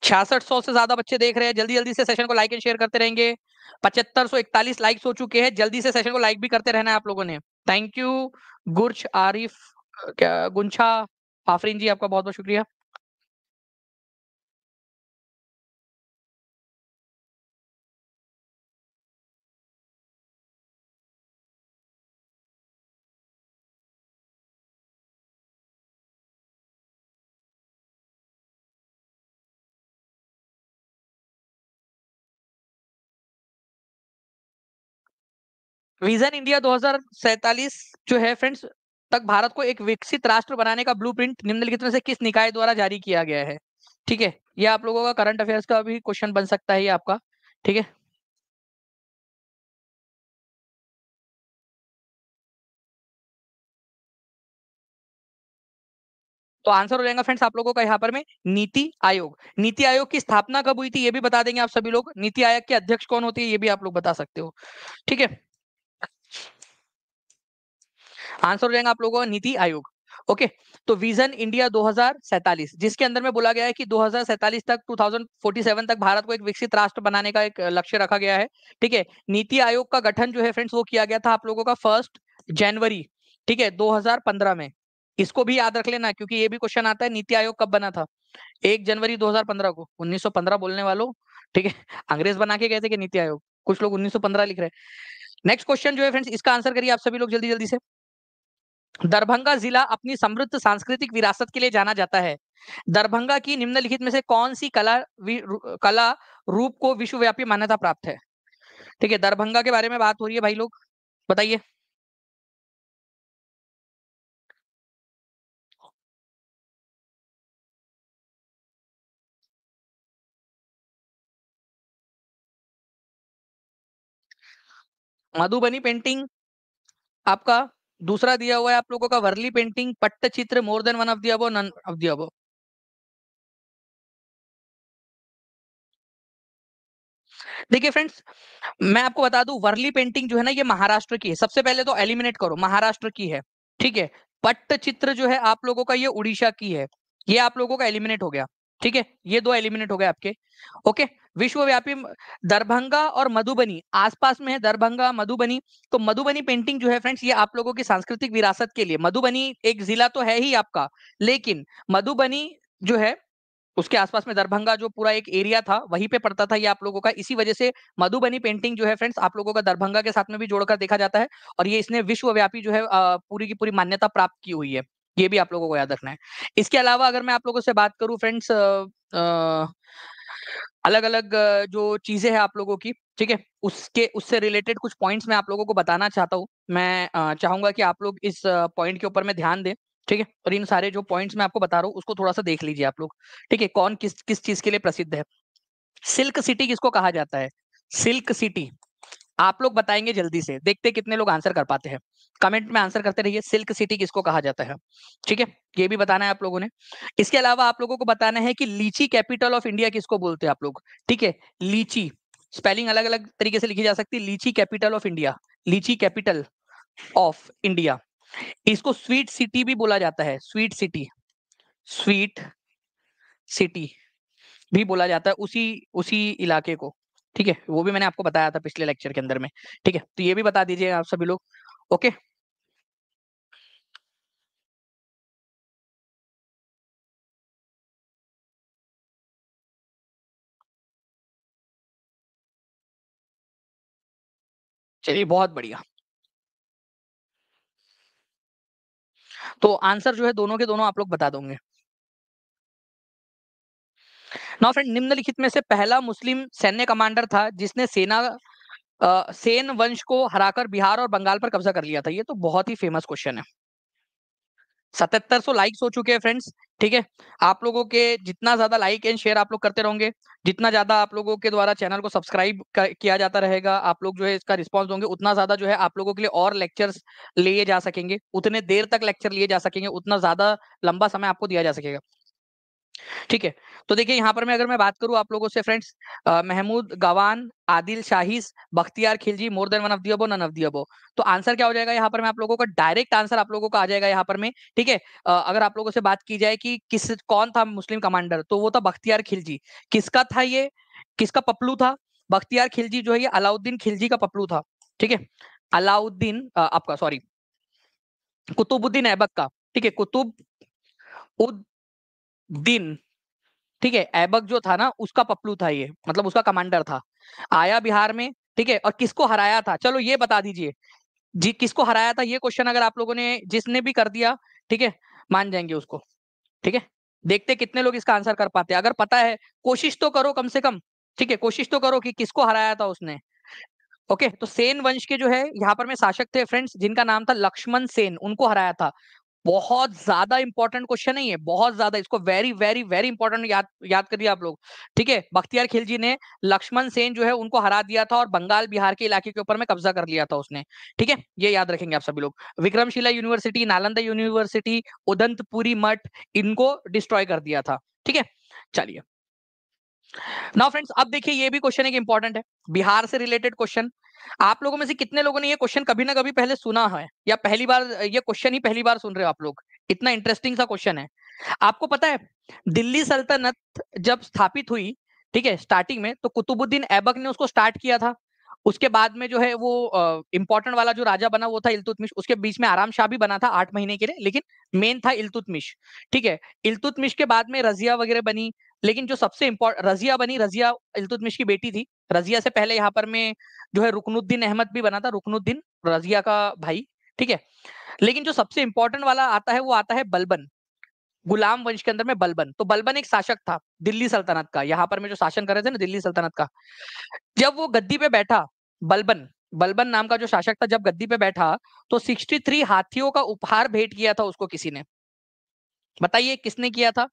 छियासठ सौ से ज्यादा बच्चे देख रहे हैं जल्दी जल्दी से सेशन को लाइक एंड शेयर करते रहेंगे पचहत्तर इकतालीस लाइक्स हो चुके हैं जल्दी से सेशन को लाइक भी करते रहना है आप लोगों ने थैंक यू गुर्ज आरिफ क्या गुंछा आफरीन जी आपका बहुत बहुत शुक्रिया विजन इंडिया दो जो है फ्रेंड्स तक भारत को एक विकसित राष्ट्र बनाने का ब्लूप्रिंट निम्नलिखित में से किस निकाय द्वारा जारी किया गया है ठीक है ये आप लोगों का करंट अफेयर्स का भी क्वेश्चन बन सकता है ये आपका ठीक है तो आंसर हो जाएगा फ्रेंड्स आप लोगों का यहाँ पर में नीति आयोग नीति आयोग की स्थापना कब हुई थी ये भी बता देंगे आप सभी लोग नीति आयोग के अध्यक्ष कौन होती है ये भी आप लोग बता सकते हो ठीक है आंसर हो जाएगा आप लोगों का नीति आयोग ओके तो विजन इंडिया 2047 जिसके अंदर में बोला गया है कि 2047 तक 2047 तक भारत को एक विकसित राष्ट्र बनाने का एक लक्ष्य रखा गया है ठीक है नीति आयोग का गठन जो है फ्रेंड्स वो किया गया था आप लोगों का फर्स्ट जनवरी ठीक है 2015 में इसको भी याद रख लेना क्योंकि ये भी क्वेश्चन आता है नीति आयोग कब बना था एक जनवरी 2015 को 1915 बोलने वालों ठीक है अंग्रेज बना के गए थे कि नीति आयोग कुछ लोग 1915 लिख रहे हैं नेक्स्ट क्वेश्चन जो है फ्रेंड्स इसका आंसर करिए आप सभी लोग जल्दी जल्दी से दरभंगा जिला अपनी समृद्ध सांस्कृतिक विरासत के लिए जाना जाता है दरभंगा की निम्नलिखित में से कौन सी कला कला रूप को विश्वव्यापी मान्यता प्राप्त है ठीक है दरभंगा के बारे में बात हो रही है भाई लोग बताइए मधुबनी पेंटिंग आपका दूसरा दिया हुआ है आप लोगों का Worli painting Pattachitra more than one of the above none of the above देखिए फ्रेंड्स मैं आपको बता दूं वर्ली पेंटिंग जो है ना ये महाराष्ट्र की है सबसे पहले तो एलिमिनेट करो महाराष्ट्र की है ठीक है पट्ट चित्र जो है आप लोगों का ये उड़ीसा की है ये आप लोगों का एलिमिनेट हो गया ठीक है ये दो एलिमिनेट हो गए आपके ओके विश्वव्यापी दरभंगा और मधुबनी आसपास में है दरभंगा मधुबनी तो मधुबनी पेंटिंग जो है फ्रेंड्स ये आप लोगों की सांस्कृतिक विरासत के लिए मधुबनी एक जिला तो है ही आपका लेकिन मधुबनी जो है उसके आसपास में दरभंगा जो पूरा एक एरिया था वहीं पे पड़ता था ये आप लोगों का इसी वजह से मधुबनी पेंटिंग जो है फ्रेंड्स आप लोगों का दरभंगा के साथ में भी जोड़कर देखा जाता है और ये इसने विश्वव्यापी जो है पूरी की पूरी मान्यता प्राप्त की हुई है ये भी आप लोगों को याद रखना है इसके अलावा अगर मैं आप लोगों से बात करूं फ्रेंड्स अलग अलग जो चीजें हैं आप लोगों की ठीक है उसके उससे रिलेटेड कुछ पॉइंट्स मैं आप लोगों को बताना चाहता हूँ मैं चाहूंगा कि आप लोग इस पॉइंट के ऊपर में ध्यान दें ठीक है और इन सारे जो पॉइंट्स मैं आपको बता रहा हूँ उसको थोड़ा सा देख लीजिए आप लोग ठीक है कौन किस किस चीज के लिए प्रसिद्ध है सिल्क सिटी किसको कहा जाता है सिल्क सिटी आप लोग बताएंगे जल्दी से देखते कितने लोग आंसर कर पाते हैं कमेंट में आंसर करते रहिए सिल्क सिटी किसको कहा जाता है ठीक है ये भी बताना है आप लोगों ने इसके अलावा आप लोगों को बताना है कि लीची कैपिटल ऑफ इंडिया किसको बोलते हैं आप लोग ठीक है लीची स्पेलिंग अलग अलग तरीके से लिखी जा सकती है litchi capital of India litchi capital of India इसको स्वीट सिटी भी बोला जाता है स्वीट सिटी स्वीट सिटी भी बोला जाता है उसी उसी इलाके को ठीक है वो भी मैंने आपको बताया था पिछले लेक्चर के अंदर में ठीक है तो ये भी बता दीजिए आप सभी लोग ओके चलिए बहुत बढ़िया तो आंसर जो है दोनों के दोनों आप लोग बता दोगे नौ फ्रेंड निम्नलिखित में से पहला मुस्लिम सैन्य कमांडर था जिसने सेना आ, सेन वंश को हराकर बिहार और बंगाल पर कब्जा कर लिया था ये तो बहुत ही फेमस क्वेश्चन है सतहत्तर सौ लाइक्स हो चुके हैं फ्रेंड्स ठीक है आप लोगों के जितना ज्यादा लाइक एंड शेयर आप लोग करते रहोगे जितना ज्यादा आप लोगों के द्वारा चैनल को सब्सक्राइब किया जाता रहेगा आप लोग जो है इसका रिस्पॉन्स दोगे उतना ज्यादा जो है आप लोगों के लिए और लेक्चर्स लिए जा सकेंगे उतने देर तक लेक्चर लिए जा सकेंगे उतना ज्यादा लंबा समय आपको दिया जा सकेगा ठीक है तो देखिए यहाँ पर मैं अगर मैं बात करूँ आप लोगों से friends Mahmud Gawan Adil Shahis Bakhtiyar Khilji more than one of the above none of the above तो आंसर क्या हो जाएगा यहाँ पर मैं आप लोगों का डायरेक्ट आंसर आप लोगों का आ जाएगा यहाँ पर में ठीक है अगर आप लोगों से बात की जाए कि किस कौन था मुस्लिम कमांडर तो वो था बख्तियार खिलजी किसका था ये किसका पपलू था बख्तियार खिलजी जो है ये अलाउद्दीन खिलजी का पपलू था ठीक है अलाउद्दीन आपका सॉरी कुतुबुद्दीन ऐबक का ठीक है कुतुब उद दिन ठीक है ऐबक जो था ना उसका पप्लू था ये मतलब उसका कमांडर था आया बिहार में ठीक है और किसको हराया था चलो ये बता दीजिए जी किसको हराया था ये क्वेश्चन अगर आप लोगों ने जिसने भी कर दिया ठीक है मान जाएंगे उसको ठीक है देखते कितने लोग इसका आंसर कर पाते अगर पता है कोशिश तो करो कम से कम ठीक है कोशिश तो करो कि किसको हराया था उसने ओके तो सेन वंश के जो है यहाँ पर में शासक थे फ्रेंड्स जिनका नाम था लक्ष्मण सेन उनको हराया था बहुत ज्यादा इंपॉर्टेंट क्वेश्चन है ये बहुत ज्यादा इसको वेरी वेरी वेरी इंपॉर्टेंट याद याद करिए आप लोग ठीक है बख्तियार खिलजी ने लक्ष्मण सेन जो है उनको हरा दिया था और बंगाल बिहार के इलाके के ऊपर में कब्जा कर लिया था उसने ठीक है ये याद रखेंगे आप सभी लोग विक्रमशिला यूनिवर्सिटी नालंदा यूनिवर्सिटी उदंतपुरी मठ इनको डिस्ट्रॉय कर दिया था ठीक है चलिए नाउ फ्रेंड्स अब देखिए ये भी क्वेश्चन एक इंपॉर्टेंट है बिहार से रिलेटेड क्वेश्चन आप लोगों में से कितने लोगों ने ये क्वेश्चन कभी ना कभी पहले सुना है या पहली बार ये क्वेश्चन ही पहली बार सुन रहे हो आप लोग इतना इंटरेस्टिंग सा क्वेश्चन है आपको पता है दिल्ली सल्तनत जब स्थापित हुई ठीक है स्टार्टिंग में तो कुतुबुद्दीन ऐबक ने उसको स्टार्ट किया था उसके बाद में जो है वो इम्पोर्टेंट वाला जो राजा बना वो था इलतुतमिश उसके बीच में आराम शाह भी बना था आठ महीने के लिए लेकिन मेन था इलतुतमिश ठीक है इलतुतमिश के बाद में रजिया वगैरह बनी लेकिन जो सबसे इम्पोर्ट रजिया बनी रजिया इलतुतमिश की बेटी थी रजिया से पहले यहाँ पर मैं जो है रुकनुद्दीन अहमद भी बना था रुकनुद्दीन रजिया का भाई ठीक है लेकिन जो सबसे इंपॉर्टेंट वाला आता है वो आता है बलबन गुलाम वंश के अंदर में बलबन तो बलबन एक शासक था दिल्ली सल्तनत का यहाँ पर मैं जो शासन कर रहे थे ना दिल्ली सल्तनत का जब वो गद्दी पे बैठा बलबन बलबन नाम का जो शासक था जब गद्दी पे बैठा तो 63 हाथियों का उपहार भेंट किया था उसको किसी ने बताइए किसने किया था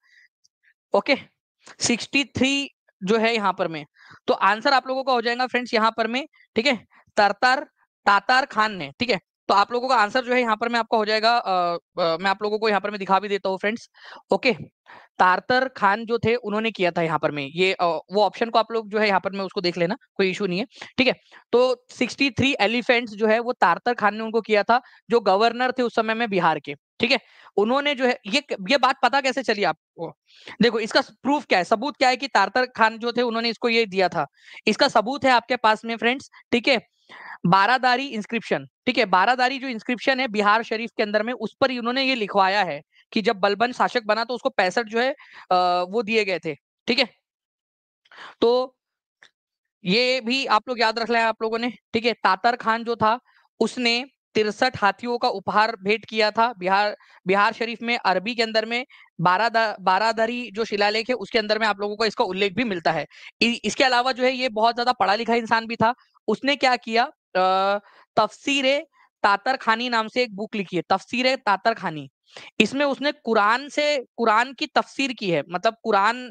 ओके 63 जो है यहाँ पर में तो आंसर आप लोगों का हो जाएगा फ्रेंड्स यहाँ पर में ठीक है तरतार तातार खान ने ठीक है तो आप लोगों का आंसर जो है यहाँ पर मैं आपका हो जाएगा आ, आ, मैं आप लोगों को यहाँ पर मैं दिखा भी देता हूँ फ्रेंड्स ओके तारतर खान जो थे उन्होंने किया था यहाँ पर मैं ये आ, वो ऑप्शन को आप लोग जो है यहाँ पर मैं उसको देख लेना कोई इशू नहीं है ठीक है तो 63 एलिफेंट्स जो है वो तारतर खान ने उनको किया था जो गवर्नर थे उस समय में बिहार के ठीक है उन्होंने जो है ये ये बात पता कैसे चली आपको देखो इसका प्रूफ क्या है सबूत क्या है कि तारतर खान जो थे उन्होंने इसको ये दिया था इसका सबूत है आपके पास में फ्रेंड्स ठीक है बारादारी इंस्क्रिप्शन ठीक है बारादारी जो इंस्क्रिप्शन है बिहार शरीफ के अंदर में उस पर इन्होंने ये लिखवाया है कि जब बलबन शासक बना तो उसको पैंसठ जो है वो दिए गए थे ठीक है तो ये भी आप लोग याद रख लें आप लोगों ने ठीक है तातर खान जो था उसने तिरसठ हाथियों का उपहार भेंट किया था बिहार बिहार शरीफ में अरबी के अंदर में बारा दा, बारादरी जो शिलालेख है उसके अंदर में आप लोगों को इसका उल्लेख भी मिलता है इसके अलावा जो है ये बहुत ज्यादा पढ़ा लिखा इंसान भी था उसने क्या किया तफसीर तातर खानी नाम से एक बुक लिखी है तफसीर तातर खानी इसमें उसने कुरान से कुरान की तफसीर की है मतलब कुरान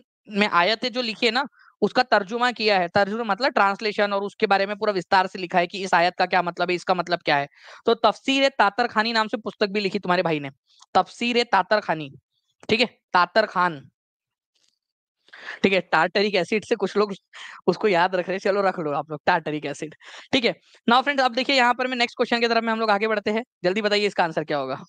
में आयतें जो लिखी है ना उसका तर्जुमा किया है तर्जुमा मतलब ट्रांसलेशन और उसके बारे में पूरा विस्तार से लिखा है कि इस आयत का क्या मतलब है इसका मतलब क्या है तो तफसीर तातर खानी नाम से पुस्तक भी लिखी तुम्हारे भाई ने तफसीर तातर खानी ठीक है तातर खान ठीक है टार्टरिक एसिड से कुछ लोग उसको याद रख रहे हैं चलो रख लो आप लोग टार्टरिक एसिड ठीक है नाउ फ्रेंड्स अब देखिए यहाँ पर मैं नेक्स्ट क्वेश्चन की तरफ में हम लोग आगे बढ़ते हैं जल्दी बताइए इसका आंसर क्या होगा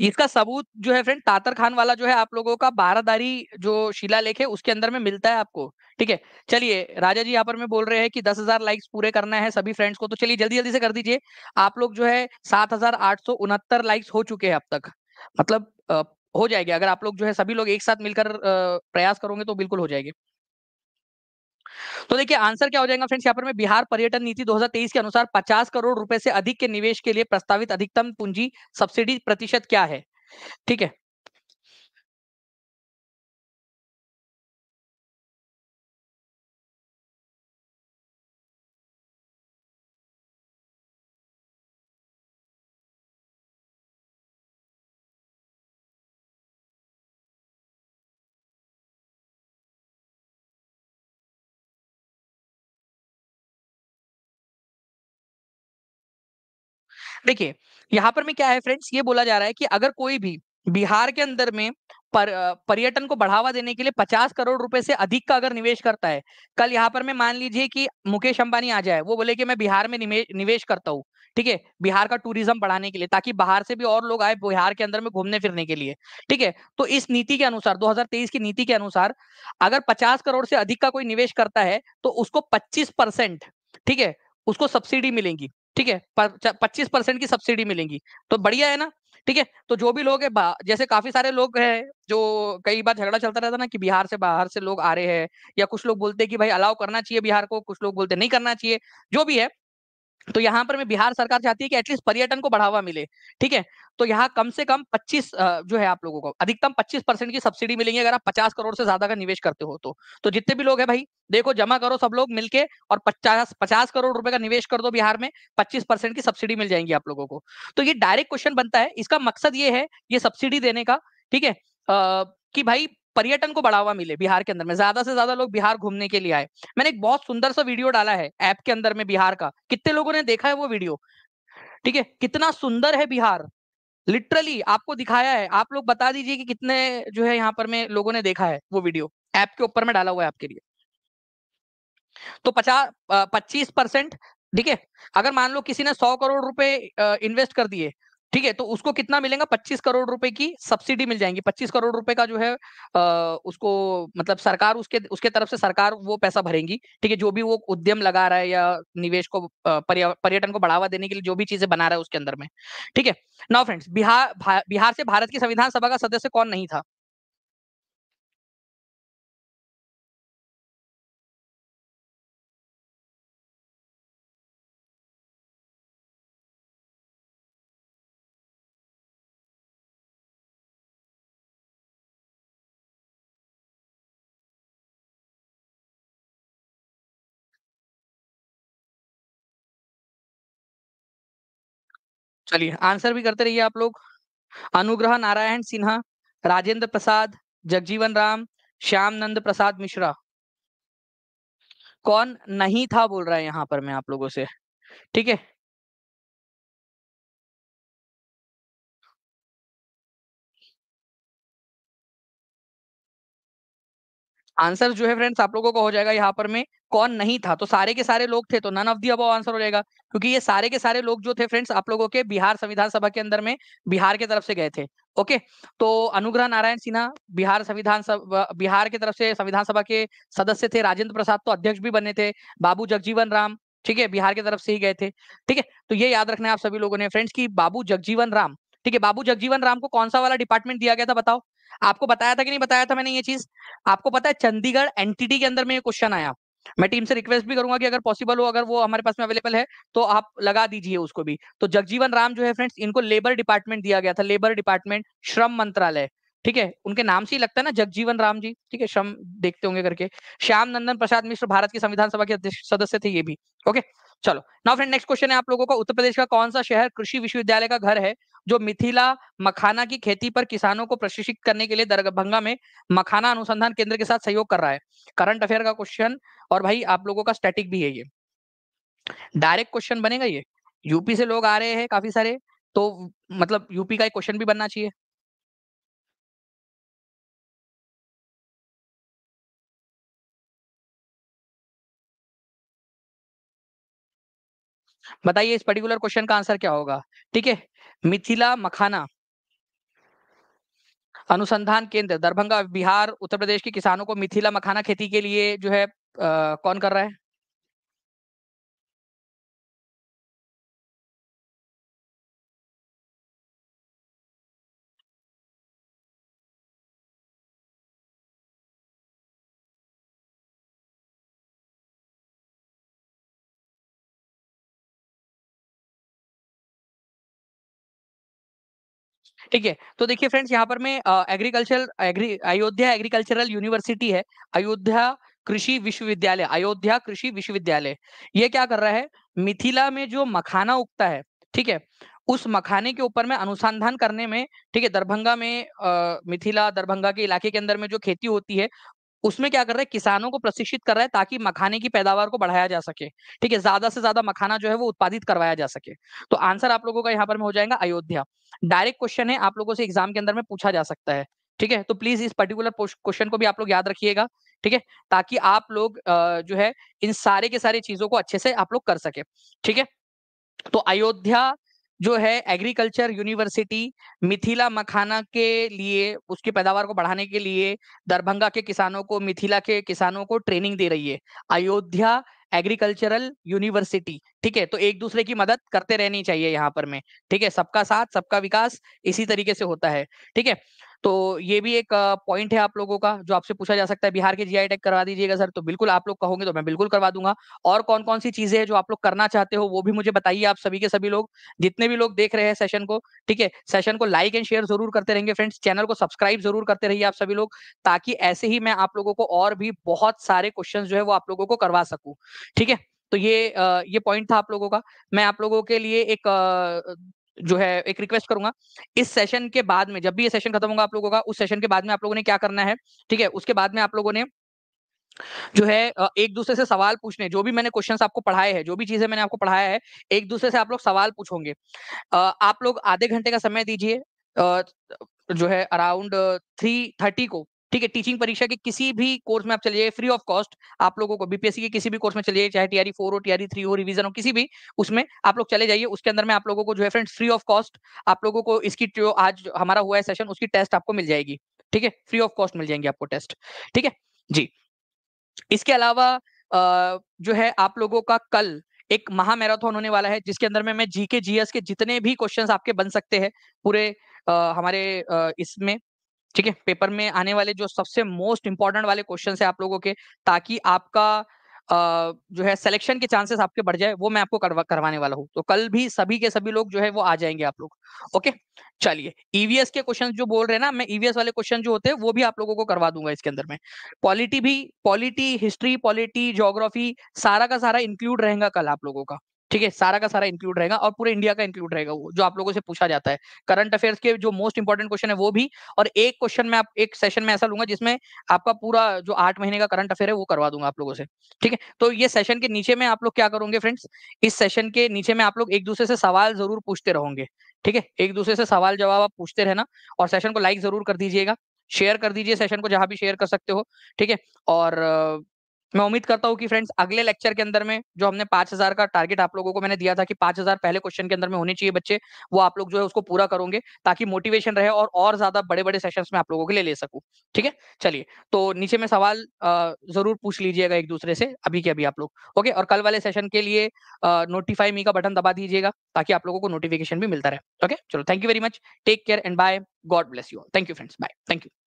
इसका सबूत जो है फ्रेंड तातर खान वाला जो है आप लोगों का बारादारी जो शिला लेख है उसके अंदर में मिलता है आपको ठीक है चलिए राजा जी यहाँ पर मैं बोल रहे हैं कि दस हजार लाइक्स पूरे करना है सभी फ्रेंड्स को तो चलिए जल्दी जल्दी से कर दीजिए आप लोग जो है सात हजार आठ सौ उनहत्तर लाइक्स हो चुके हैं अब तक मतलब आ, हो जाएगी अगर आप लोग जो है सभी लोग एक साथ मिलकर प्रयास करोगे तो बिल्कुल हो जाएगी तो देखिए आंसर क्या हो जाएगा फ्रेंड्स यहाँ पर मैं बिहार पर्यटन नीति 2023 के अनुसार 50 करोड़ रुपए से अधिक के निवेश के लिए प्रस्तावित अधिकतम पूंजी सब्सिडी प्रतिशत क्या है ठीक है देखिए यहाँ पर मैं क्या है फ्रेंड्स ये बोला जा रहा है कि अगर कोई भी बिहार के अंदर में पर पर्यटन को बढ़ावा देने के लिए 50 करोड़ रुपए से अधिक का अगर निवेश करता है कल यहाँ पर मैं मान लीजिए कि मुकेश अंबानी आ जाए वो बोले कि मैं बिहार में निवेश करता हूँ ठीक है बिहार का टूरिज्म बढ़ाने के लिए ताकि बाहर से भी और लोग आए बिहार के अंदर में घूमने फिरने के लिए ठीक है तो इस नीति के अनुसार 2023 की नीति के अनुसार अगर 50 करोड़ से अधिक का कोई निवेश करता है तो उसको 25 परसेंट ठीक है उसको सब्सिडी मिलेगी ठीक है पच्चीस परसेंट की सब्सिडी मिलेंगी तो बढ़िया है ना ठीक है तो जो भी लोग है जैसे काफी सारे लोग हैं जो कई बार झगड़ा चलता रहता ना कि बिहार से बाहर से लोग आ रहे हैं या कुछ लोग बोलते हैं कि भाई अलाउ करना चाहिए बिहार को कुछ लोग बोलते नहीं करना चाहिए जो भी है तो यहाँ पर मैं बिहार सरकार चाहती है कि एटलीस्ट पर्यटन को बढ़ावा मिले ठीक है तो यहाँ कम से कम 25 जो है आप लोगों को अधिकतम 25 परसेंट की सब्सिडी मिलेगी अगर आप 50 करोड़ से ज्यादा का निवेश करते हो तो तो जितने भी लोग हैं भाई देखो जमा करो सब लोग मिलके और 50 50 करोड़ रुपए का निवेश कर दो बिहार में 25 परसेंट की सब्सिडी मिल जाएंगी आप लोगों को तो ये डायरेक्ट क्वेश्चन बनता है इसका मकसद ये है ये सब्सिडी देने का ठीक है कि भाई पर्यटन को बढ़ावा मिले बिहार के अंदर में ज्यादा से ज्यादा लोग बिहार घूमने के लिए आए मैंने एक बहुत सुंदर सा वीडियो डाला है ऐप के अंदर में बिहार का कितने लोगों ने देखा है वो वीडियो ठीक है कितना सुंदर है बिहार लिटरली आपको दिखाया है आप लोग बता दीजिए कि कितने जो है यहाँ पर में लोगों ने देखा है वो वीडियो ऐप के ऊपर में डाला हुआ है आपके लिए तो पचास पच्चीस परसेंट ठीक है अगर मान लो किसी ने सौ करोड़ रुपए इन्वेस्ट कर दिए ठीक है तो उसको कितना मिलेगा 25 करोड़ रुपए की सब्सिडी मिल जाएंगी 25 करोड़ रुपए का जो है आ, उसको मतलब सरकार उसके उसके तरफ से सरकार वो पैसा भरेंगी ठीक है जो भी वो उद्यम लगा रहा है या निवेश को पर्यटन को बढ़ावा देने के लिए जो भी चीजें बना रहा है उसके अंदर में ठीक है नाउ फ्रेंड्स बिहार बिहार से भारत की संविधान सभा का सदस्य कौन नहीं था चलिए आंसर भी करते रहिए आप लोग अनुग्रह नारायण सिन्हा राजेंद्र प्रसाद जगजीवन राम श्याम नंद प्रसाद मिश्रा कौन नहीं था बोल रहा है यहां पर मैं आप लोगों से ठीक है आंसर जो है फ्रेंड्स आप लोगों को हो जाएगा यहां पर में कौन नहीं था तो सारे के सारे लोग थे तो none of the above answer हो जाएगा क्योंकि ये सारे के सारे लोग जो थे फ्रेंड्स आप लोगों के बिहार संविधान सभा के अंदर में बिहार के तरफ से गए थे ओके तो अनुग्रह नारायण सिन्हा बिहार संविधान सभा बिहार के तरफ से संविधान सभा के सदस्य थे राजेंद्र प्रसाद तो अध्यक्ष भी बने थे बाबू जगजीवन राम ठीक है बिहार की तरफ से ही गए थे ठीक है तो ये याद रखना है आप सभी लोगों ने फ्रेंड्स की बाबू जगजीवन राम ठीक है बाबू जगजीवन राम को कौन सा वाला डिपार्टमेंट दिया गया था बताओ आपको बताया था कि नहीं बताया था मैंने ये चीज आपको पता है चंडीगढ़ एनटीटी के अंदर में ये क्वेश्चन आया मैं टीम से रिक्वेस्ट भी करूंगा कि अगर पॉसिबल हो अगर वो हमारे पास में अवेलेबल है तो आप लगा दीजिए उसको भी तो जगजीवन राम जो है फ्रेंड्स इनको लेबर डिपार्टमेंट दिया गया था लेबर डिपार्टमेंट श्रम मंत्रालय ठीक है उनके नाम से ही लगता है ना जगजीवन राम जी ठीक है श्रम देखते होंगे करके श्याम नंदन प्रसाद मिश्र भारत की संविधान सभा के सदस्य थे ये भी ओके चलो नाउ फ्रेंड नेक्स्ट क्वेश्चन है आप लोगों का उत्तर प्रदेश का कौन सा शहर कृषि विश्वविद्यालय का घर है जो मिथिला मखाना की खेती पर किसानों को प्रशिक्षित करने के लिए दरभंगा में मखाना अनुसंधान केंद्र के साथ सहयोग कर रहा है करंट अफेयर का क्वेश्चन और भाई आप लोगों का स्टैटिक भी है ये डायरेक्ट क्वेश्चन बनेगा ये यूपी से लोग आ रहे हैं काफी सारे तो मतलब यूपी का एक क्वेश्चन भी बनना चाहिए बताइए इस पर्टिकुलर क्वेश्चन का आंसर क्या होगा ठीक है मिथिला मखाना अनुसंधान केंद्र दरभंगा बिहार उत्तर प्रदेश के किसानों को मिथिला मखाना खेती के लिए जो है आ, कौन कर रहा है ठीक है तो देखिए फ्रेंड्स यहाँ पर मैं agriculture agri Ayodhya agricultural university है अयोध्या कृषि विश्वविद्यालय अयोध्या कृषि विश्वविद्यालय ये क्या कर रहा है मिथिला में जो मखाना उगता है ठीक है उस मखाने के ऊपर में अनुसंधान करने में ठीक है दरभंगा में आ, मिथिला दरभंगा के इलाके के अंदर में जो खेती होती है उसमें क्या कर रहा है किसानों को प्रशिक्षित कर रहा है ताकि मखाने की पैदावार को बढ़ाया जा सके ठीक है ज्यादा से ज्यादा मखाना जो है वो उत्पादित करवाया जा सके तो आंसर आप लोगों का यहाँ पर हो जाएगा अयोध्या डायरेक्ट क्वेश्चन है आप लोगों से एग्जाम के अंदर में पूछा जा सकता है ठीक है तो प्लीज इस पर्टिकुलर क्वेश्चन को भी आप लोग याद रखिएगा ठीक है ताकि आप लोग जो है इन सारे के सारे चीजों को अच्छे से आप लोग कर सके ठीक है तो अयोध्या जो है एग्रीकल्चर यूनिवर्सिटी मिथिला मखाना के लिए उसकी पैदावार को बढ़ाने के लिए दरभंगा के किसानों को मिथिला के किसानों को ट्रेनिंग दे रही है अयोध्या एग्रीकल्चरल यूनिवर्सिटी ठीक है तो एक दूसरे की मदद करते रहनी चाहिए यहाँ पर में ठीक है सबका साथ सबका विकास इसी तरीके से होता है ठीक है तो ये भी एक पॉइंट है आप लोगों का जो आपसे पूछा जा सकता है बिहार के जीआई टैग करवा दीजिएगा सर तो बिल्कुल आप लोग कहोगे तो मैं बिल्कुल करवा दूंगा और कौन कौन सी चीजें हैं जो आप लोग करना चाहते हो वो भी मुझे बताइए आप सभी के सभी लोग जितने भी लोग देख रहे हैं सेशन को ठीक है सेशन को लाइक एंड शेयर जरूर करते रहेंगे फ्रेंड्स चैनल को सब्सक्राइब जरूर करते रहिए आप सभी लोग ताकि ऐसे ही मैं आप लोगों को और भी बहुत सारे क्वेश्चन जो है वो आप लोगों को करवा सकूँ ठीक है तो ये ये पॉइंट था आप लोगों का मैं आप लोगों के लिए एक जो है एक रिक्वेस्ट करूंगा इस सेशन के बाद में जब भी ये सेशन खत्म होगा आप लोगों का उस सेशन के बाद में आप लोगों ने क्या करना है ठीक है उसके बाद में आप लोगों ने जो है एक दूसरे से सवाल पूछने जो भी मैंने क्वेश्चन आपको पढ़ाए हैं जो भी चीजें मैंने आपको पढ़ाया है एक दूसरे से आप लोग सवाल पूछोगे आप लोग आधे घंटे का समय दीजिए जो है अराउंड थ्री थर्टी को ठीक है टीचिंग परीक्षा के किसी भी कोर्स में आप चले जाइए फ्री ऑफ कॉस्ट आप लोगों को बीपीएससी के किसी भी कोर्स में चले जाइए चाहे टीआरई फोर e हो टीआरई थ्री e हो रिविजन हो किसी भी उसमें आप लोग चले जाइए उसके अंदर में आप लोगों को जो है फ्रेंड्स फ्री ऑफ कॉस्ट आप लोगों को इसकी जो आज हमारा हुआ है सेशन उसकी टेस्ट आपको मिल जाएगी ठीक है फ्री ऑफ कॉस्ट मिल जाएंगे आपको टेस्ट ठीक है जी इसके अलावा जो है आप लोगों का कल एक महामैराथन होने वाला है जिसके अंदर में मैं जीके जीएस के जितने भी क्वेश्चंस आपके बन सकते हैं पूरे आ, हमारे इसमें ठीक है पेपर में आने वाले जो सबसे मोस्ट इंपॉर्टेंट वाले क्वेश्चन है आप लोगों के ताकि आपका Uh, जो है सिलेक्शन के चांसेस आपके बढ़ जाए वो मैं आपको करवा करवाने वाला हूँ तो कल भी सभी के सभी लोग जो है वो आ जाएंगे आप लोग ओके चलिए ईवीएस के क्वेश्चन जो बोल रहे हैं ना मैं ईवीएस वाले क्वेश्चन जो होते हैं वो भी आप लोगों को करवा दूंगा इसके अंदर में पॉलिटी भी पॉलिटी हिस्ट्री पॉलिटी जोग्राफी सारा का सारा इंक्लूड रहेगा कल आप लोगों का ठीक है सारा का सारा इंक्लूड रहेगा और पूरे इंडिया का इंक्लूड रहेगा वो जो आप लोगों से पूछा जाता है करंट अफेयर्स के जो मोस्ट इंपॉर्टेंट क्वेश्चन है वो भी और एक क्वेश्चन में आप एक सेशन में ऐसा लूंगा जिसमें आपका पूरा जो आठ महीने का करंट अफेयर है वो करवा दूंगा आप लोगों से ठीक है तो ये सेशन के नीचे में आप लोग क्या करोगे फ्रेंड्स इस सेशन के नीचे में आप लोग एक दूसरे से सवाल जरूर पूछते रहोगे ठीक है एक दूसरे से सवाल जवाब आप पूछते रहना और सेशन को लाइक जरूर कर दीजिएगा शेयर कर दीजिए सेशन को जहां भी शेयर कर सकते हो ठीक है और मैं उम्मीद करता हूँ कि फ्रेंड्स अगले लेक्चर के अंदर में जो हमने पांच हजार का टारगेट आप लोगों को मैंने दिया था कि पांच हजार पहले क्वेश्चन के अंदर में होने चाहिए बच्चे वो आप लोग जो है उसको पूरा करोगे ताकि मोटिवेशन रहे और और ज्यादा बड़े बड़े सेशंस में आप लोगों के लिए ले सकूँ ठीक है चलिए तो नीचे में सवाल जरूर पूछ लीजिएगा एक दूसरे से अभी के अभी आप लोग ओके और कल वाले सेशन के लिए नोटिफाई मी का बटन दबा दीजिएगा ताकि आप लोगों को नोटिफिकेशन भी मिलता रहे ओके चलो thank you very much take care and bye God bless you thank you friends bye thank you